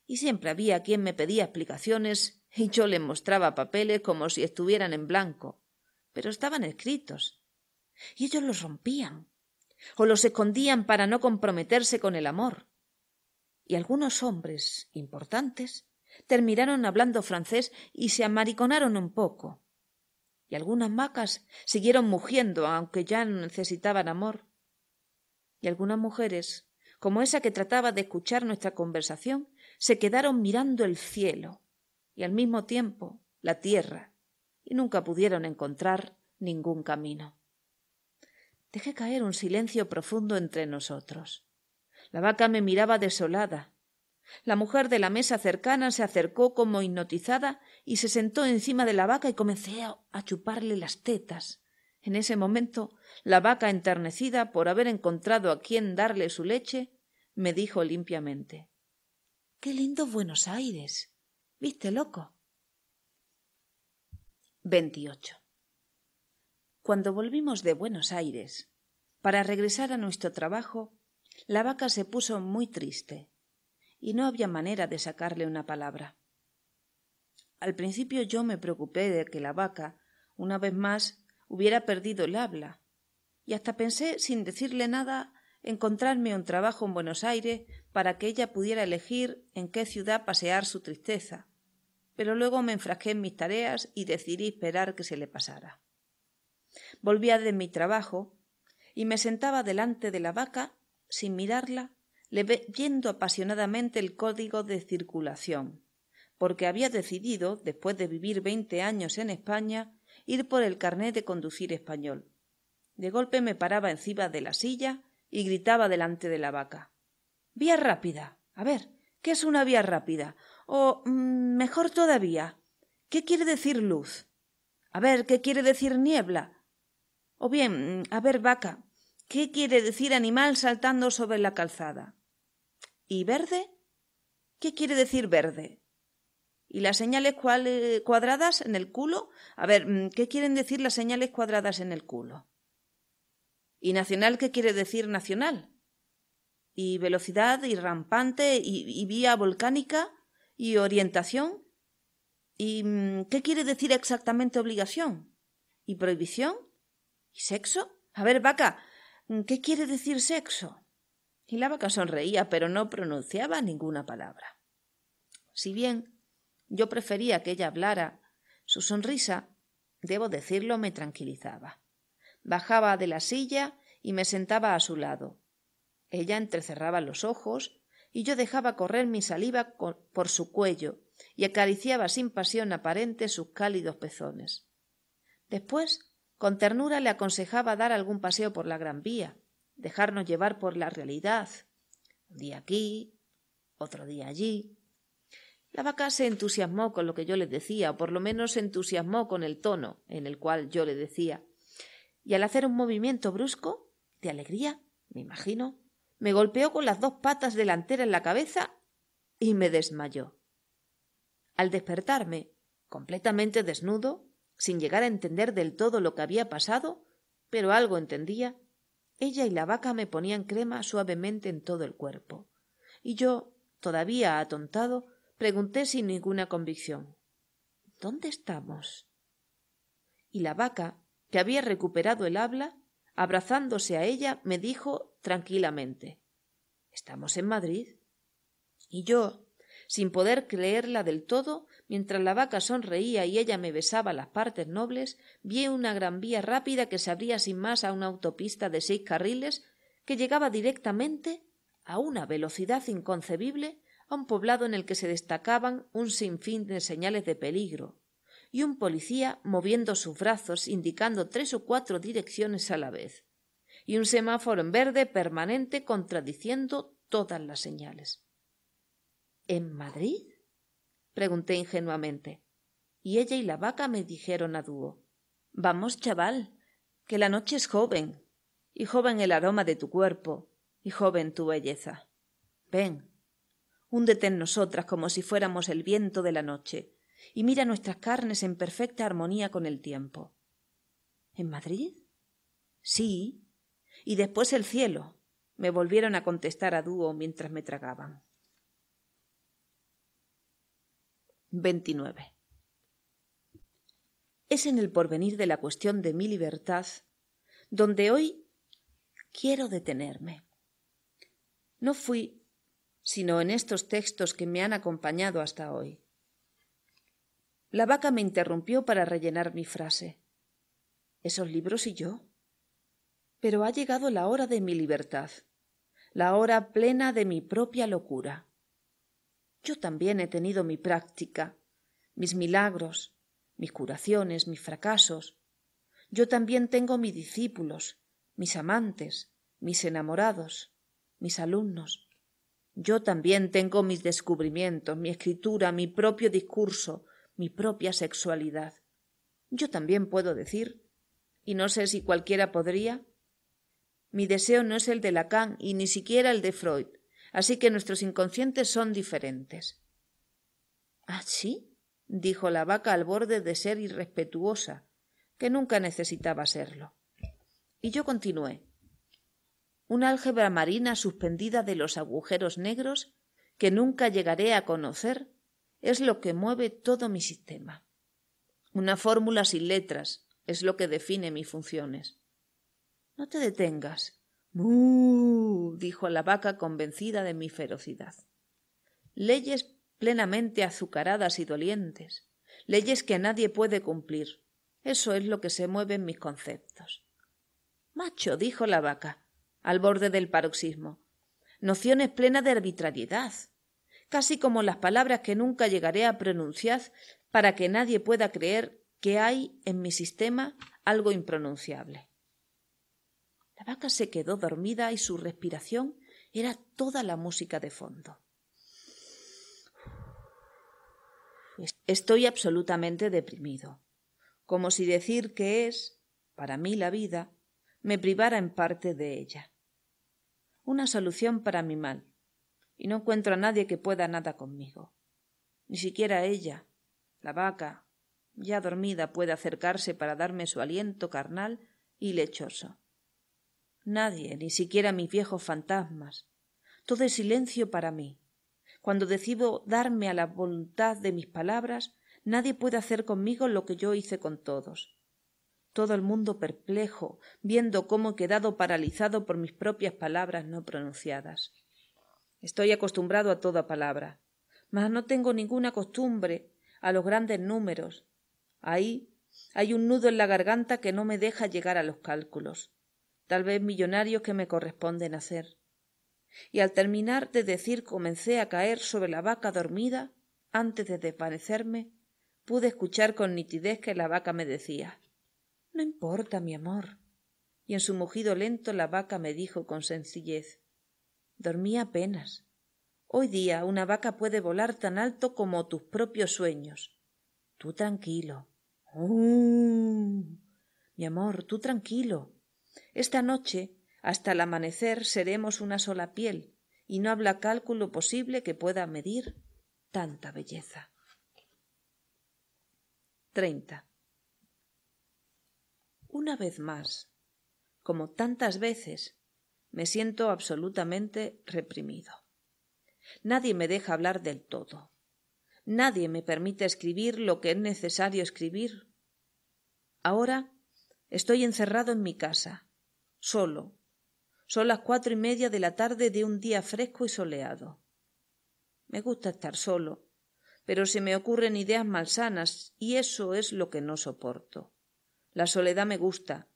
y siempre había quien me pedía explicaciones y yo les mostraba papeles como si estuvieran en blanco, pero estaban escritos y ellos los rompían o los escondían para no comprometerse con el amor. Y algunos hombres importantes terminaron hablando francés y se amariconaron un poco. Y algunas macas siguieron mugiendo aunque ya no necesitaban amor. Y algunas mujeres, como esa que trataba de escuchar nuestra conversación, se quedaron mirando el cielo y al mismo tiempo la tierra, y nunca pudieron encontrar ningún camino. Dejé caer un silencio profundo entre nosotros. La vaca me miraba desolada. La mujer de la mesa cercana se acercó como hipnotizada y se sentó encima de la vaca y comencé a chuparle las tetas. En ese momento, la vaca enternecida por haber encontrado a quien darle su leche, me dijo limpiamente Qué lindo Buenos Aires. ¿Viste, loco? 28. Cuando volvimos de Buenos Aires, para regresar a nuestro trabajo, la vaca se puso muy triste y no había manera de sacarle una palabra. Al principio yo me preocupé de que la vaca, una vez más, hubiera perdido el habla, y hasta pensé, sin decirle nada, encontrarme un trabajo en Buenos Aires para que ella pudiera elegir en qué ciudad pasear su tristeza, pero luego me enfrasqué en mis tareas y decidí esperar que se le pasara. Volvía de mi trabajo y me sentaba delante de la vaca sin mirarla, leyendo apasionadamente el código de circulación, porque había decidido, después de vivir veinte años en España, ir por el carnet de conducir español. De golpe me paraba encima de la silla y gritaba delante de la vaca. Vía rápida. A ver, ¿qué es una vía rápida? O mm, mejor todavía, ¿qué quiere decir luz? A ver, ¿qué quiere decir niebla? O bien, mm, a ver, vaca, ¿qué quiere decir animal saltando sobre la calzada? ¿Y verde? ¿Qué quiere decir verde? ¿Y las señales cuadradas en el culo? A ver, mm, ¿qué quieren decir las señales cuadradas en el culo? ¿Y nacional qué quiere decir nacional? y velocidad y rampante y, vía volcánica y orientación. ¿Y mm, qué quiere decir exactamente obligación? ¿Y prohibición? ¿Y sexo? A ver, vaca, mm, ¿qué quiere decir sexo? Y la vaca sonreía, pero no pronunciaba ninguna palabra. Si bien yo prefería que ella hablara, su sonrisa, debo decirlo, me tranquilizaba. Bajaba de la silla y me sentaba a su lado, ella entrecerraba los ojos y yo dejaba correr mi saliva por su cuello y acariciaba sin pasión aparente sus cálidos pezones. Después, con ternura le aconsejaba dar algún paseo por la Gran Vía, dejarnos llevar por la realidad. Un día aquí, otro día allí. La vaca se entusiasmó con lo que yo le decía, o por lo menos se entusiasmó con el tono en el cual yo le decía. Y al hacer un movimiento brusco, de alegría, me imagino, me golpeó con las dos patas delanteras en la cabeza y me desmayó. Al despertarme, completamente desnudo, sin llegar a entender del todo lo que había pasado, pero algo entendía, ella y la vaca me ponían crema suavemente en todo el cuerpo. Y yo, todavía atontado, pregunté sin ninguna convicción ¿Dónde estamos? Y la vaca, que había recuperado el habla, abrazándose a ella, me dijo tranquilamente. Estamos en Madrid. Y yo, sin poder creerla del todo, mientras la vaca sonreía y ella me besaba las partes nobles, vi una gran vía rápida que se abría sin más a una autopista de seis carriles que llegaba directamente, a una velocidad inconcebible, a un poblado en el que se destacaban un sinfín de señales de peligro, y un policía moviendo sus brazos indicando tres o cuatro direcciones a la vez y un semáforo en verde permanente contradiciendo todas las señales. ¿En Madrid? pregunté ingenuamente. Y ella y la vaca me dijeron a dúo Vamos, chaval, que la noche es joven, y joven el aroma de tu cuerpo, y joven tu belleza. Ven, húndete en nosotras como si fuéramos el viento de la noche, y mira nuestras carnes en perfecta armonía con el tiempo. ¿En Madrid? Sí, y después el cielo, me volvieron a contestar a dúo mientras me tragaban. 29. Es en el porvenir de la cuestión de mi libertad donde hoy quiero detenerme. No fui sino en estos textos que me han acompañado hasta hoy. La vaca me interrumpió para rellenar mi frase. ¿Esos libros y yo? pero ha llegado la hora de mi libertad, la hora plena de mi propia locura. Yo también he tenido mi práctica, mis milagros, mis curaciones, mis fracasos. Yo también tengo mis discípulos, mis amantes, mis enamorados, mis alumnos. Yo también tengo mis descubrimientos, mi escritura, mi propio discurso, mi propia sexualidad. Yo también puedo decir, y no sé si cualquiera podría, mi deseo no es el de Lacan y ni siquiera el de Freud, así que nuestros inconscientes son diferentes. ¿Ah, sí? dijo la vaca al borde de ser irrespetuosa, que nunca necesitaba serlo. Y yo continué. Una álgebra marina suspendida de los agujeros negros, que nunca llegaré a conocer, es lo que mueve todo mi sistema. Una fórmula sin letras es lo que define mis funciones. No te detengas. Mu. dijo la vaca convencida de mi ferocidad. Leyes plenamente azucaradas y dolientes, leyes que nadie puede cumplir. Eso es lo que se mueve en mis conceptos. Macho, dijo la vaca, al borde del paroxismo. Nociones plenas de arbitrariedad, casi como las palabras que nunca llegaré a pronunciar para que nadie pueda creer que hay en mi sistema algo impronunciable vaca se quedó dormida y su respiración era toda la música de fondo. Estoy absolutamente deprimido, como si decir que es, para mí la vida, me privara en parte de ella. Una solución para mi mal, y no encuentro a nadie que pueda nada conmigo. Ni siquiera ella, la vaca, ya dormida, puede acercarse para darme su aliento carnal y lechoso. Nadie, ni siquiera mis viejos fantasmas. Todo es silencio para mí. Cuando decido darme a la voluntad de mis palabras, nadie puede hacer conmigo lo que yo hice con todos. Todo el mundo perplejo, viendo cómo he quedado paralizado por mis propias palabras no pronunciadas. Estoy acostumbrado a toda palabra, mas no tengo ninguna costumbre a los grandes números. Ahí hay un nudo en la garganta que no me deja llegar a los cálculos tal vez millonarios que me corresponden hacer. Y al terminar de decir comencé a caer sobre la vaca dormida, antes de desvanecerme, pude escuchar con nitidez que la vaca me decía No importa, mi amor. Y en su mugido lento la vaca me dijo con sencillez Dormí apenas. Hoy día una vaca puede volar tan alto como tus propios sueños. Tú tranquilo. Uh, mi amor, tú tranquilo. Esta noche, hasta el amanecer, seremos una sola piel, y no habla cálculo posible que pueda medir tanta belleza. 30. Una vez más, como tantas veces, me siento absolutamente reprimido. Nadie me deja hablar del todo. Nadie me permite escribir lo que es necesario escribir. Ahora Estoy encerrado en mi casa, solo. Son las cuatro y media de la tarde de un día fresco y soleado. Me gusta estar solo, pero se me ocurren ideas malsanas y eso es lo que no soporto. La soledad me gusta.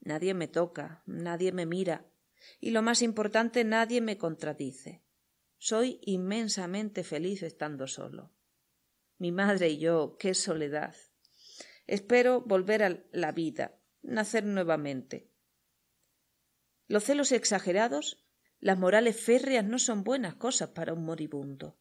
Nadie me toca, nadie me mira y lo más importante, nadie me contradice. Soy inmensamente feliz estando solo. Mi madre y yo, qué soledad. Espero volver a la vida, nacer nuevamente. Los celos exagerados, las morales férreas no son buenas cosas para un moribundo.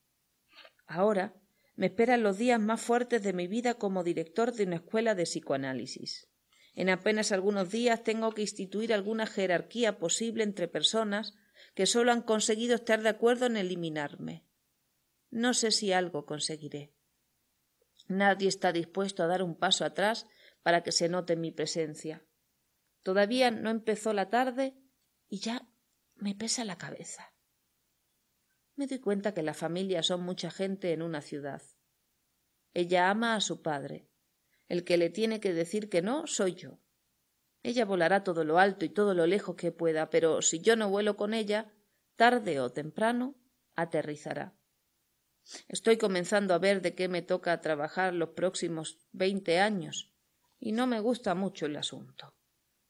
Ahora me esperan los días más fuertes de mi vida como director de una escuela de psicoanálisis. En apenas algunos días tengo que instituir alguna jerarquía posible entre personas que solo han conseguido estar de acuerdo en eliminarme. No sé si algo conseguiré. Nadie está dispuesto a dar un paso atrás para que se note mi presencia. Todavía no empezó la tarde y ya me pesa la cabeza. Me doy cuenta que la familia son mucha gente en una ciudad. Ella ama a su padre. El que le tiene que decir que no soy yo. Ella volará todo lo alto y todo lo lejos que pueda, pero si yo no vuelo con ella, tarde o temprano aterrizará. Estoy comenzando a ver de qué me toca trabajar los próximos veinte años y no me gusta mucho el asunto.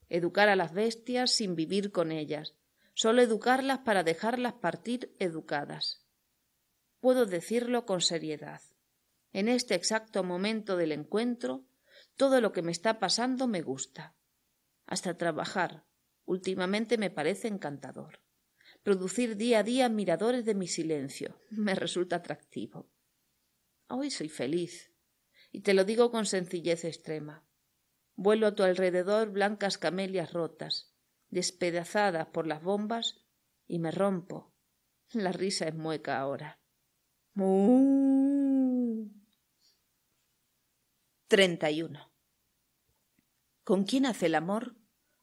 Educar a las bestias sin vivir con ellas, solo educarlas para dejarlas partir educadas. Puedo decirlo con seriedad. En este exacto momento del encuentro, todo lo que me está pasando me gusta. Hasta trabajar, últimamente me parece encantador. Producir día a día miradores de mi silencio me resulta atractivo. Hoy soy feliz, y te lo digo con sencillez extrema. Vuelo a tu alrededor blancas camelias rotas, despedazadas por las bombas, y me rompo. La risa es mueca ahora. ¡Muuu! 31. ¿Con quién hace el amor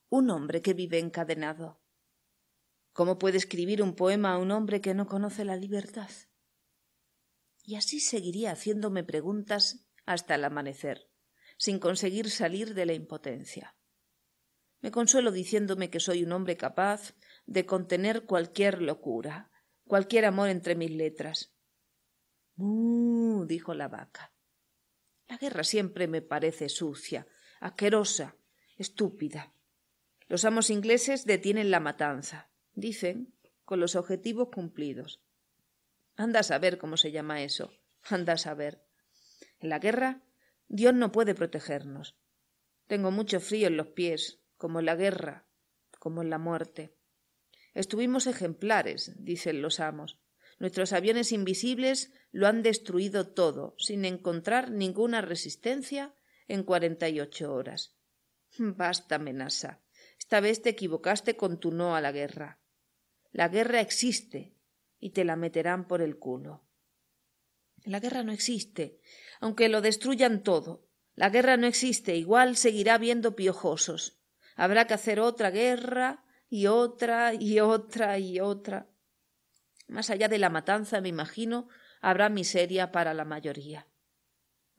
un hombre que vive encadenado? ¿Cómo puede escribir un poema a un hombre que no conoce la libertad? Y así seguiría haciéndome preguntas hasta el amanecer sin conseguir salir de la impotencia. Me consuelo diciéndome que soy un hombre capaz de contener cualquier locura, cualquier amor entre mis letras. Mu, dijo la vaca. La guerra siempre me parece sucia, asquerosa, estúpida. Los amos ingleses detienen la matanza, dicen, con los objetivos cumplidos. Anda a saber cómo se llama eso. Anda a saber. En la guerra Dios no puede protegernos. Tengo mucho frío en los pies, como en la guerra, como en la muerte. Estuvimos ejemplares, dicen los amos. Nuestros aviones invisibles lo han destruido todo, sin encontrar ninguna resistencia en cuarenta y ocho horas. Basta amenaza. Esta vez te equivocaste con tu no a la guerra. La guerra existe y te la meterán por el culo. La guerra no existe aunque lo destruyan todo. La guerra no existe, igual seguirá viendo piojosos. Habrá que hacer otra guerra y otra y otra y otra. Más allá de la matanza, me imagino, habrá miseria para la mayoría.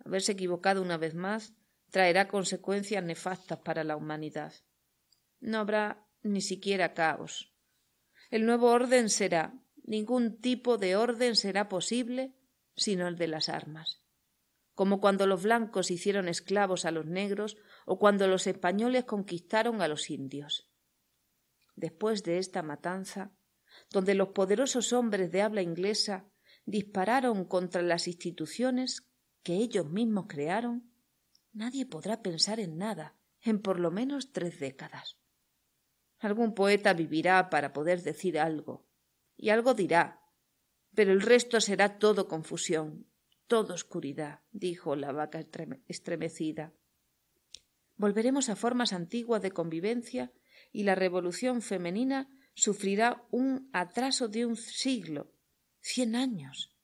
Haberse equivocado una vez más traerá consecuencias nefastas para la humanidad. No habrá ni siquiera caos. El nuevo orden será, ningún tipo de orden será posible sino el de las armas como cuando los blancos hicieron esclavos a los negros o cuando los españoles conquistaron a los indios. Después de esta matanza, donde los poderosos hombres de habla inglesa dispararon contra las instituciones que ellos mismos crearon, nadie podrá pensar en nada en por lo menos tres décadas. Algún poeta vivirá para poder decir algo, y algo dirá, pero el resto será todo confusión, todo oscuridad, dijo la vaca estremecida. Volveremos a formas antiguas de convivencia y la revolución femenina sufrirá un atraso de un siglo, cien años.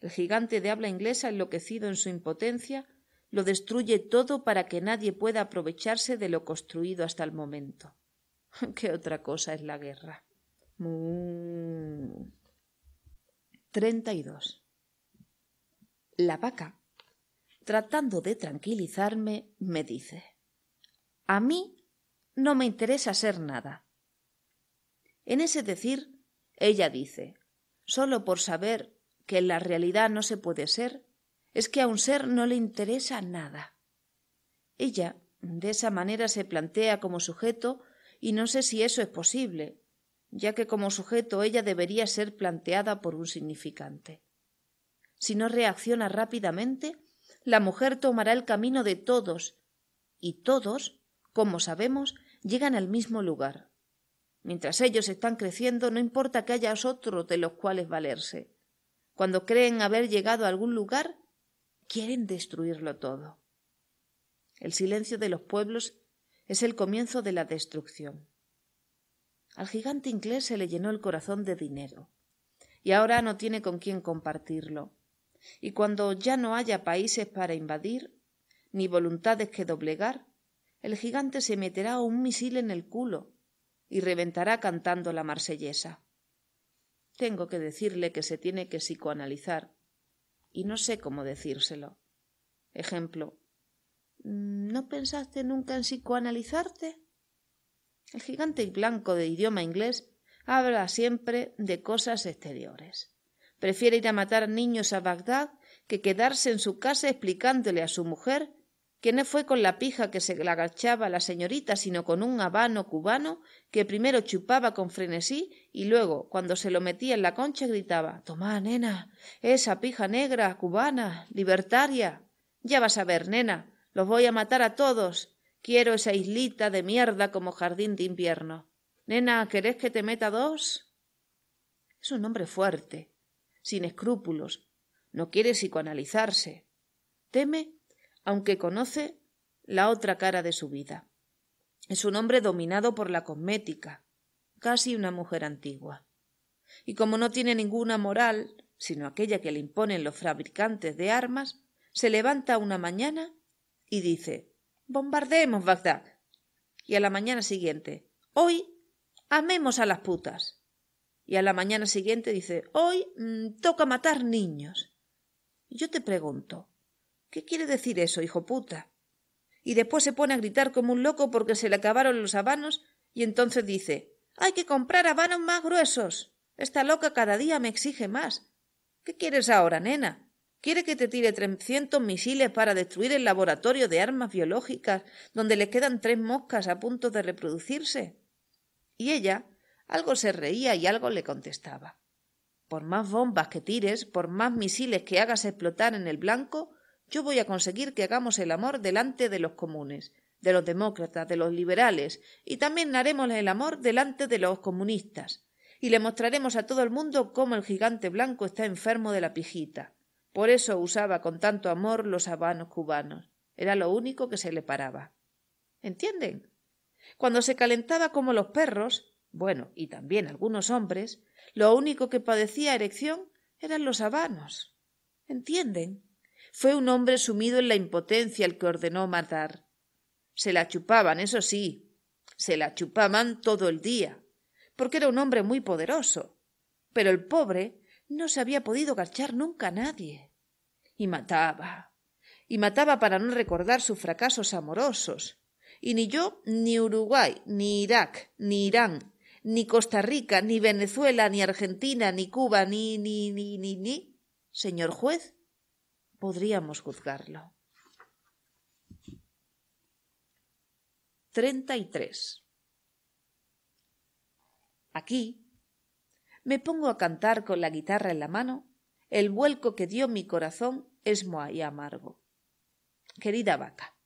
El gigante de habla inglesa, enloquecido en su impotencia, lo destruye todo para que nadie pueda aprovecharse de lo construido hasta el momento. ¿Qué otra cosa es la guerra? Mm. Treinta la vaca, tratando de tranquilizarme, me dice A mí no me interesa ser nada. En ese decir, ella dice Solo por saber que en la realidad no se puede ser, es que a un ser no le interesa nada. Ella, de esa manera, se plantea como sujeto y no sé si eso es posible, ya que como sujeto ella debería ser planteada por un significante. Si no reacciona rápidamente, la mujer tomará el camino de todos, y todos, como sabemos, llegan al mismo lugar. Mientras ellos están creciendo, no importa que haya otros de los cuales valerse. Cuando creen haber llegado a algún lugar, quieren destruirlo todo. El silencio de los pueblos es el comienzo de la destrucción. Al gigante inglés se le llenó el corazón de dinero, y ahora no tiene con quién compartirlo y cuando ya no haya países para invadir, ni voluntades que doblegar, el gigante se meterá un misil en el culo y reventará cantando la marsellesa. Tengo que decirle que se tiene que psicoanalizar y no sé cómo decírselo. Ejemplo, ¿no pensaste nunca en psicoanalizarte? El gigante blanco de idioma inglés habla siempre de cosas exteriores. Prefiere ir a matar niños a Bagdad que quedarse en su casa explicándole a su mujer que no fue con la pija que se la agachaba la señorita, sino con un habano cubano que primero chupaba con frenesí y luego, cuando se lo metía en la concha, gritaba Tomá, nena, esa pija negra, cubana, libertaria. Ya vas a ver, nena, los voy a matar a todos. Quiero esa islita de mierda como jardín de invierno. Nena, ¿querés que te meta dos? Es un hombre fuerte, sin escrúpulos, no quiere psicoanalizarse, teme, aunque conoce, la otra cara de su vida. Es un hombre dominado por la cosmética, casi una mujer antigua. Y como no tiene ninguna moral, sino aquella que le imponen los fabricantes de armas, se levanta una mañana y dice Bombardeemos Bagdad. Y a la mañana siguiente Hoy amemos a las putas y a la mañana siguiente dice hoy mm, toca matar niños. Y yo te pregunto, ¿qué quiere decir eso, hijo puta? Y después se pone a gritar como un loco porque se le acabaron los habanos y entonces dice hay que comprar habanos más gruesos. Esta loca cada día me exige más. ¿Qué quieres ahora, nena? ¿Quiere que te tire trescientos misiles para destruir el laboratorio de armas biológicas donde le quedan tres moscas a punto de reproducirse? Y ella, algo se reía y algo le contestaba. Por más bombas que tires, por más misiles que hagas explotar en el blanco, yo voy a conseguir que hagamos el amor delante de los comunes, de los demócratas, de los liberales, y también haremos el amor delante de los comunistas, y le mostraremos a todo el mundo cómo el gigante blanco está enfermo de la pijita. Por eso usaba con tanto amor los habanos cubanos. Era lo único que se le paraba. ¿Entienden? Cuando se calentaba como los perros, bueno, y también algunos hombres, lo único que padecía erección eran los habanos. ¿Entienden? Fue un hombre sumido en la impotencia el que ordenó matar. Se la chupaban, eso sí, se la chupaban todo el día, porque era un hombre muy poderoso. Pero el pobre no se había podido garchar nunca a nadie. Y mataba. Y mataba para no recordar sus fracasos amorosos. Y ni yo, ni Uruguay, ni Irak, ni Irán, ni Costa Rica, ni Venezuela, ni Argentina, ni Cuba, ni, ni, ni, ni, ni, señor juez, podríamos juzgarlo. 33. Aquí me pongo a cantar con la guitarra en la mano el vuelco que dio mi corazón moa y amargo. Querida vaca,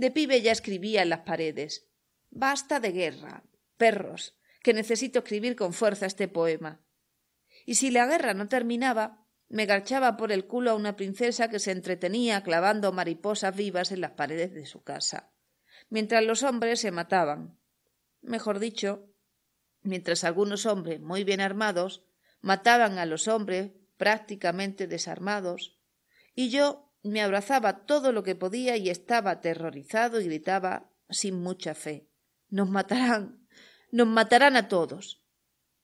de pibe ya escribía en las paredes Basta de guerra, perros, que necesito escribir con fuerza este poema. Y si la guerra no terminaba, me garchaba por el culo a una princesa que se entretenía clavando mariposas vivas en las paredes de su casa, mientras los hombres se mataban. Mejor dicho, mientras algunos hombres muy bien armados mataban a los hombres prácticamente desarmados, y yo me abrazaba todo lo que podía y estaba aterrorizado y gritaba sin mucha fe. Nos matarán, nos matarán a todos.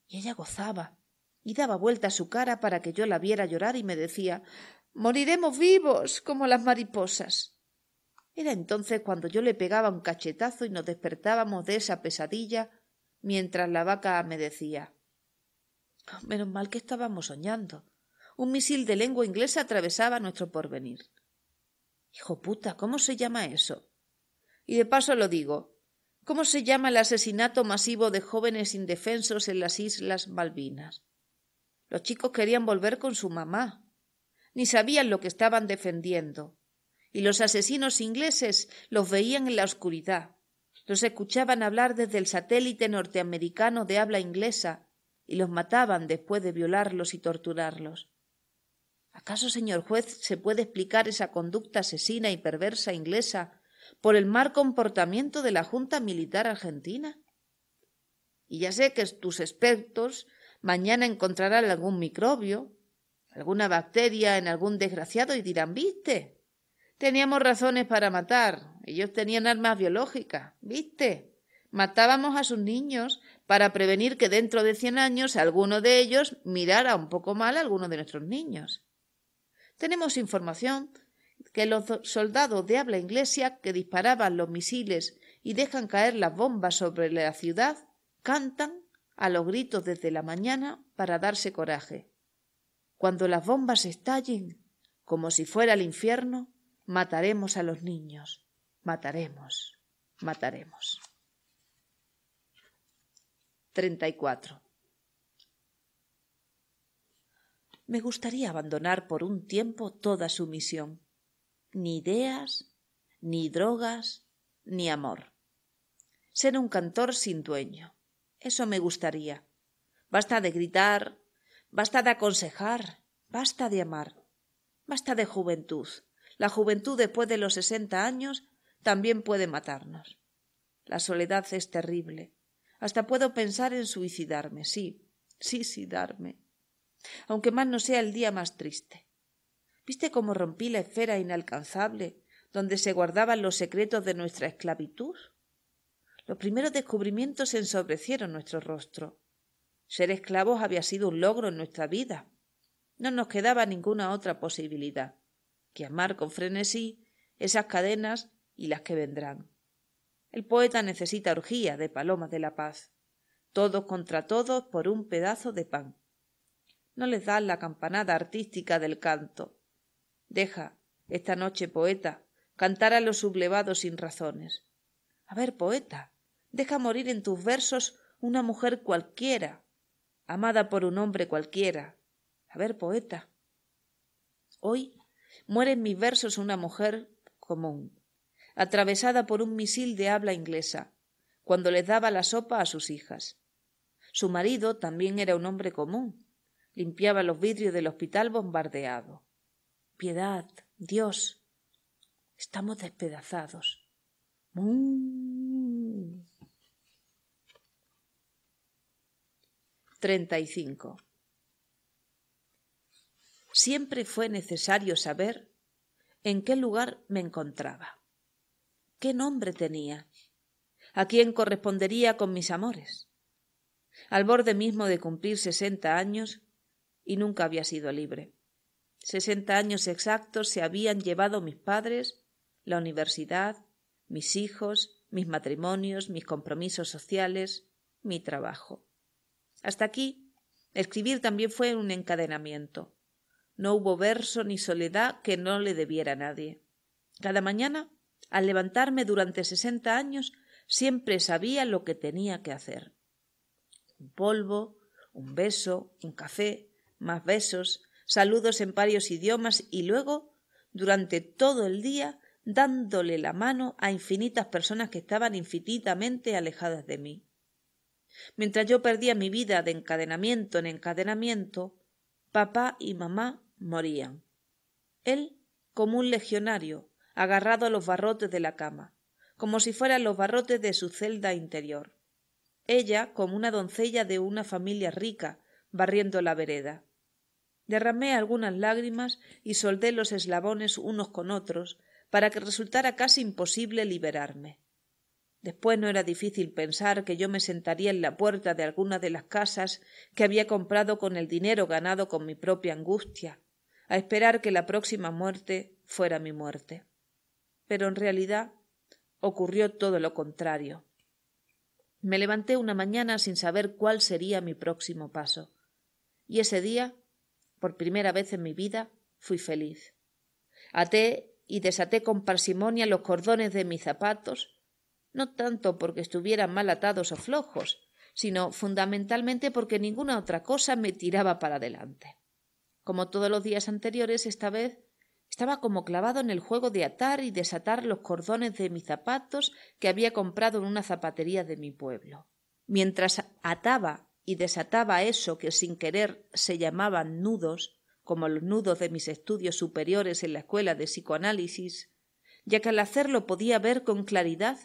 Y ella gozaba y daba vuelta a su cara para que yo la viera llorar y me decía Moriremos vivos como las mariposas. Era entonces cuando yo le pegaba un cachetazo y nos despertábamos de esa pesadilla mientras la vaca me decía Menos mal que estábamos soñando. Un misil de lengua inglesa atravesaba nuestro porvenir. Hijo puta, ¿cómo se llama eso? Y de paso lo digo, ¿Cómo se llama el asesinato masivo de jóvenes indefensos en las Islas Malvinas? Los chicos querían volver con su mamá. Ni sabían lo que estaban defendiendo. Y los asesinos ingleses los veían en la oscuridad. Los escuchaban hablar desde el satélite norteamericano de habla inglesa y los mataban después de violarlos y torturarlos. ¿Acaso, señor juez, se puede explicar esa conducta asesina y perversa inglesa por el mal comportamiento de la Junta Militar Argentina. Y ya sé que tus expertos mañana encontrarán algún microbio, alguna bacteria en algún desgraciado y dirán, viste, teníamos razones para matar, ellos tenían armas biológicas, viste, matábamos a sus niños para prevenir que dentro de cien años alguno de ellos mirara un poco mal a alguno de nuestros niños. Tenemos información que los soldados de habla inglesa que disparaban los misiles y dejan caer las bombas sobre la ciudad cantan a los gritos desde la mañana para darse coraje. Cuando las bombas estallen, como si fuera el infierno, mataremos a los niños, mataremos, mataremos. 34. Me gustaría abandonar por un tiempo toda su misión ni ideas, ni drogas, ni amor. Ser un cantor sin dueño. Eso me gustaría. Basta de gritar, basta de aconsejar, basta de amar, basta de juventud. La juventud después de los sesenta años también puede matarnos. La soledad es terrible. Hasta puedo pensar en suicidarme, sí, suicidarme. Aunque más no sea el día más triste. ¿Viste cómo rompí la esfera inalcanzable donde se guardaban los secretos de nuestra esclavitud? Los primeros descubrimientos ensobrecieron nuestro rostro. Ser esclavos había sido un logro en nuestra vida. No nos quedaba ninguna otra posibilidad que amar con frenesí esas cadenas y las que vendrán. El poeta necesita orgía de palomas de la paz, todos contra todos por un pedazo de pan. No les dan la campanada artística del canto, Deja, esta noche, poeta, cantar a los sublevados sin razones. A ver, poeta, deja morir en tus versos una mujer cualquiera, amada por un hombre cualquiera. A ver, poeta. Hoy muere en mis versos una mujer común, atravesada por un misil de habla inglesa, cuando les daba la sopa a sus hijas. Su marido también era un hombre común, limpiaba los vidrios del hospital bombardeado piedad, Dios, estamos despedazados. 35. Mm. Siempre fue necesario saber en qué lugar me encontraba, qué nombre tenía, a quién correspondería con mis amores. Al borde mismo de cumplir sesenta años, y nunca había sido libre. Sesenta años exactos se habían llevado mis padres, la universidad, mis hijos, mis matrimonios, mis compromisos sociales, mi trabajo. Hasta aquí, escribir también fue un encadenamiento. No hubo verso ni soledad que no le debiera a nadie. Cada mañana, al levantarme durante sesenta años, siempre sabía lo que tenía que hacer. Un polvo, un beso, un café, más besos, saludos en varios idiomas y luego, durante todo el día, dándole la mano a infinitas personas que estaban infinitamente alejadas de mí. Mientras yo perdía mi vida de encadenamiento en encadenamiento, papá y mamá morían. Él como un legionario, agarrado a los barrotes de la cama, como si fueran los barrotes de su celda interior. Ella como una doncella de una familia rica, barriendo la vereda. Derramé algunas lágrimas y soldé los eslabones unos con otros para que resultara casi imposible liberarme. Después no era difícil pensar que yo me sentaría en la puerta de alguna de las casas que había comprado con el dinero ganado con mi propia angustia, a esperar que la próxima muerte fuera mi muerte. Pero en realidad ocurrió todo lo contrario. Me levanté una mañana sin saber cuál sería mi próximo paso, y ese día por primera vez en mi vida, fui feliz. Até y desaté con parsimonia los cordones de mis zapatos, no tanto porque estuvieran mal atados o flojos, sino fundamentalmente porque ninguna otra cosa me tiraba para adelante. Como todos los días anteriores, esta vez estaba como clavado en el juego de atar y desatar los cordones de mis zapatos que había comprado en una zapatería de mi pueblo. Mientras ataba y desataba eso que sin querer se llamaban nudos, como los nudos de mis estudios superiores en la escuela de psicoanálisis, ya que al hacerlo podía ver con claridad,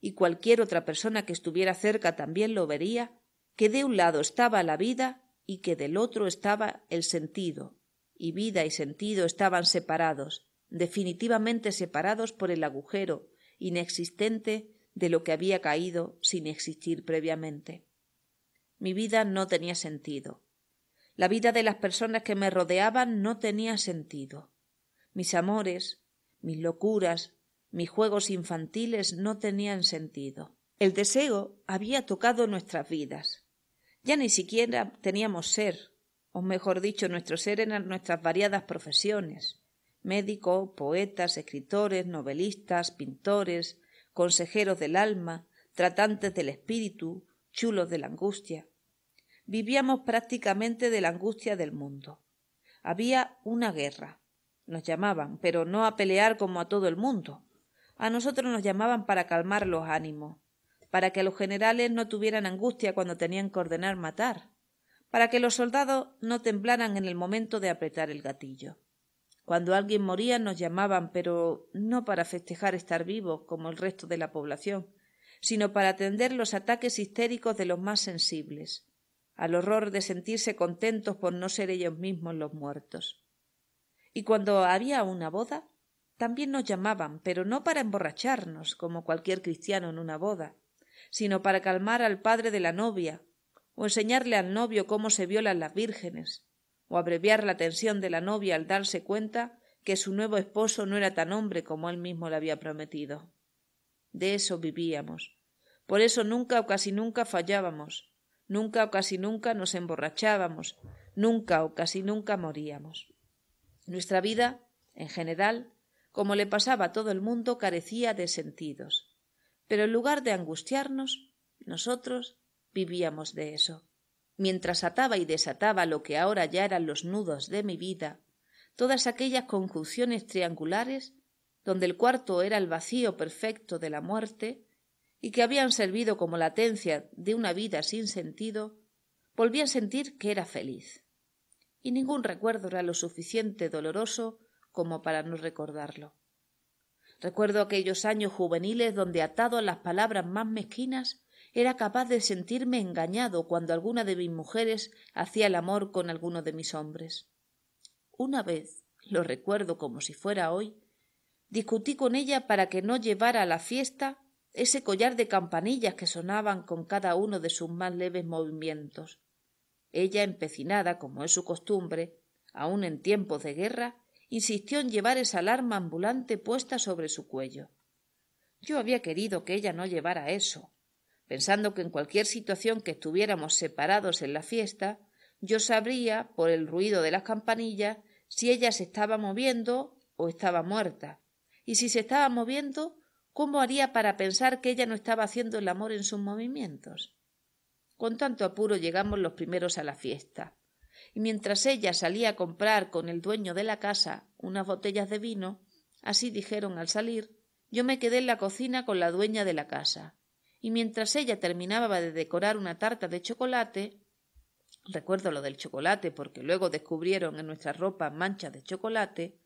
y cualquier otra persona que estuviera cerca también lo vería, que de un lado estaba la vida y que del otro estaba el sentido, y vida y sentido estaban separados, definitivamente separados por el agujero inexistente de lo que había caído sin existir previamente. Mi vida no tenía sentido. La vida de las personas que me rodeaban no tenía sentido. Mis amores, mis locuras, mis juegos infantiles no tenían sentido. El deseo había tocado nuestras vidas. Ya ni siquiera teníamos ser, o mejor dicho, nuestro ser en nuestras variadas profesiones médico, poetas, escritores, novelistas, pintores, consejeros del alma, tratantes del espíritu, chulos de la angustia. Vivíamos prácticamente de la angustia del mundo. Había una guerra. Nos llamaban, pero no a pelear como a todo el mundo. A nosotros nos llamaban para calmar los ánimos, para que los generales no tuvieran angustia cuando tenían que ordenar matar, para que los soldados no temblaran en el momento de apretar el gatillo. Cuando alguien moría nos llamaban, pero no para festejar estar vivos como el resto de la población, sino para atender los ataques histéricos de los más sensibles, al horror de sentirse contentos por no ser ellos mismos los muertos. Y cuando había una boda, también nos llamaban, pero no para emborracharnos, como cualquier cristiano en una boda, sino para calmar al padre de la novia, o enseñarle al novio cómo se violan las vírgenes, o abreviar la tensión de la novia al darse cuenta que su nuevo esposo no era tan hombre como él mismo le había prometido. De eso vivíamos, por eso nunca o casi nunca fallábamos, nunca o casi nunca nos emborrachábamos, nunca o casi nunca moríamos. Nuestra vida, en general, como le pasaba a todo el mundo, carecía de sentidos. Pero en lugar de angustiarnos, nosotros vivíamos de eso. Mientras ataba y desataba lo que ahora ya eran los nudos de mi vida, todas aquellas conjunciones triangulares, donde el cuarto era el vacío perfecto de la muerte, y que habían servido como latencia de una vida sin sentido, volví a sentir que era feliz. Y ningún recuerdo era lo suficiente doloroso como para no recordarlo. Recuerdo aquellos años juveniles donde atado a las palabras más mezquinas era capaz de sentirme engañado cuando alguna de mis mujeres hacía el amor con alguno de mis hombres. Una vez, lo recuerdo como si fuera hoy, discutí con ella para que no llevara a la fiesta ese collar de campanillas que sonaban con cada uno de sus más leves movimientos. Ella, empecinada, como es su costumbre, aun en tiempos de guerra, insistió en llevar esa alarma ambulante puesta sobre su cuello. Yo había querido que ella no llevara eso, pensando que en cualquier situación que estuviéramos separados en la fiesta, yo sabría, por el ruido de las campanillas, si ella se estaba moviendo o estaba muerta, y si se estaba moviendo, ¿Cómo haría para pensar que ella no estaba haciendo el amor en sus movimientos? Con tanto apuro llegamos los primeros a la fiesta, y mientras ella salía a comprar con el dueño de la casa unas botellas de vino, así dijeron al salir, yo me quedé en la cocina con la dueña de la casa, y mientras ella terminaba de decorar una tarta de chocolate, recuerdo lo del chocolate porque luego descubrieron en nuestra ropa manchas de chocolate,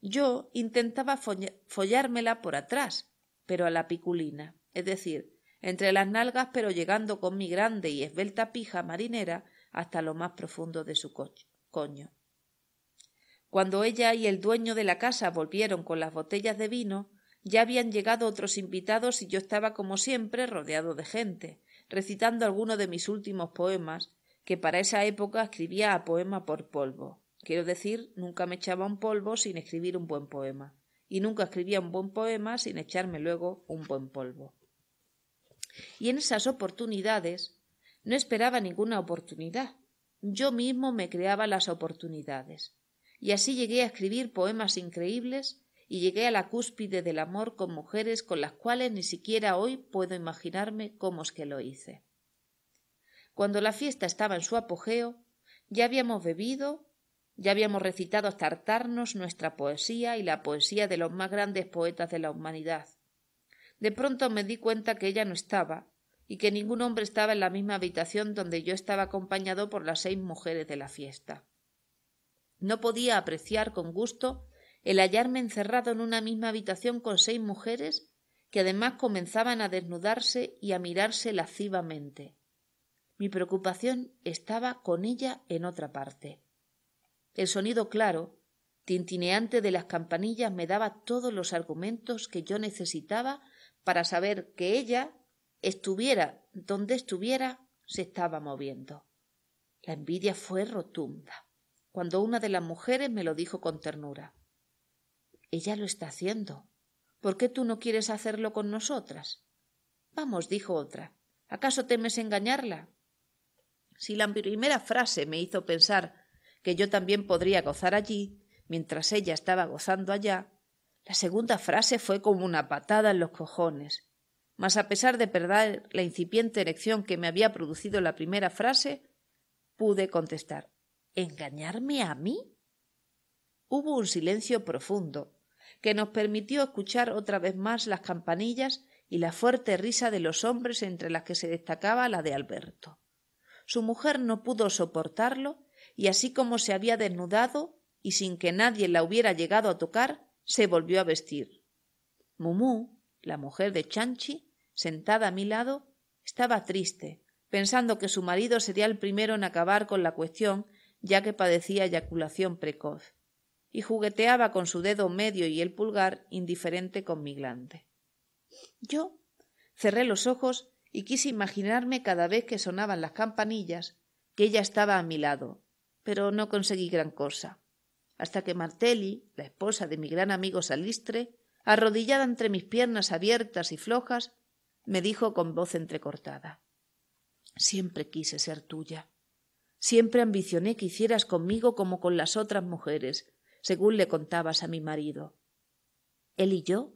yo intentaba follármela por atrás, pero a la piculina, es decir, entre las nalgas pero llegando con mi grande y esbelta pija marinera hasta lo más profundo de su coño. Cuando ella y el dueño de la casa volvieron con las botellas de vino, ya habían llegado otros invitados y yo estaba como siempre rodeado de gente, recitando algunos de mis últimos poemas, que para esa época escribía a poema por polvo. Quiero decir, nunca me echaba un polvo sin escribir un buen poema y nunca escribía un buen poema sin echarme luego un buen polvo. Y en esas oportunidades no esperaba ninguna oportunidad. Yo mismo me creaba las oportunidades. Y así llegué a escribir poemas increíbles y llegué a la cúspide del amor con mujeres con las cuales ni siquiera hoy puedo imaginarme cómo es que lo hice. Cuando la fiesta estaba en su apogeo, ya habíamos bebido, ya habíamos recitado hasta hartarnos nuestra poesía y la poesía de los más grandes poetas de la humanidad. De pronto me di cuenta que ella no estaba y que ningún hombre estaba en la misma habitación donde yo estaba acompañado por las seis mujeres de la fiesta. No podía apreciar con gusto el hallarme encerrado en una misma habitación con seis mujeres que además comenzaban a desnudarse y a mirarse lascivamente. Mi preocupación estaba con ella en otra parte. El sonido claro, tintineante de las campanillas me daba todos los argumentos que yo necesitaba para saber que ella, estuviera donde estuviera, se estaba moviendo. La envidia fue rotunda cuando una de las mujeres me lo dijo con ternura. Ella lo está haciendo. ¿Por qué tú no quieres hacerlo con nosotras? Vamos, dijo otra. ¿Acaso temes engañarla? Si la primera frase me hizo pensar que yo también podría gozar allí, mientras ella estaba gozando allá, la segunda frase fue como una patada en los cojones. Mas a pesar de perder la incipiente erección que me había producido la primera frase, pude contestar ¿Engañarme a mí? Hubo un silencio profundo, que nos permitió escuchar otra vez más las campanillas y la fuerte risa de los hombres entre las que se destacaba la de Alberto. Su mujer no pudo soportarlo y así como se había desnudado y sin que nadie la hubiera llegado a tocar, se volvió a vestir. Mumú, la mujer de Chanchi, sentada a mi lado, estaba triste, pensando que su marido sería el primero en acabar con la cuestión, ya que padecía eyaculación precoz, y jugueteaba con su dedo medio y el pulgar indiferente con mi glande. Yo cerré los ojos y quise imaginarme cada vez que sonaban las campanillas que ella estaba a mi lado, pero no conseguí gran cosa, hasta que Martelli, la esposa de mi gran amigo Salistre, arrodillada entre mis piernas abiertas y flojas, me dijo con voz entrecortada Siempre quise ser tuya. Siempre ambicioné que hicieras conmigo como con las otras mujeres, según le contabas a mi marido. Él y yo,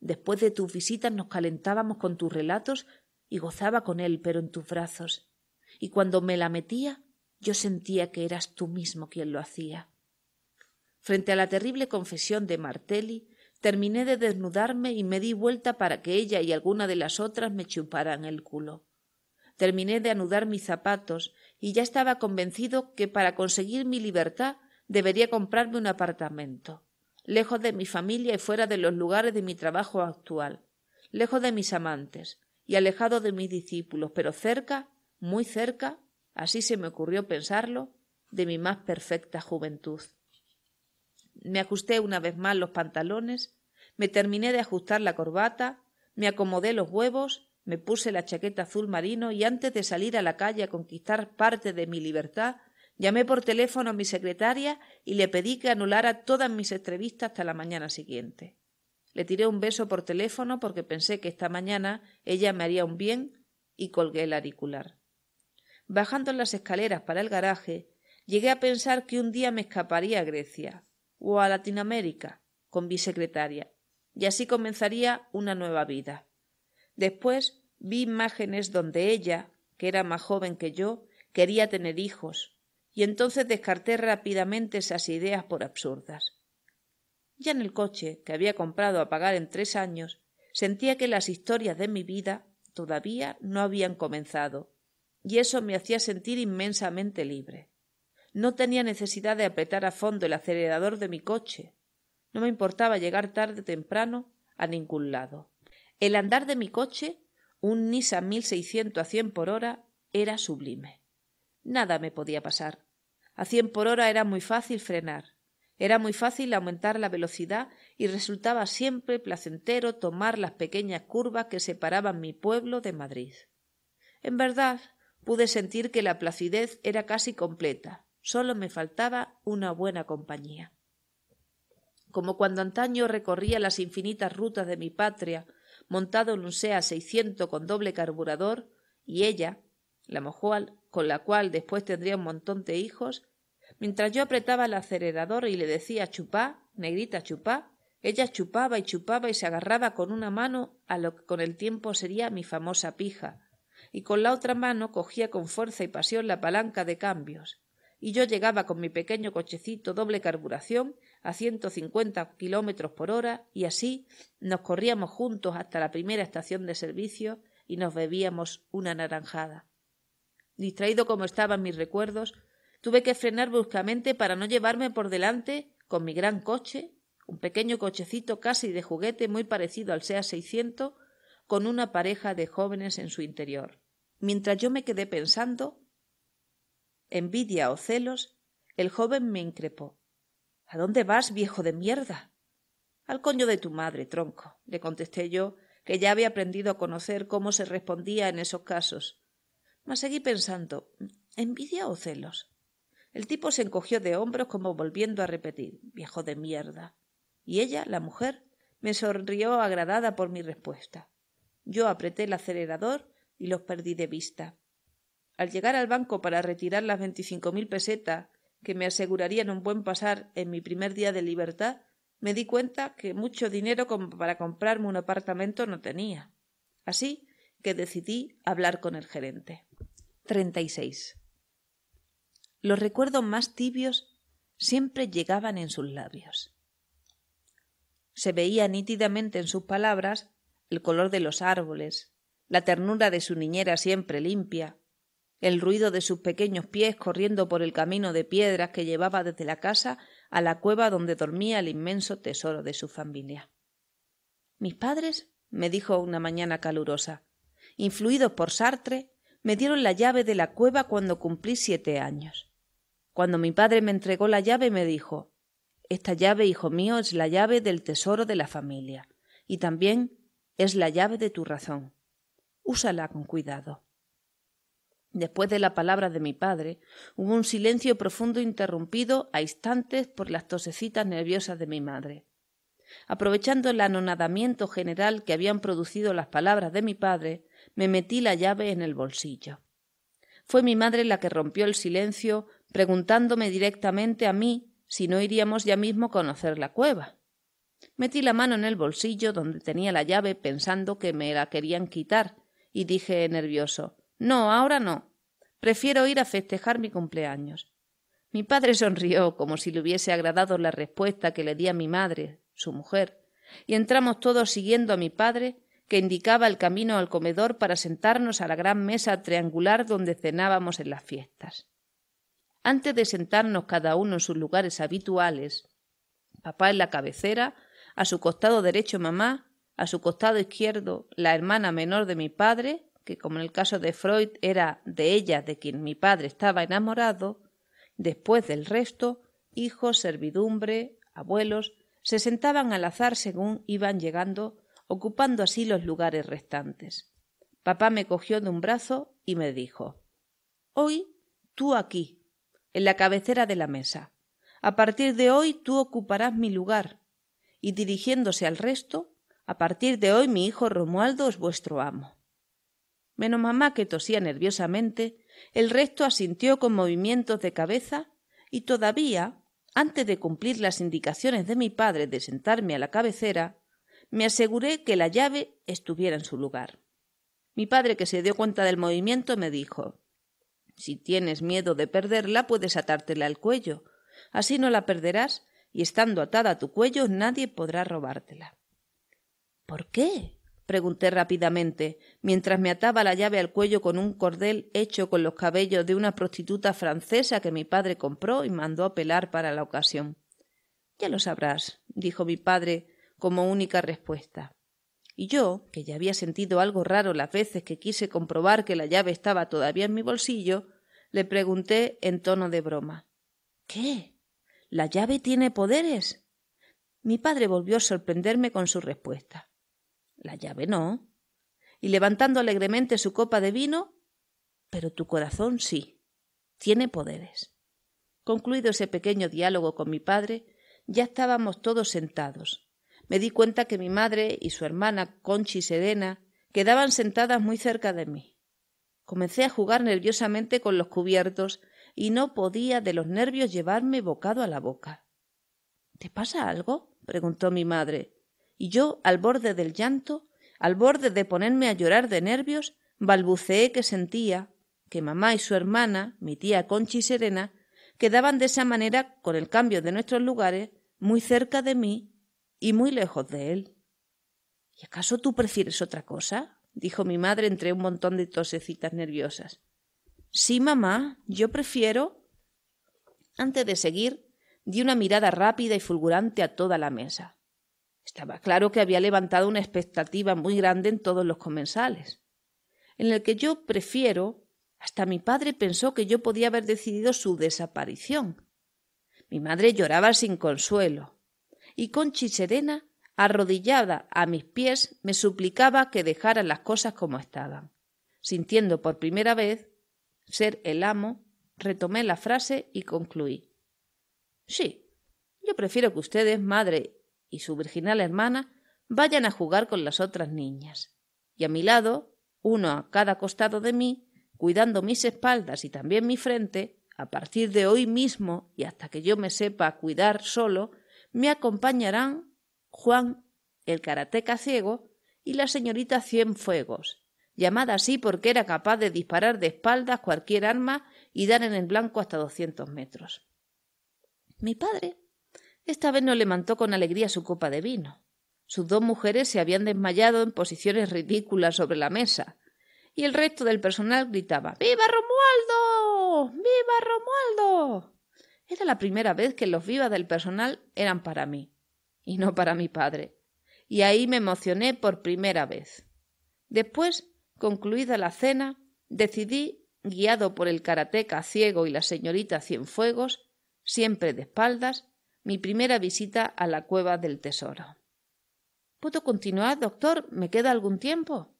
después de tus visitas, nos calentábamos con tus relatos y gozaba con él, pero en tus brazos. Y cuando me la metía, yo sentía que eras tú mismo quien lo hacía. Frente a la terrible confesión de Martelli, terminé de desnudarme y me di vuelta para que ella y alguna de las otras me chuparan el culo. Terminé de anudar mis zapatos y ya estaba convencido que para conseguir mi libertad debería comprarme un apartamento, lejos de mi familia y fuera de los lugares de mi trabajo actual, lejos de mis amantes y alejado de mis discípulos, pero cerca, muy cerca, así se me ocurrió pensarlo, de mi más perfecta juventud. Me ajusté una vez más los pantalones, me terminé de ajustar la corbata, me acomodé los huevos, me puse la chaqueta azul marino y antes de salir a la calle a conquistar parte de mi libertad, llamé por teléfono a mi secretaria y le pedí que anulara todas mis entrevistas hasta la mañana siguiente. Le tiré un beso por teléfono porque pensé que esta mañana ella me haría un bien y colgué el auricular. Bajando las escaleras para el garaje, llegué a pensar que un día me escaparía a Grecia o a Latinoamérica con mi secretaria, y así comenzaría una nueva vida. Después vi imágenes donde ella, que era más joven que yo, quería tener hijos, y entonces descarté rápidamente esas ideas por absurdas. Ya en el coche, que había comprado a pagar en tres años, sentía que las historias de mi vida todavía no habían comenzado, y eso me hacía sentir inmensamente libre. No tenía necesidad de apretar a fondo el acelerador de mi coche. No me importaba llegar tarde o temprano a ningún lado. El andar de mi coche, un Nissan 1600 a 100 por hora, era sublime. Nada me podía pasar. A 100 por hora era muy fácil frenar. Era muy fácil aumentar la velocidad y resultaba siempre placentero tomar las pequeñas curvas que separaban mi pueblo de Madrid. En verdad, pude sentir que la placidez era casi completa. Solo me faltaba una buena compañía. Como cuando antaño recorría las infinitas rutas de mi patria, montado en un SEA 600 con doble carburador, y ella, la mojual, con la cual después tendría un montón de hijos, mientras yo apretaba el acelerador y le decía chupá, negrita chupá, ella chupaba y chupaba y se agarraba con una mano a lo que con el tiempo sería mi famosa pija, y con la otra mano cogía con fuerza y pasión la palanca de cambios, y yo llegaba con mi pequeño cochecito doble carburación a ciento cincuenta kilómetros por hora, y así nos corríamos juntos hasta la primera estación de servicio y nos bebíamos una naranjada. Distraído como estaban mis recuerdos, tuve que frenar bruscamente para no llevarme por delante, con mi gran coche, un pequeño cochecito casi de juguete muy parecido al SEA 600, con una pareja de jóvenes en su interior. Mientras yo me quedé pensando, envidia o celos, el joven me increpó. ¿A dónde vas, viejo de mierda? Al coño de tu madre, tronco, le contesté yo, que ya había aprendido a conocer cómo se respondía en esos casos. Mas seguí pensando, ¿envidia o celos? El tipo se encogió de hombros como volviendo a repetir, viejo de mierda. Y ella, la mujer, me sonrió agradada por mi respuesta. Yo apreté el acelerador y los perdí de vista. Al llegar al banco para retirar las veinticinco mil pesetas que me asegurarían un buen pasar en mi primer día de libertad, me di cuenta que mucho dinero como para comprarme un apartamento no tenía. Así que decidí hablar con el gerente. 36. Los recuerdos más tibios siempre llegaban en sus labios. Se veía nítidamente en sus palabras el color de los árboles, la ternura de su niñera siempre limpia, el ruido de sus pequeños pies corriendo por el camino de piedras que llevaba desde la casa a la cueva donde dormía el inmenso tesoro de su familia. Mis padres, me dijo una mañana calurosa, influidos por Sartre, me dieron la llave de la cueva cuando cumplí siete años. Cuando mi padre me entregó la llave me dijo Esta llave, hijo mío, es la llave del tesoro de la familia, y también es la llave de tu razón. Úsala con cuidado. Después de la palabra de mi padre, hubo un silencio profundo interrumpido a instantes por las tosecitas nerviosas de mi madre. Aprovechando el anonadamiento general que habían producido las palabras de mi padre, me metí la llave en el bolsillo. Fue mi madre la que rompió el silencio, preguntándome directamente a mí si no iríamos ya mismo a conocer la cueva. Metí la mano en el bolsillo donde tenía la llave pensando que me la querían quitar y dije nervioso No, ahora no. Prefiero ir a festejar mi cumpleaños. Mi padre sonrió como si le hubiese agradado la respuesta que le di a mi madre, su mujer, y entramos todos siguiendo a mi padre, que indicaba el camino al comedor para sentarnos a la gran mesa triangular donde cenábamos en las fiestas. Antes de sentarnos cada uno en sus lugares habituales, papá en la cabecera, a su costado derecho mamá, a su costado izquierdo la hermana menor de mi padre, que como en el caso de Freud era de ella de quien mi padre estaba enamorado, después del resto, hijos, servidumbre, abuelos, se sentaban al azar según iban llegando, ocupando así los lugares restantes. Papá me cogió de un brazo y me dijo Hoy tú aquí, en la cabecera de la mesa. A partir de hoy tú ocuparás mi lugar, y dirigiéndose al resto, a partir de hoy mi hijo Romualdo es vuestro amo. Menos mamá que tosía nerviosamente, el resto asintió con movimientos de cabeza y todavía, antes de cumplir las indicaciones de mi padre de sentarme a la cabecera, me aseguré que la llave estuviera en su lugar. Mi padre, que se dio cuenta del movimiento, me dijo Si tienes miedo de perderla, puedes atártela al cuello. Así no la perderás y estando atada a tu cuello nadie podrá robártela. ¿Por qué? pregunté rápidamente, mientras me ataba la llave al cuello con un cordel hecho con los cabellos de una prostituta francesa que mi padre compró y mandó a pelar para la ocasión. Ya lo sabrás, dijo mi padre como única respuesta. Y yo, que ya había sentido algo raro las veces que quise comprobar que la llave estaba todavía en mi bolsillo, le pregunté en tono de broma. ¿Qué? ¿La llave tiene poderes? Mi padre volvió a sorprenderme con su respuesta. La llave no. Y levantando alegremente su copa de vino, pero tu corazón sí, tiene poderes. Concluido ese pequeño diálogo con mi padre, ya estábamos todos sentados. Me di cuenta que mi madre y su hermana Conchi Serena quedaban sentadas muy cerca de mí. Comencé a jugar nerviosamente con los cubiertos y no podía de los nervios llevarme bocado a la boca. ¿Te pasa algo? preguntó mi madre. Y yo, al borde del llanto, al borde de ponerme a llorar de nervios, balbuceé que sentía que mamá y su hermana, mi tía Conchi y Serena, quedaban de esa manera, con el cambio de nuestros lugares, muy cerca de mí y muy lejos de él. ¿Y acaso tú prefieres otra cosa? dijo mi madre entre un montón de tosecitas nerviosas. Sí, mamá, yo prefiero. Antes de seguir, di una mirada rápida y fulgurante a toda la mesa. Estaba claro que había levantado una expectativa muy grande en todos los comensales. En el que yo prefiero, hasta mi padre pensó que yo podía haber decidido su desaparición. Mi madre lloraba sin consuelo, y con Serena, arrodillada a mis pies, me suplicaba que dejara las cosas como estaban, sintiendo por primera vez ser el amo, retomé la frase y concluí. Sí, yo prefiero que ustedes, madre y su virginal hermana, vayan a jugar con las otras niñas. Y a mi lado, uno a cada costado de mí, cuidando mis espaldas y también mi frente, a partir de hoy mismo y hasta que yo me sepa cuidar solo, me acompañarán Juan, el karateca ciego, y la señorita Cienfuegos, llamada así porque era capaz de disparar de espaldas cualquier arma y dar en el blanco hasta doscientos metros. Mi padre esta vez no levantó con alegría su copa de vino. Sus dos mujeres se habían desmayado en posiciones ridículas sobre la mesa, y el resto del personal gritaba ¡Viva Romualdo! ¡Viva Romualdo! Era la primera vez que los vivas del personal eran para mí, y no para mi padre, y ahí me emocioné por primera vez. Después Concluida la cena, decidí, guiado por el karateca ciego y la señorita Cienfuegos, siempre de espaldas, mi primera visita a la cueva del tesoro. ¿Puedo continuar, doctor? ¿Me queda algún tiempo?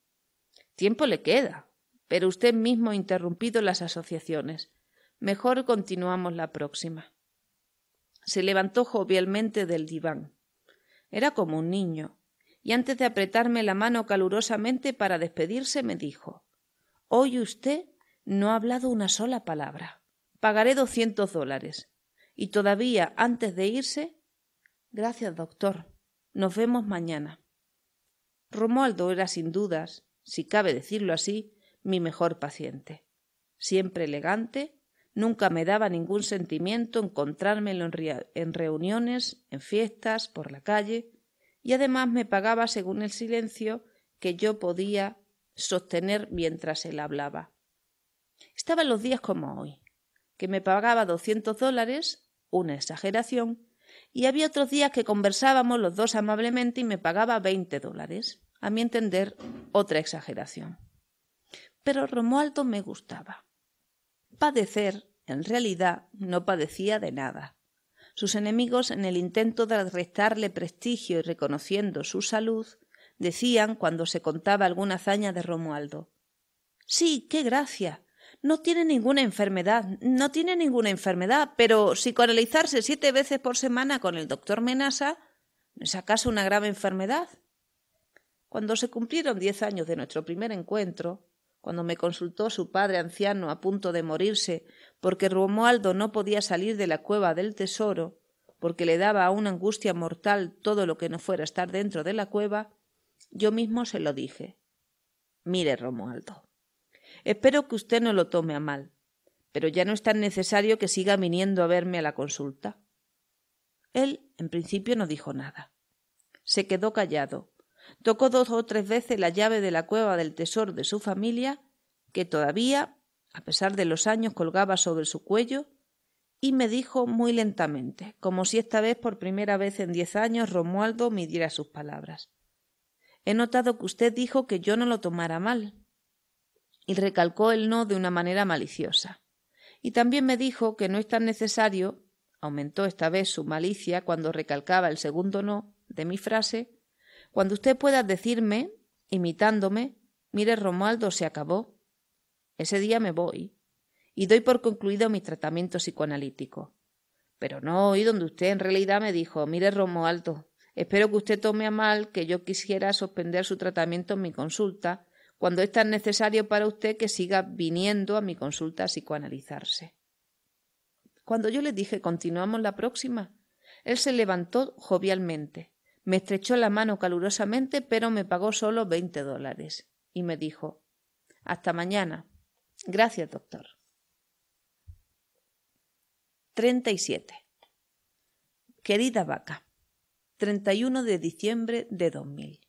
Tiempo le queda, pero usted mismo ha interrumpido las asociaciones. Mejor continuamos la próxima. Se levantó jovialmente del diván. Era como un niño, y antes de apretarme la mano calurosamente para despedirse me dijo Hoy usted no ha hablado una sola palabra. Pagaré doscientos dólares. Y todavía antes de irse. Gracias, doctor. Nos vemos mañana. Romualdo era sin dudas, si cabe decirlo así, mi mejor paciente. Siempre elegante, nunca me daba ningún sentimiento encontrármelo en reuniones, en fiestas, por la calle, y además me pagaba según el silencio que yo podía sostener mientras él hablaba. estaban los días como hoy, que me pagaba doscientos dólares, una exageración, y había otros días que conversábamos los dos amablemente y me pagaba veinte dólares, a mi entender, otra exageración. Pero Romualdo me gustaba. Padecer, en realidad, no padecía de nada. Sus enemigos, en el intento de restarle prestigio y reconociendo su salud, decían cuando se contaba alguna hazaña de Romualdo. Sí, qué gracia. No tiene ninguna enfermedad, no tiene ninguna enfermedad, pero psicoanalizarse siete veces por semana con el doctor Menasa, no ¿es acaso una grave enfermedad? Cuando se cumplieron diez años de nuestro primer encuentro, cuando me consultó su padre anciano a punto de morirse porque Romualdo no podía salir de la cueva del tesoro, porque le daba una angustia mortal todo lo que no fuera estar dentro de la cueva, yo mismo se lo dije. Mire, Romualdo, espero que usted no lo tome a mal, pero ya no es tan necesario que siga viniendo a verme a la consulta. Él, en principio, no dijo nada. Se quedó callado, tocó dos o tres veces la llave de la cueva del tesoro de su familia, que todavía a pesar de los años, colgaba sobre su cuello y me dijo muy lentamente, como si esta vez por primera vez en diez años Romualdo midiera sus palabras. He notado que usted dijo que yo no lo tomara mal. Y recalcó el no de una manera maliciosa. Y también me dijo que no es tan necesario, aumentó esta vez su malicia cuando recalcaba el segundo no de mi frase, cuando usted pueda decirme, imitándome, mire Romualdo, se acabó, ese día me voy y doy por concluido mi tratamiento psicoanalítico. Pero no oí donde usted en realidad me dijo, mire Romualdo, espero que usted tome a mal que yo quisiera suspender su tratamiento en mi consulta, cuando es tan necesario para usted que siga viniendo a mi consulta a psicoanalizarse. Cuando yo le dije continuamos la próxima, él se levantó jovialmente, me estrechó la mano calurosamente, pero me pagó solo veinte dólares, y me dijo Hasta mañana. Gracias, doctor. 37. Querida vaca, 31 de diciembre de 2000.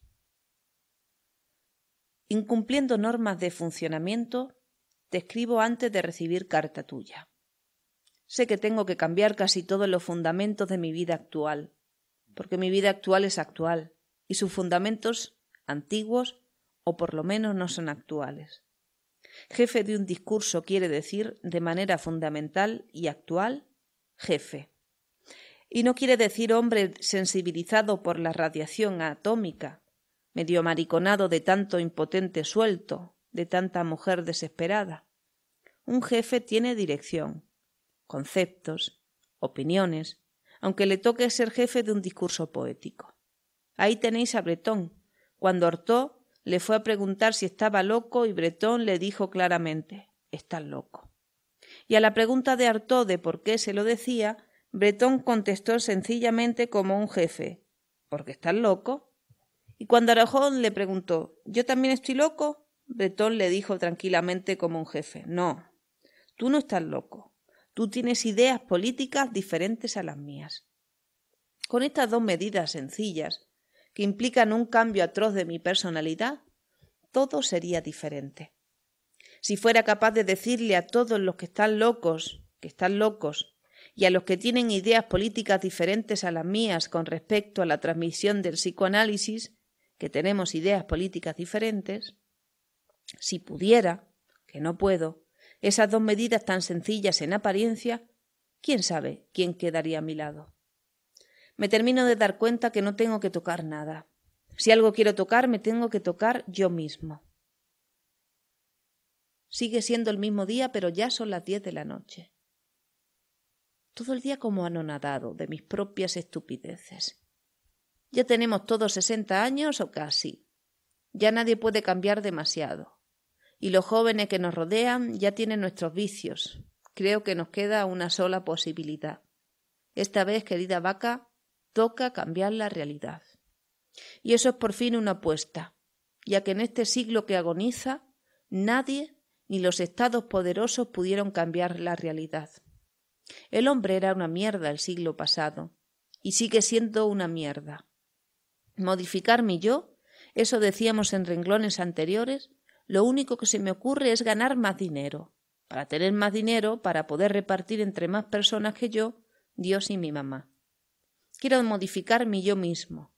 Incumpliendo normas de funcionamiento, te escribo antes de recibir carta tuya. Sé que tengo que cambiar casi todos los fundamentos de mi vida actual, porque mi vida actual es actual y sus fundamentos antiguos o por lo menos no son actuales. Jefe de un discurso quiere decir, de manera fundamental y actual, jefe. Y no quiere decir hombre sensibilizado por la radiación atómica, medio mariconado de tanto impotente suelto, de tanta mujer desesperada. Un jefe tiene dirección, conceptos, opiniones, aunque le toque ser jefe de un discurso poético. Ahí tenéis a Bretón, cuando Hortó le fue a preguntar si estaba loco y Bretón le dijo claramente Estás loco. Y a la pregunta de Artaud de por qué se lo decía, Bretón contestó sencillamente como un jefe Porque estás loco. Y cuando Arajón le preguntó ¿Yo también estoy loco? Bretón le dijo tranquilamente como un jefe No, tú no estás loco. Tú tienes ideas políticas diferentes a las mías. Con estas dos medidas sencillas, que implican un cambio atroz de mi personalidad, todo sería diferente. Si fuera capaz de decirle a todos los que están locos, que están locos, y a los que tienen ideas políticas diferentes a las mías con respecto a la transmisión del psicoanálisis, que tenemos ideas políticas diferentes, si pudiera, que no puedo, esas dos medidas tan sencillas en apariencia, quién sabe quién quedaría a mi lado me termino de dar cuenta que no tengo que tocar nada. Si algo quiero tocar, me tengo que tocar yo mismo. Sigue siendo el mismo día, pero ya son las diez de la noche. Todo el día como anonadado de mis propias estupideces. Ya tenemos todos sesenta años o casi. Ya nadie puede cambiar demasiado. Y los jóvenes que nos rodean ya tienen nuestros vicios. Creo que nos queda una sola posibilidad. Esta vez, querida vaca, Toca cambiar la realidad. Y eso es por fin una apuesta, ya que en este siglo que agoniza, nadie ni los estados poderosos pudieron cambiar la realidad. El hombre era una mierda el siglo pasado, y sigue siendo una mierda. Modificar mi yo, eso decíamos en renglones anteriores, lo único que se me ocurre es ganar más dinero. Para tener más dinero, para poder repartir entre más personas que yo, Dios y mi mamá. Quiero modificar mi yo mismo.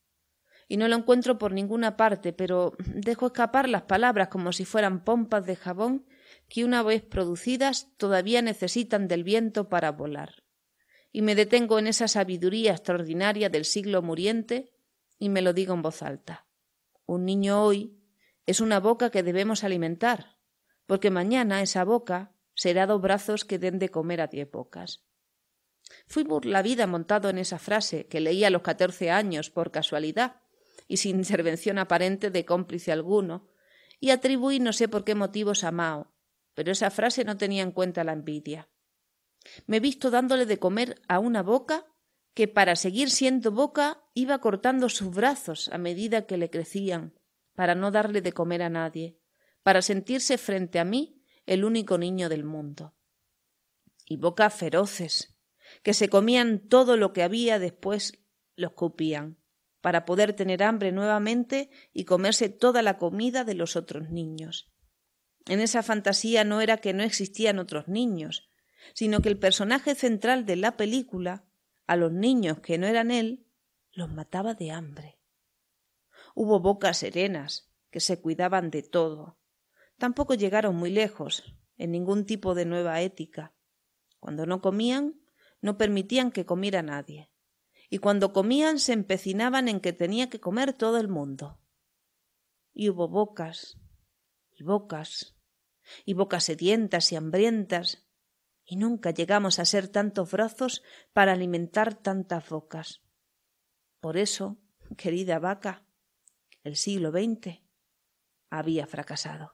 Y no lo encuentro por ninguna parte, pero dejo escapar las palabras como si fueran pompas de jabón que una vez producidas todavía necesitan del viento para volar. Y me detengo en esa sabiduría extraordinaria del siglo muriente y me lo digo en voz alta. Un niño hoy es una boca que debemos alimentar, porque mañana esa boca será dos brazos que den de comer a diez bocas. Fui por la vida montado en esa frase que leí a los catorce años por casualidad y sin intervención aparente de cómplice alguno, y atribuí no sé por qué motivos a Mao, pero esa frase no tenía en cuenta la envidia. Me he visto dándole de comer a una boca que para seguir siendo boca iba cortando sus brazos a medida que le crecían, para no darle de comer a nadie, para sentirse frente a mí el único niño del mundo. Y bocas feroces, que se comían todo lo que había, después los copían, para poder tener hambre nuevamente y comerse toda la comida de los otros niños. En esa fantasía no era que no existían otros niños, sino que el personaje central de la película, a los niños que no eran él, los mataba de hambre. Hubo bocas serenas, que se cuidaban de todo. Tampoco llegaron muy lejos, en ningún tipo de nueva ética. Cuando no comían, no permitían que comiera nadie, y cuando comían se empecinaban en que tenía que comer todo el mundo. Y hubo bocas, y bocas, y bocas sedientas y hambrientas, y nunca llegamos a ser tantos brazos para alimentar tantas bocas. Por eso, querida vaca, el siglo XX había fracasado.